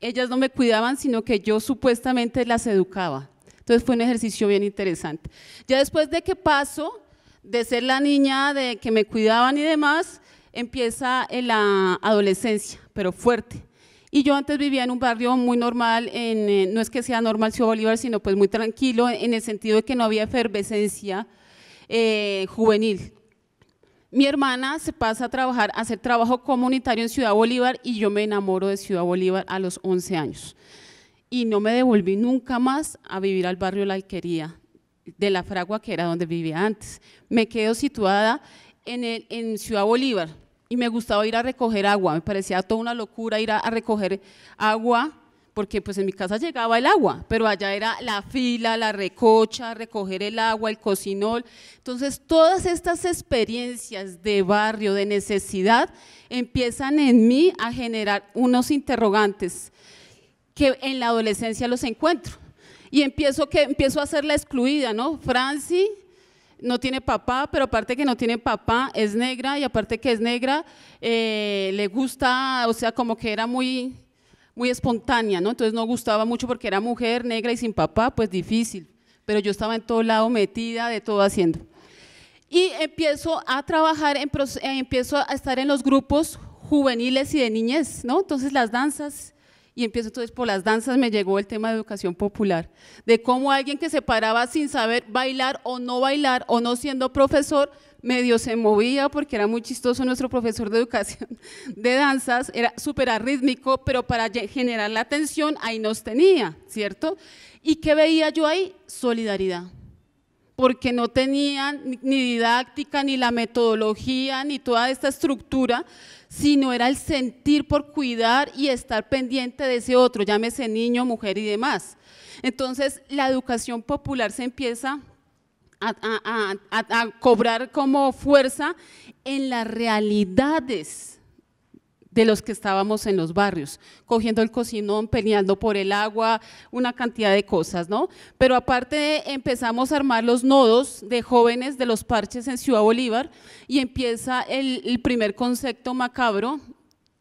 ellas no me cuidaban, sino que yo supuestamente las educaba. Entonces fue un ejercicio bien interesante. Ya después de que paso de ser la niña de que me cuidaban y demás, empieza la adolescencia, pero fuerte. Y yo antes vivía en un barrio muy normal, en, eh, no es que sea normal Ciudad Bolívar, sino pues muy tranquilo, en el sentido de que no había efervescencia eh, juvenil. Mi hermana se pasa a trabajar, a hacer trabajo comunitario en Ciudad Bolívar y yo me enamoro de Ciudad Bolívar a los 11 años y no me devolví nunca más a vivir al barrio La Alquería, de la Fragua, que era donde vivía antes. Me quedo situada en, el, Ciudad Bolívar y me gustaba ir a recoger agua, me parecía toda una locura ir a, a recoger agua porque pues en mi casa llegaba el agua, pero allá era la fila, la recocha, recoger el agua, el cocinol. Entonces, todas estas experiencias de barrio, de necesidad, empiezan en mí a generar unos interrogantes que en la adolescencia los encuentro. Y empiezo, que, empiezo a ser la excluida, ¿no? Franci no tiene papá, pero aparte que no tiene papá, es negra y aparte que es negra, eh, le gusta, o sea, como que era muy, muy espontánea, ¿no? Entonces no gustaba mucho porque era mujer, negra y sin papá, pues difícil. Pero yo estaba en todo lado metida, de todo haciendo. Y empiezo a trabajar, en, eh, empiezo a estar en los grupos juveniles y de niñez, ¿no? Entonces las danzas, y empiezo entonces por las danzas, me llegó el tema de educación popular, de cómo alguien que se paraba sin saber bailar o no bailar o no siendo profesor, medio se movía porque era muy chistoso nuestro profesor de educación de danzas, era súper arrítmico, pero para generar la atención ahí nos tenía, ¿cierto? ¿Y qué veía yo ahí? Solidaridad porque no tenían ni didáctica, ni la metodología, ni toda esta estructura sino era el sentir por cuidar y estar pendiente de ese otro, llámese niño, mujer y demás. Entonces, la educación popular se empieza a, cobrar como fuerza en las realidades de los que estábamos en los barrios, cogiendo el cocinón, peleando por el agua, una cantidad de cosas, ¿no? Pero aparte empezamos a armar los nodos de jóvenes de los parches en Ciudad Bolívar y empieza el, el primer concepto macabro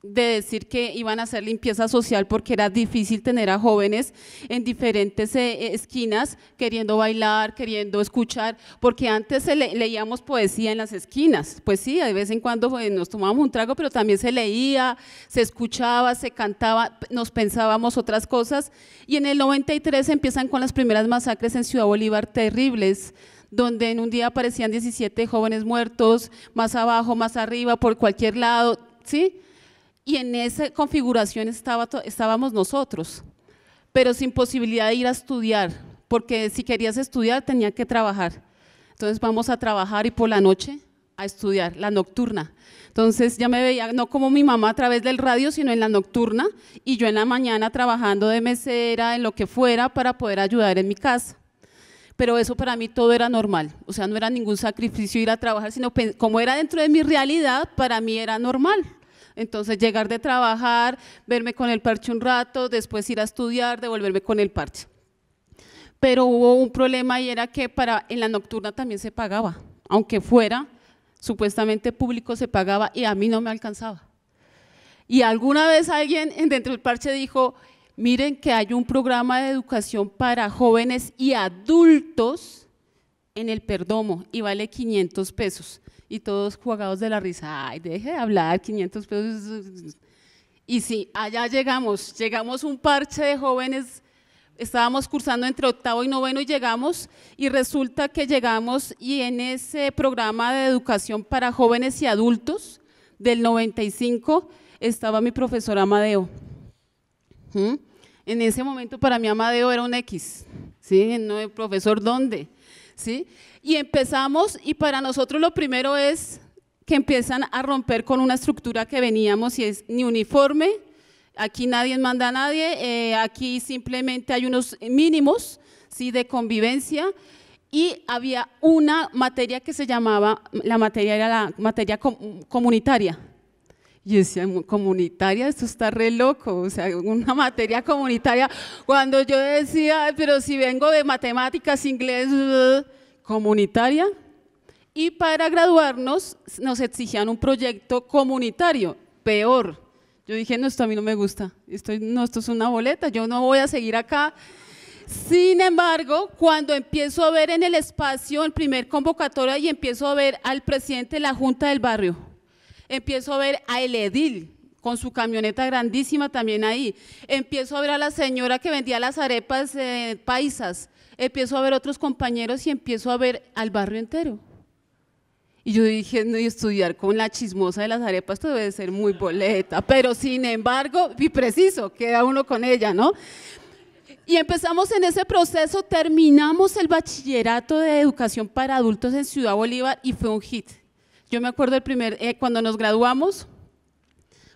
de decir que iban a hacer limpieza social porque era difícil tener a jóvenes en diferentes eh, eh, esquinas queriendo bailar, queriendo escuchar, porque antes leíamos poesía en las esquinas, pues sí, de vez en cuando pues, nos tomábamos un trago, pero también se leía, se escuchaba, se cantaba, nos pensábamos otras cosas, y en el 93 empiezan con las primeras masacres en Ciudad Bolívar terribles, donde en un día aparecían 17 jóvenes muertos, más abajo, más arriba, por cualquier lado, ¿sí?, y en esa configuración estábamos nosotros, pero sin posibilidad de ir a estudiar, porque si querías estudiar tenía que trabajar. Entonces vamos a trabajar y por la noche a estudiar, la nocturna. Entonces ya me veía, no como mi mamá a través del radio, sino en la nocturna, y yo en la mañana trabajando de mesera, en lo que fuera, para poder ayudar en mi casa. Pero eso para mí todo era normal, o sea, no era ningún sacrificio ir a trabajar, sino como era dentro de mi realidad, para mí era normal. Entonces llegar de trabajar, verme con el parche un rato, después ir a estudiar, devolverme con el parche. Pero hubo un problema y era que para, en la nocturna también se pagaba, aunque fuera supuestamente público se pagaba y a mí no me alcanzaba. Y alguna vez alguien dentro del parche dijo, miren que hay un programa de educación para jóvenes y adultos en el perdomo y vale 500 pesos y todos jugados de la risa, ay, deje de hablar, 500 pesos. Y sí, allá llegamos, llegamos un parche de jóvenes, estábamos cursando entre octavo y noveno y llegamos y resulta que llegamos y en ese programa de educación para jóvenes y adultos del 95 estaba mi profesor Amadeo. ¿Mm? En ese momento para mí Amadeo era un X, ¿sí? No, profesor, ¿dónde? ¿Sí? y empezamos y para nosotros lo primero es que empiezan a romper con una estructura que veníamos y es ni uniforme, aquí nadie manda a nadie, eh, aquí simplemente hay unos mínimos ¿sí? de convivencia y había una materia que se llamaba, la materia era la materia comunitaria. Y decía, comunitaria, esto está re loco, o sea, una materia comunitaria. Cuando yo decía, pero si vengo de matemáticas, inglés, comunitaria y para graduarnos nos exigían un proyecto comunitario, peor. Yo dije, no, esto a mí no me gusta, esto, no, esto es una boleta, yo no voy a seguir acá. Sin embargo, cuando empiezo a ver en el espacio el primer convocatorio y empiezo a ver al presidente de la Junta del Barrio, empiezo a ver a el edil con su camioneta grandísima también ahí, empiezo a ver a la señora que vendía las arepas eh, paisas, empiezo a ver otros compañeros y empiezo a ver al barrio entero. Y yo dije, no, y estudiar con la chismosa de las arepas, debe debe ser muy boleta, pero sin embargo, y preciso, queda uno con ella, ¿no? Y empezamos en ese proceso, terminamos el bachillerato de educación para adultos en Ciudad Bolívar y fue un hit. Yo me acuerdo el primer, eh, cuando nos graduamos,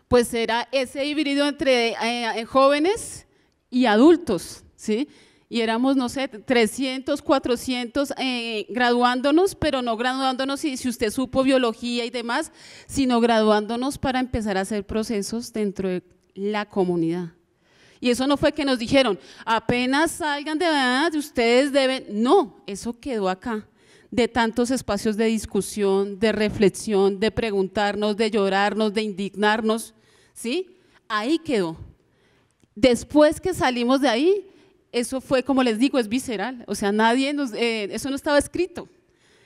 pues era ese híbrido entre eh, eh, jóvenes y adultos, ¿sí? y éramos, no sé, 300, 400 eh, graduándonos, pero no graduándonos si, usted supo biología y demás, sino graduándonos para empezar a hacer procesos dentro de la comunidad. Y eso no fue que nos dijeron, apenas salgan de edad, ustedes deben, no, eso quedó acá de tantos espacios de discusión, de reflexión, de preguntarnos, de llorarnos, de indignarnos, ¿sí? Ahí quedó. Después que salimos de ahí, eso fue, como les digo, es visceral. O sea, nadie nos, eh, eso no estaba escrito.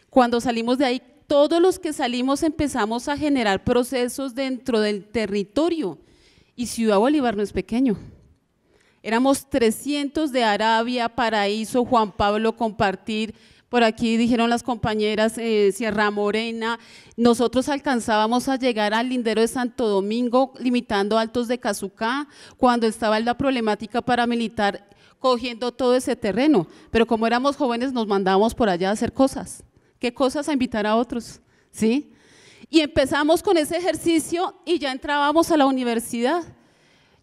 Cuando salimos de ahí, todos los que salimos empezamos a generar procesos dentro del territorio. Y Ciudad Bolívar no es pequeño. Éramos 300 de Arabia, Paraíso, Juan Pablo, Compartir, por aquí dijeron las compañeras eh, Sierra Morena, nosotros alcanzábamos a llegar al lindero de Santo Domingo, limitando altos de Cazucá, cuando estaba la problemática paramilitar, cogiendo todo ese terreno. Pero como éramos jóvenes, nos mandábamos por allá a hacer cosas. ¿Qué cosas? A invitar a otros, ¿sí? Y empezamos con ese ejercicio y ya entrábamos a la universidad.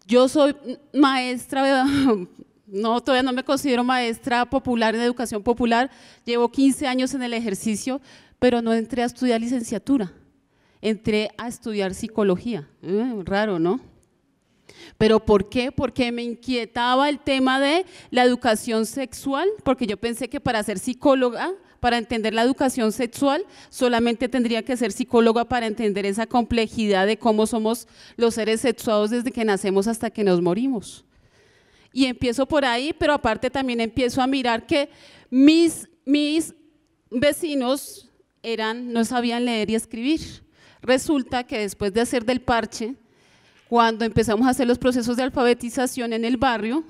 Yo soy maestra, no, todavía no me considero maestra popular en educación popular, llevo 15 años en el ejercicio, pero no entré a estudiar licenciatura, entré a estudiar psicología. Mm, raro, ¿no? ¿Pero por qué? Porque me inquietaba el tema de la educación sexual, porque yo pensé que para ser psicóloga, para entender la educación sexual, solamente tendría que ser psicóloga para entender esa complejidad de cómo somos los seres sexuados desde que nacemos hasta que nos morimos. Y empiezo por ahí, pero aparte también empiezo a mirar que mis, vecinos eran, no sabían leer y escribir. Resulta que después de hacer del parche, cuando empezamos a hacer los procesos de alfabetización en el barrio,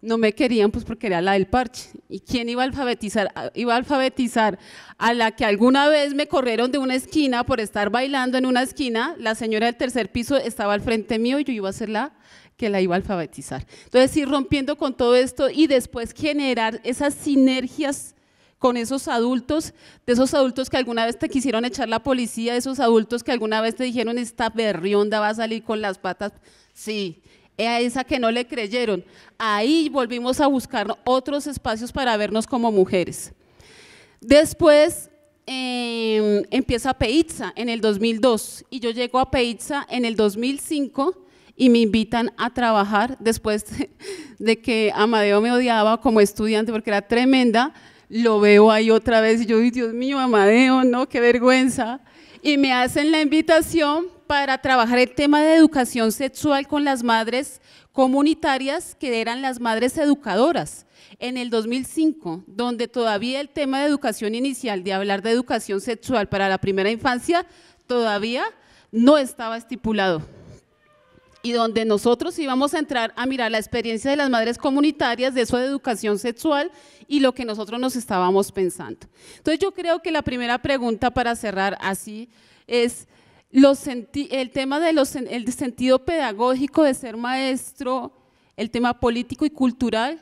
no me querían pues porque era la del parche. ¿Y quién iba a alfabetizar? Iba a alfabetizar a la que alguna vez me corrieron de una esquina por estar bailando en una esquina, la señora del tercer piso estaba al frente mío y yo iba a ser la que la iba a alfabetizar. Entonces ir rompiendo con todo esto y después generar esas sinergias con esos adultos, de esos adultos que alguna vez te quisieron echar la policía, de esos adultos que alguna vez te dijeron, esta berrionda va a salir con las patas. Sí, eh, a esa que no le creyeron. Ahí volvimos a buscar otros espacios para vernos como mujeres. Después em, empieza Peitza en el 2002 y yo llego a Peitza en el 2005 y me invitan a trabajar después de que Amadeo me odiaba como estudiante porque era tremenda lo veo ahí otra vez y yo, Dios mío, Amadeo, no, qué vergüenza. Y me hacen la invitación para trabajar el tema de educación sexual con las madres comunitarias que eran las madres educadoras en el 2005, donde todavía el tema de educación inicial, de hablar de educación sexual para la primera infancia, todavía no estaba estipulado y donde nosotros íbamos a entrar a mirar la experiencia de las madres comunitarias de eso de educación sexual y lo que nosotros nos estábamos pensando. Entonces yo creo que la primera pregunta para cerrar así es el tema del sentido pedagógico de ser maestro, el tema político y cultural,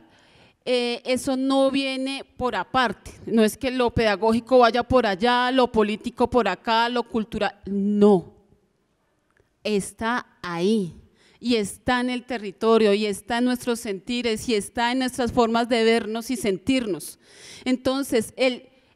eh, eso no viene por aparte. No es que lo pedagógico vaya por allá, lo político por acá, lo cultural. No. Está ahí y está en el territorio, y está en nuestros sentires, y está en nuestras formas de vernos y sentirnos. Entonces,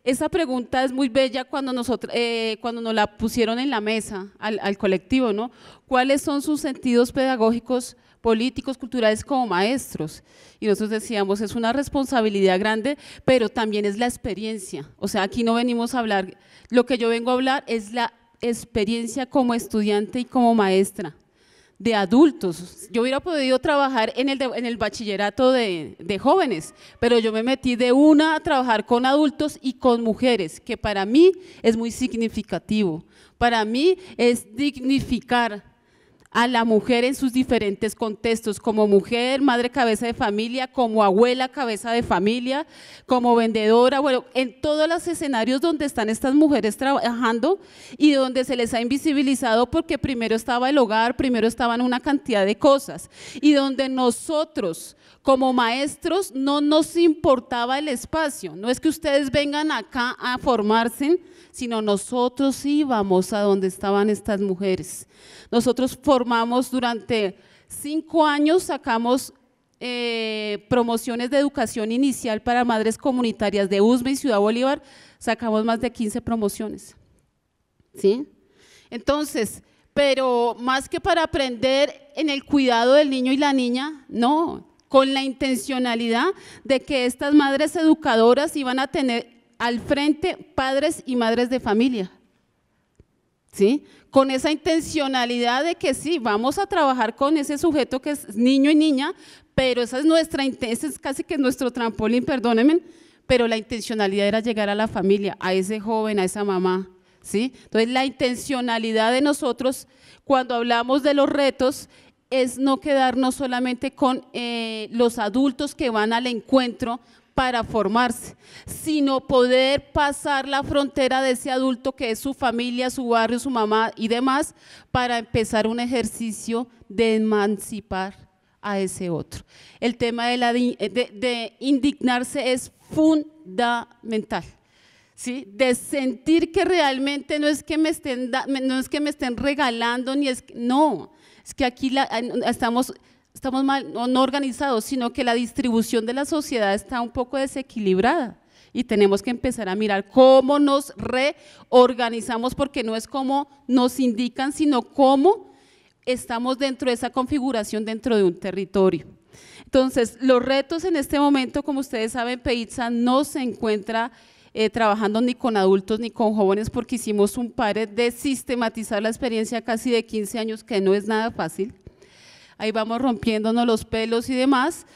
esa pregunta es muy bella cuando, nosotros, eh, cuando nos la pusieron en la mesa al, al, colectivo, ¿no? ¿Cuáles son sus sentidos pedagógicos, políticos, culturales como maestros? Y nosotros decíamos, es una responsabilidad grande, pero también es la experiencia. O sea, aquí no venimos a hablar, lo que yo vengo a hablar es la experiencia como estudiante y como maestra de adultos. Yo hubiera podido trabajar en el, en el bachillerato de, de, jóvenes, pero yo me metí de una a trabajar con adultos y con mujeres, que para mí es muy significativo. Para mí es dignificar a la mujer en sus diferentes contextos, como mujer, madre cabeza de familia, como abuela cabeza de familia, como vendedora, bueno, en todos los escenarios donde están estas mujeres trabajando y donde se les ha invisibilizado porque primero estaba el hogar, primero estaban una cantidad de cosas y donde nosotros como maestros no nos importaba el espacio. No es que ustedes vengan acá a formarse, sino nosotros íbamos a donde estaban estas mujeres. Nosotros formamos durante cinco años, sacamos eh, promociones de educación inicial para madres comunitarias de Usme y Ciudad Bolívar, sacamos más de 15 promociones. Entonces, pero más que para aprender en el cuidado del niño y la niña, no, con la intencionalidad de que estas madres educadoras iban a tener al frente padres y madres de familia. ¿Sí? Con esa intencionalidad de que sí, vamos a trabajar con ese sujeto que es niño y niña, pero esa es nuestra ese es casi que nuestro trampolín, perdónenme, pero la intencionalidad era llegar a la familia, a ese joven, a esa mamá, ¿sí? Entonces, la intencionalidad de nosotros cuando hablamos de los retos es no quedarnos solamente con eh, los adultos que van al encuentro para formarse, sino poder pasar la frontera de ese adulto que es su familia, su barrio, su mamá y demás, para empezar un ejercicio de emancipar a ese otro. El tema de, la, indignarse es fundamental. ¿Sí? de sentir que realmente no es que me estén, no es que me estén regalando, ni es, no, es que aquí estamos, mal, no, organizados, sino que la distribución de la sociedad está un poco desequilibrada y tenemos que empezar a mirar cómo nos reorganizamos, porque no es como nos indican, sino cómo estamos dentro de esa configuración dentro de un territorio. Entonces, los retos en este momento, como ustedes saben, Peiza no se encuentra eh, trabajando ni con adultos ni con jóvenes porque hicimos un par de sistematizar la experiencia casi de 15 años, que no es nada fácil. Ahí vamos rompiéndonos los pelos y demás.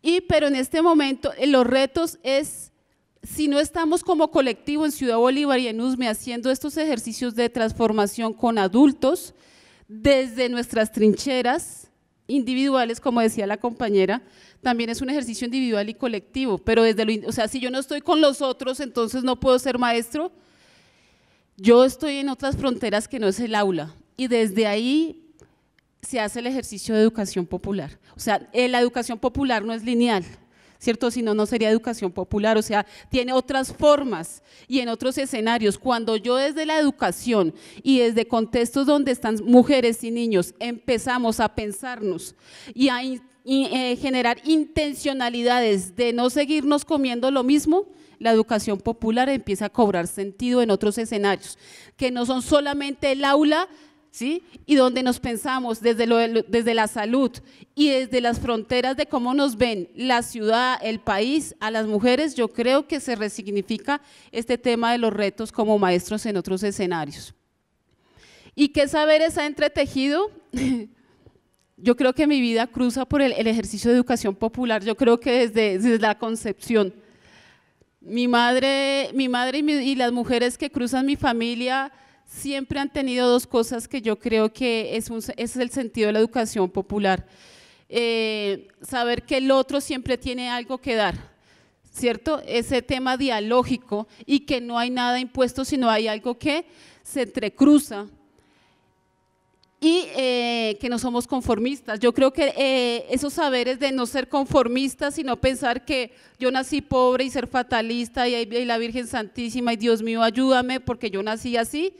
Y, pero en este momento eh, los retos es, si no estamos como colectivo en Ciudad Bolívar y en USME haciendo estos ejercicios de transformación con adultos, desde nuestras trincheras, individuales, como decía la compañera, también es un ejercicio individual y colectivo, pero desde lo, o sea, si yo no estoy con los otros, entonces no puedo ser maestro. Yo estoy en otras fronteras que no es el aula y desde ahí se hace el ejercicio de educación popular. O sea, eh, la educación popular no es lineal, ¿cierto? Si no, no sería educación popular, o sea, tiene otras formas y en otros escenarios. Cuando yo desde la educación y desde contextos donde están mujeres y niños empezamos a pensarnos y a eh, generar intencionalidades de no seguirnos comiendo lo mismo, la educación popular empieza a cobrar sentido en otros escenarios, que no son solamente el aula ¿sí? Y donde nos pensamos desde, la salud y desde las fronteras de cómo nos ven la ciudad, el país, a las mujeres, yo creo que se resignifica este tema de los retos como maestros en otros escenarios. ¿Y qué saberes ha entretejido? yo creo que mi vida cruza por el, ejercicio de educación popular, yo creo que desde, desde la concepción. Mi madre, mi madre y las mujeres que cruzan mi familia siempre han tenido dos cosas que yo creo que es, el sentido de la educación popular. Eh, saber que el otro siempre tiene algo que dar, ¿cierto? Ese tema dialógico y que no hay nada impuesto, sino hay algo que se entrecruza y eh, que no somos conformistas. Yo creo que eh, esos saberes de no ser conformistas, sino pensar que yo nací pobre y ser fatalista y, y la Virgen Santísima y Dios mío ayúdame porque yo nací así,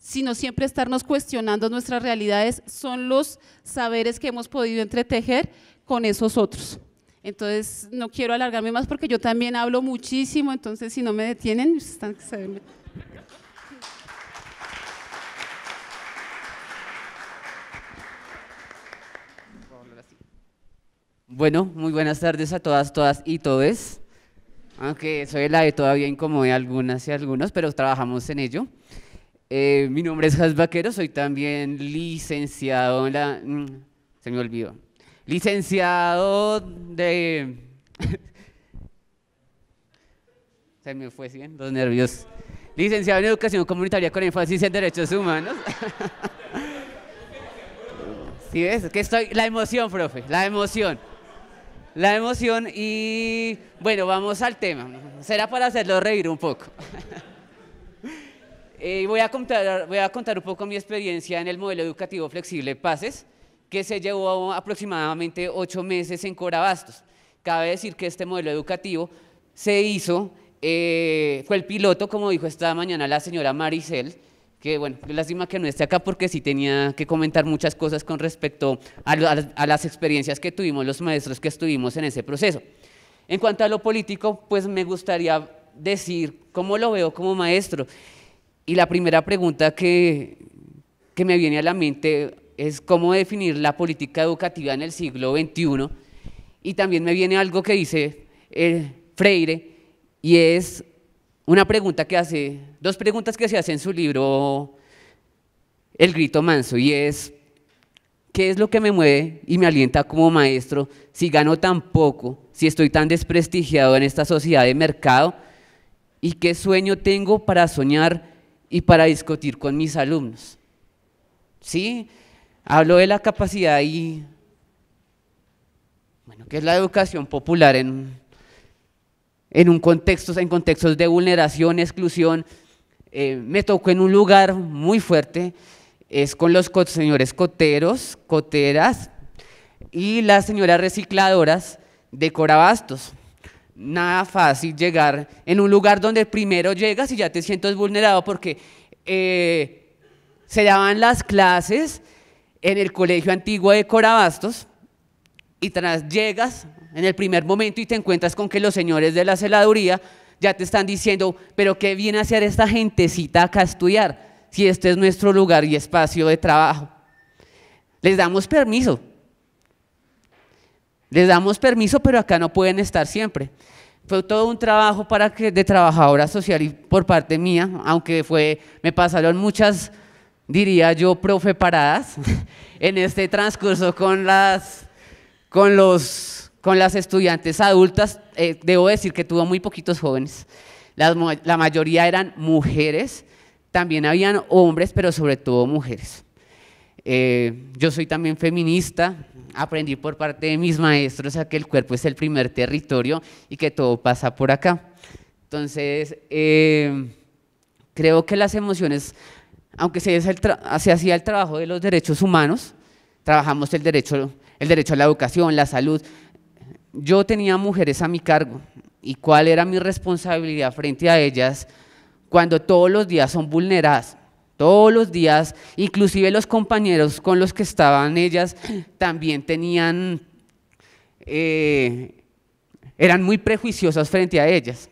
sino siempre estarnos cuestionando nuestras realidades, son los saberes que hemos podido entretejer con esos otros. Entonces, no quiero alargarme más porque yo también hablo muchísimo, entonces si no me detienen, pues, están que saberme. Bueno, muy buenas tardes a todas, todas y todes. Aunque soy la de todavía incomode algunas y algunos, pero trabajamos en ello. Eh, mi nombre es Jas Vaquero, soy también licenciado en la... Mm, se me olvidó. Licenciado de... se me fue, ¿sí? Los nervios. Licenciado en Educación Comunitaria con énfasis en Derechos Humanos. ¿Sí ves? Que estoy... La emoción, profe, la emoción. La emoción y... Bueno, vamos al tema. Será para hacerlo reír un poco. Eh, voy, a contar, un poco mi experiencia en el modelo educativo flexible PASES, que se llevó aproximadamente ocho meses en Corabastos. Cabe decir que este modelo educativo se hizo, eh, fue el piloto, como dijo esta mañana la señora Maricel, que bueno, lástima que no esté acá porque sí tenía que comentar muchas cosas con respecto a, las experiencias que tuvimos los maestros que estuvimos en ese proceso. En cuanto a lo político, pues me gustaría decir cómo lo veo como maestro y la primera pregunta que, que me viene a la mente es cómo definir la política educativa en el siglo XXI. Y también me viene algo que dice eh, Freire, y es una pregunta que hace, dos preguntas que se hace en su libro El Grito Manso, y es, ¿qué es lo que me mueve y me alienta como maestro si gano tan poco, si estoy tan desprestigiado en esta sociedad de mercado? ¿Y qué sueño tengo para soñar y para discutir con mis alumnos. ¿Sí? Hablo de la capacidad y, bueno, que es la educación popular en, un contexto, en contextos de vulneración, exclusión. Eh, me tocó en un lugar muy fuerte, es con los señores coteros, coteras y las señoras recicladoras de Corabastos nada fácil llegar en un lugar donde primero llegas y ya te sientes vulnerado porque eh, se daban las clases en el colegio antiguo de Corabastos y tras llegas en el primer momento y te encuentras con que los señores de la celaduría ya te están diciendo, pero ¿qué viene a hacer esta gentecita acá a estudiar si este es nuestro lugar y espacio de trabajo? Les damos permiso, les damos permiso, pero acá no pueden estar siempre. Fue todo un trabajo de trabajadora social y por parte mía, aunque fue, me pasaron muchas, diría yo, profe paradas en este transcurso con las, con los, con las estudiantes adultas. Eh, debo decir que tuvo muy poquitos jóvenes. la mayoría eran mujeres, también habían hombres, pero sobre todo mujeres. Eh, yo soy también feminista, aprendí por parte de mis maestros a que el cuerpo es el primer territorio y que todo pasa por acá. Entonces, eh, creo que las emociones, aunque se, hacía el trabajo de los derechos humanos, trabajamos el derecho, el derecho a la educación, la salud. Yo tenía mujeres a mi cargo y cuál era mi responsabilidad frente a ellas cuando todos los días son vulneradas todos los días, inclusive los compañeros con los que estaban ellas también tenían, eh, eran muy prejuiciosos frente a ellas.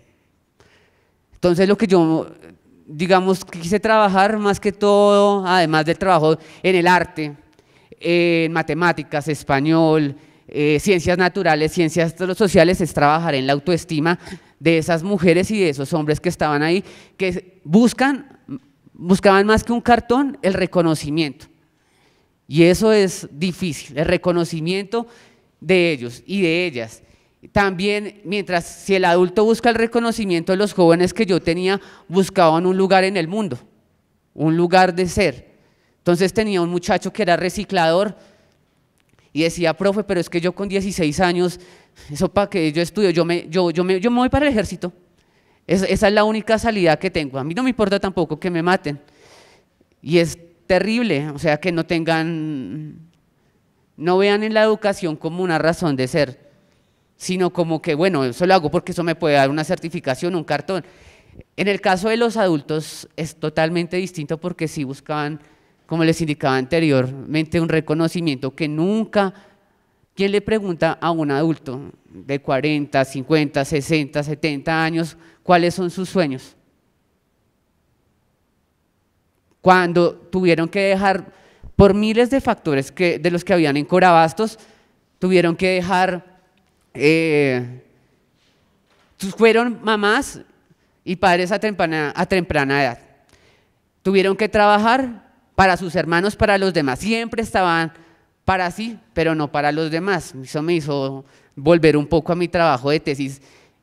Entonces lo que yo, digamos, quise trabajar más que todo, además del trabajo en el arte, en matemáticas, español, eh, ciencias naturales, ciencias sociales, es trabajar en la autoestima de esas mujeres y de esos hombres que estaban ahí, que buscan buscaban más que un cartón el reconocimiento. Y eso es difícil, el reconocimiento de ellos y de ellas. También, mientras si el adulto busca el reconocimiento, los jóvenes que yo tenía buscaban un lugar en el mundo, un lugar de ser. Entonces tenía un muchacho que era reciclador y decía, profe, pero es que yo con 16 años, eso para que yo estudio, yo yo me voy para el ejército esa es la única salida que tengo. A mí no me importa tampoco que me maten. Y es terrible, o sea, que no tengan, no vean en la educación como una razón de ser, sino como que, bueno, eso lo hago porque eso me puede dar una certificación, un cartón. En el caso de los adultos es totalmente distinto porque si buscaban, como les indicaba anteriormente, un reconocimiento que nunca, ¿quién le pregunta a un adulto de 40, 50, 60, 70 años ¿Cuáles son sus sueños? Cuando tuvieron que dejar, por miles de factores que, de los que habían en Corabastos, tuvieron que dejar, eh, fueron mamás y padres a temprana, a temprana edad. Tuvieron que trabajar para sus hermanos, para los demás. Siempre estaban para sí, pero no para los demás. Eso me hizo volver un poco a mi trabajo de tesis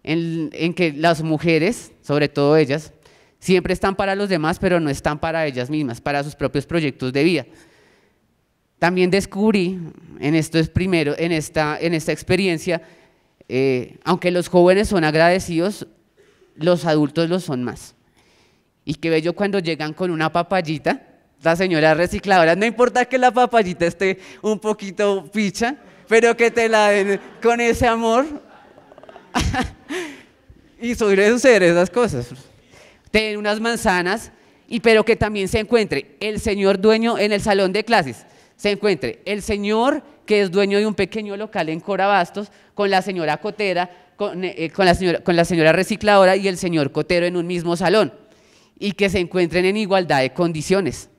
en, que las mujeres, sobre todo ellas, siempre están para los demás, pero no están para ellas mismas, para sus propios proyectos de vida. También descubrí en, es primero, en, esta, experiencia, eh, aunque los jóvenes son agradecidos, los adultos lo son más. Y qué bello cuando llegan con una papayita, la señora recicladora, no importa que la papayita esté un poquito picha, pero que te la den con ese amor, y un ser esas cosas. Tener unas manzanas, y pero que también se encuentre el señor dueño en el salón de clases, se encuentre el señor que es dueño de un pequeño local en Corabastos con la señora Cotera, con, eh, eh, la señora, con la señora recicladora y el señor Cotero en un mismo salón, y que se encuentren en igualdad de condiciones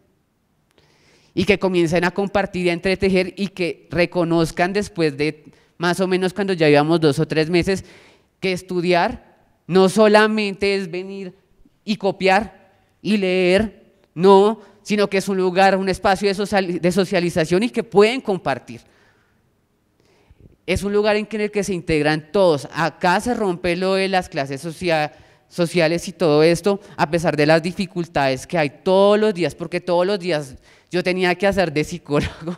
y que comiencen a compartir y a entretejer y que reconozcan después de más o menos cuando ya llevamos dos o tres meses, que estudiar no solamente es venir y copiar y leer, no, sino que es un lugar, un espacio de socialización y que pueden compartir. Es un lugar en el que se integran todos. Acá se rompe lo de las clases sociales y todo esto, a pesar de las dificultades que hay todos los días, porque todos los días yo tenía que hacer de psicólogo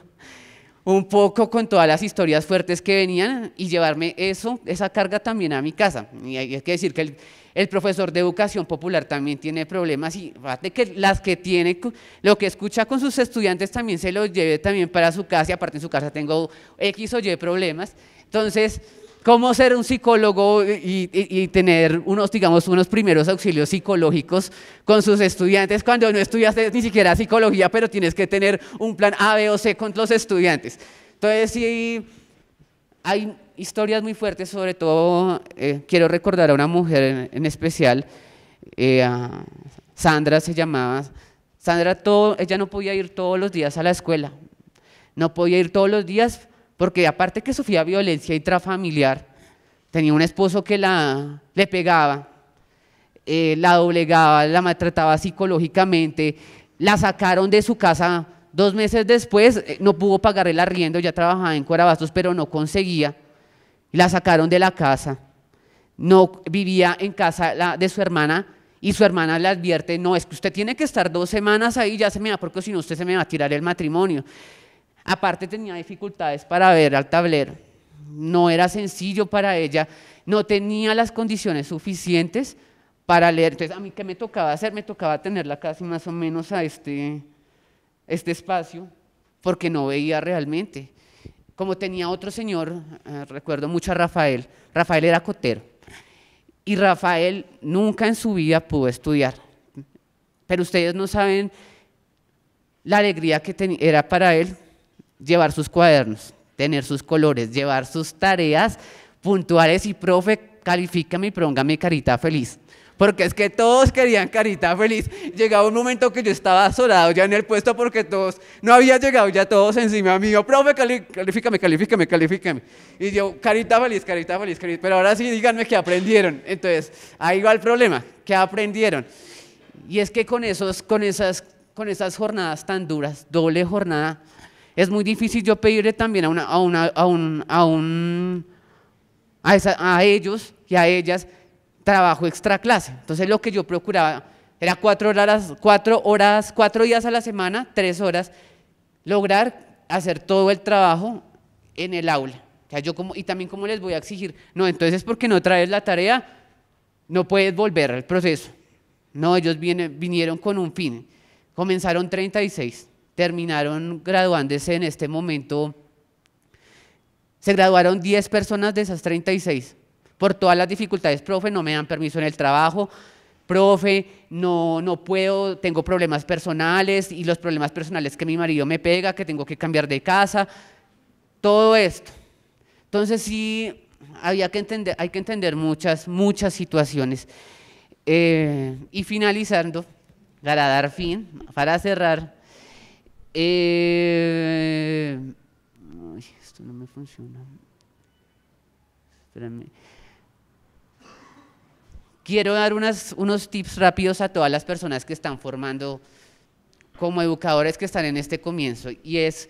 un poco con todas las historias fuertes que venían y llevarme eso, esa carga también a mi casa. Y hay que decir que el, profesor de educación popular también tiene problemas y que las que tiene, lo que escucha con sus estudiantes también se lo lleve también para su casa y aparte en su casa tengo X o Y problemas. Entonces, cómo ser un psicólogo y, tener unos, digamos, unos primeros auxilios psicológicos con sus estudiantes cuando no estudias ni siquiera psicología, pero tienes que tener un plan A, B o C con los estudiantes. Entonces, sí, hay historias muy fuertes, sobre todo eh, quiero recordar a una mujer en, especial, eh, Sandra se llamaba. Sandra, ella no podía ir todos los días a la escuela, no podía ir todos los días porque aparte que sufría violencia intrafamiliar, tenía un esposo que la, le pegaba, eh, la doblegaba, la maltrataba psicológicamente, la sacaron de su casa dos meses después, eh, no pudo pagar el arriendo, ya trabajaba en Cuarabastos, pero no conseguía, la sacaron de la casa, no vivía en casa de su hermana, y su hermana le advierte, no, es que usted tiene que estar dos semanas ahí, ya se me va, porque si no usted se me va a tirar el matrimonio. Aparte tenía dificultades para ver al tablero. No era sencillo para ella, no tenía las condiciones suficientes para leer. Entonces, a mí qué me tocaba hacer? Me tocaba tenerla casi más o menos a este, este espacio, porque no veía realmente. Como tenía otro señor, eh, recuerdo mucho a Rafael, Rafael era cotero, y Rafael nunca en su vida pudo estudiar. Pero ustedes no saben la alegría que era para él llevar sus cuadernos, tener sus colores, llevar sus tareas puntuales y, profe, califícame y póngame carita feliz. Porque es que todos querían carita feliz. Llegaba un momento que yo estaba azorado ya en el puesto porque todos, no había llegado ya todos encima mío. Profe, califícame, califícame, califícame. Y yo, carita feliz, carita feliz, carita Pero ahora sí díganme que aprendieron. Entonces, ahí va el problema, que aprendieron. Y es que con, esos, con, esas, con esas jornadas tan duras, doble jornada, es muy difícil yo pedirle también a, a, un, a, ellos y a ellas trabajo extra clase. Entonces lo que yo procuraba era cuatro horas, cuatro horas, días a la semana, tres horas, lograr hacer todo el trabajo en el aula. yo como, y también como les voy a exigir, no, entonces porque no traes la tarea, no puedes volver al proceso. No, ellos vinieron con un fin. Comenzaron 36 terminaron graduándose en este momento, se graduaron 10 personas de esas 36, por todas las dificultades, profe, no me dan permiso en el trabajo, profe, no, no puedo, tengo problemas personales y los problemas personales que mi marido me pega, que tengo que cambiar de casa, todo esto. Entonces sí, había que entender, hay que entender muchas, muchas situaciones. Eh, y finalizando, para dar fin, para cerrar, eh, esto no me funciona. Quiero dar unos tips rápidos a todas las personas que están formando como educadores que están en este comienzo y es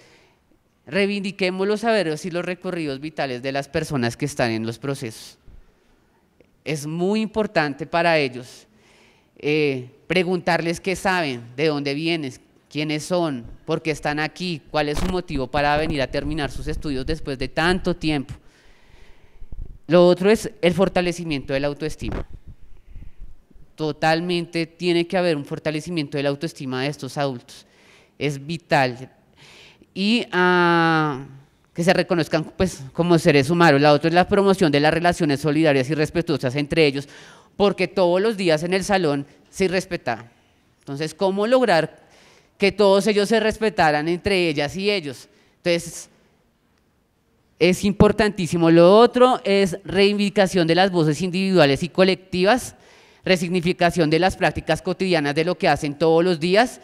reivindiquemos los saberes y los recorridos vitales de las personas que están en los procesos. Es muy importante para ellos eh, preguntarles qué saben, de dónde vienes, quiénes son, por qué están aquí, cuál es su motivo para venir a terminar sus estudios después de tanto tiempo. Lo otro es el fortalecimiento de la autoestima. Totalmente tiene que haber un fortalecimiento de la autoestima de estos adultos. Es vital. Y ah, que se reconozcan pues, como seres humanos. La otra es la promoción de las relaciones solidarias y respetuosas entre ellos, porque todos los días en el salón se respeta. Entonces, ¿cómo lograr que todos ellos se respetaran entre ellas y ellos. Entonces, es importantísimo. Lo otro es reivindicación de las voces individuales y colectivas, resignificación de las prácticas cotidianas de lo que hacen todos los días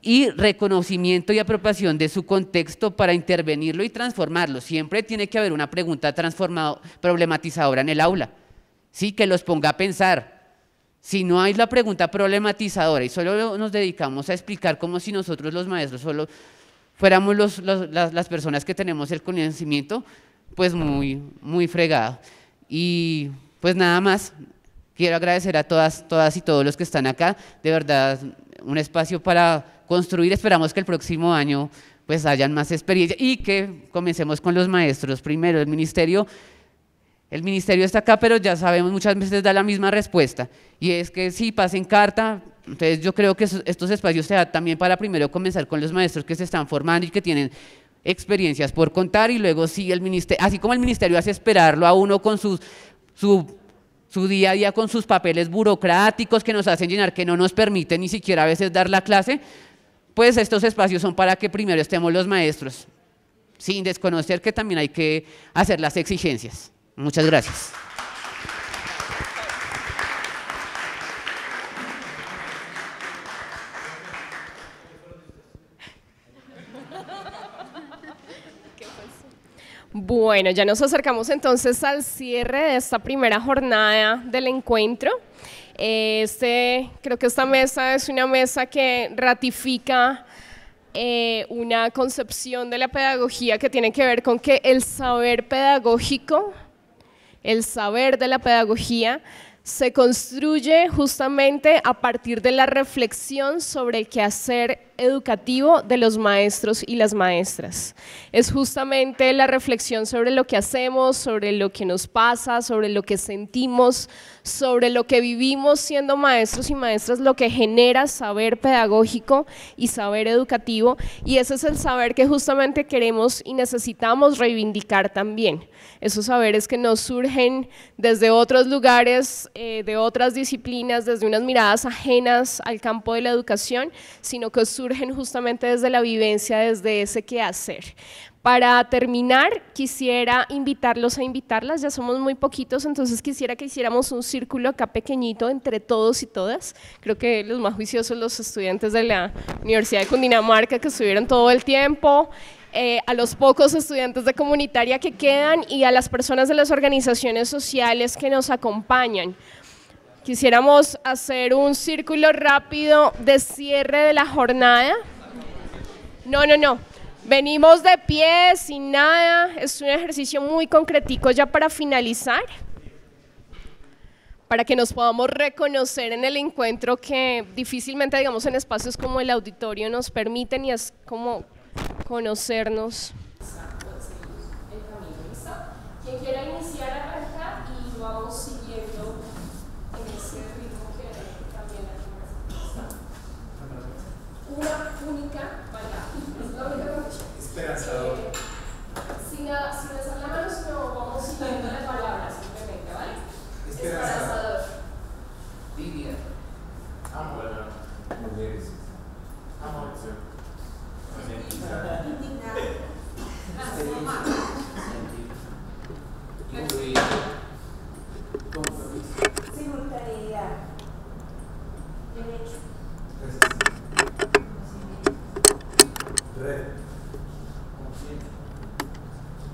y reconocimiento y apropiación de su contexto para intervenirlo y transformarlo. Siempre tiene que haber una pregunta problematizadora en el aula, ¿sí? que los ponga a pensar. Si no hay la pregunta problematizadora y solo nos dedicamos a explicar como si nosotros los maestros solo fuéramos las, personas que tenemos el conocimiento, pues muy, muy fregado. Y pues nada más, quiero agradecer a todas, todas y todos los que están acá, de verdad, un espacio para construir, esperamos que el próximo año pues hayan más experiencia y que comencemos con los maestros primero, el ministerio el ministerio está acá, pero ya sabemos, muchas veces da la misma respuesta. Y es que sí, pasen carta. Entonces yo creo que estos espacios se dan también para primero comenzar con los maestros que se están formando y que tienen experiencias por contar y luego sí el ministerio, así como el ministerio hace esperarlo a uno con su, su día a día, con sus papeles burocráticos que nos hacen llenar, que no nos permiten ni siquiera a veces dar la clase, pues estos espacios son para que primero estemos los maestros, sin desconocer que también hay que hacer las exigencias. Muchas gracias. Bueno, ya nos acercamos entonces al cierre de esta primera jornada del encuentro. Este, creo que esta mesa es una mesa que ratifica eh, una concepción de la pedagogía que tiene que ver con que el saber pedagógico el saber de la pedagogía, se construye justamente a partir de la reflexión sobre el hacer educativo de los maestros y las maestras. Es justamente la reflexión sobre lo que hacemos, sobre lo que nos pasa, sobre lo que sentimos, sobre lo que vivimos siendo maestros y maestras, lo que genera saber pedagógico y saber educativo. Y ese es el saber que justamente queremos y necesitamos reivindicar también. Esos saberes que nos surgen desde otros lugares, eh, de otras disciplinas, desde unas miradas ajenas al campo de la educación, sino que surgen surgen justamente desde la vivencia, desde ese quehacer. Para terminar, quisiera invitarlos a invitarlas, ya somos muy poquitos, entonces quisiera que hiciéramos un círculo acá pequeñito entre todos y todas. Creo que los más juiciosos, los estudiantes de la Universidad de Cundinamarca que estuvieron todo el tiempo, eh, a los pocos estudiantes de comunitaria que quedan y a las personas de las organizaciones sociales que nos acompañan. Quisiéramos hacer un círculo rápido de cierre de la jornada. No, no, no. Venimos de pie, sin nada. Es un ejercicio muy concretico ya para finalizar. Para que nos podamos reconocer en el encuentro que difícilmente, digamos, en espacios como el auditorio nos permiten y es como conocernos. una única palabra. es la única Esperanzador. sin, la vamos siguiendo la palabra simplemente, ¿vale? Esperanzador. Amor. Ah, Mujeres. Amor. Ah, Simultaneidad. Derecho. Red.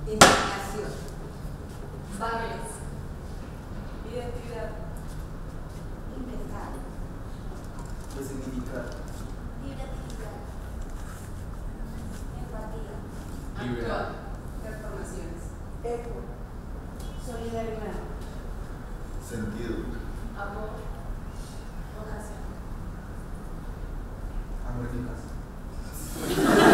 Imaginación. Valores. Identidad. Inventar. Resignificar. Libertad. Empatía. Libertad. Transformaciones. Eco. Solidaridad. Sentido. Amor. Vocación. Amor casa.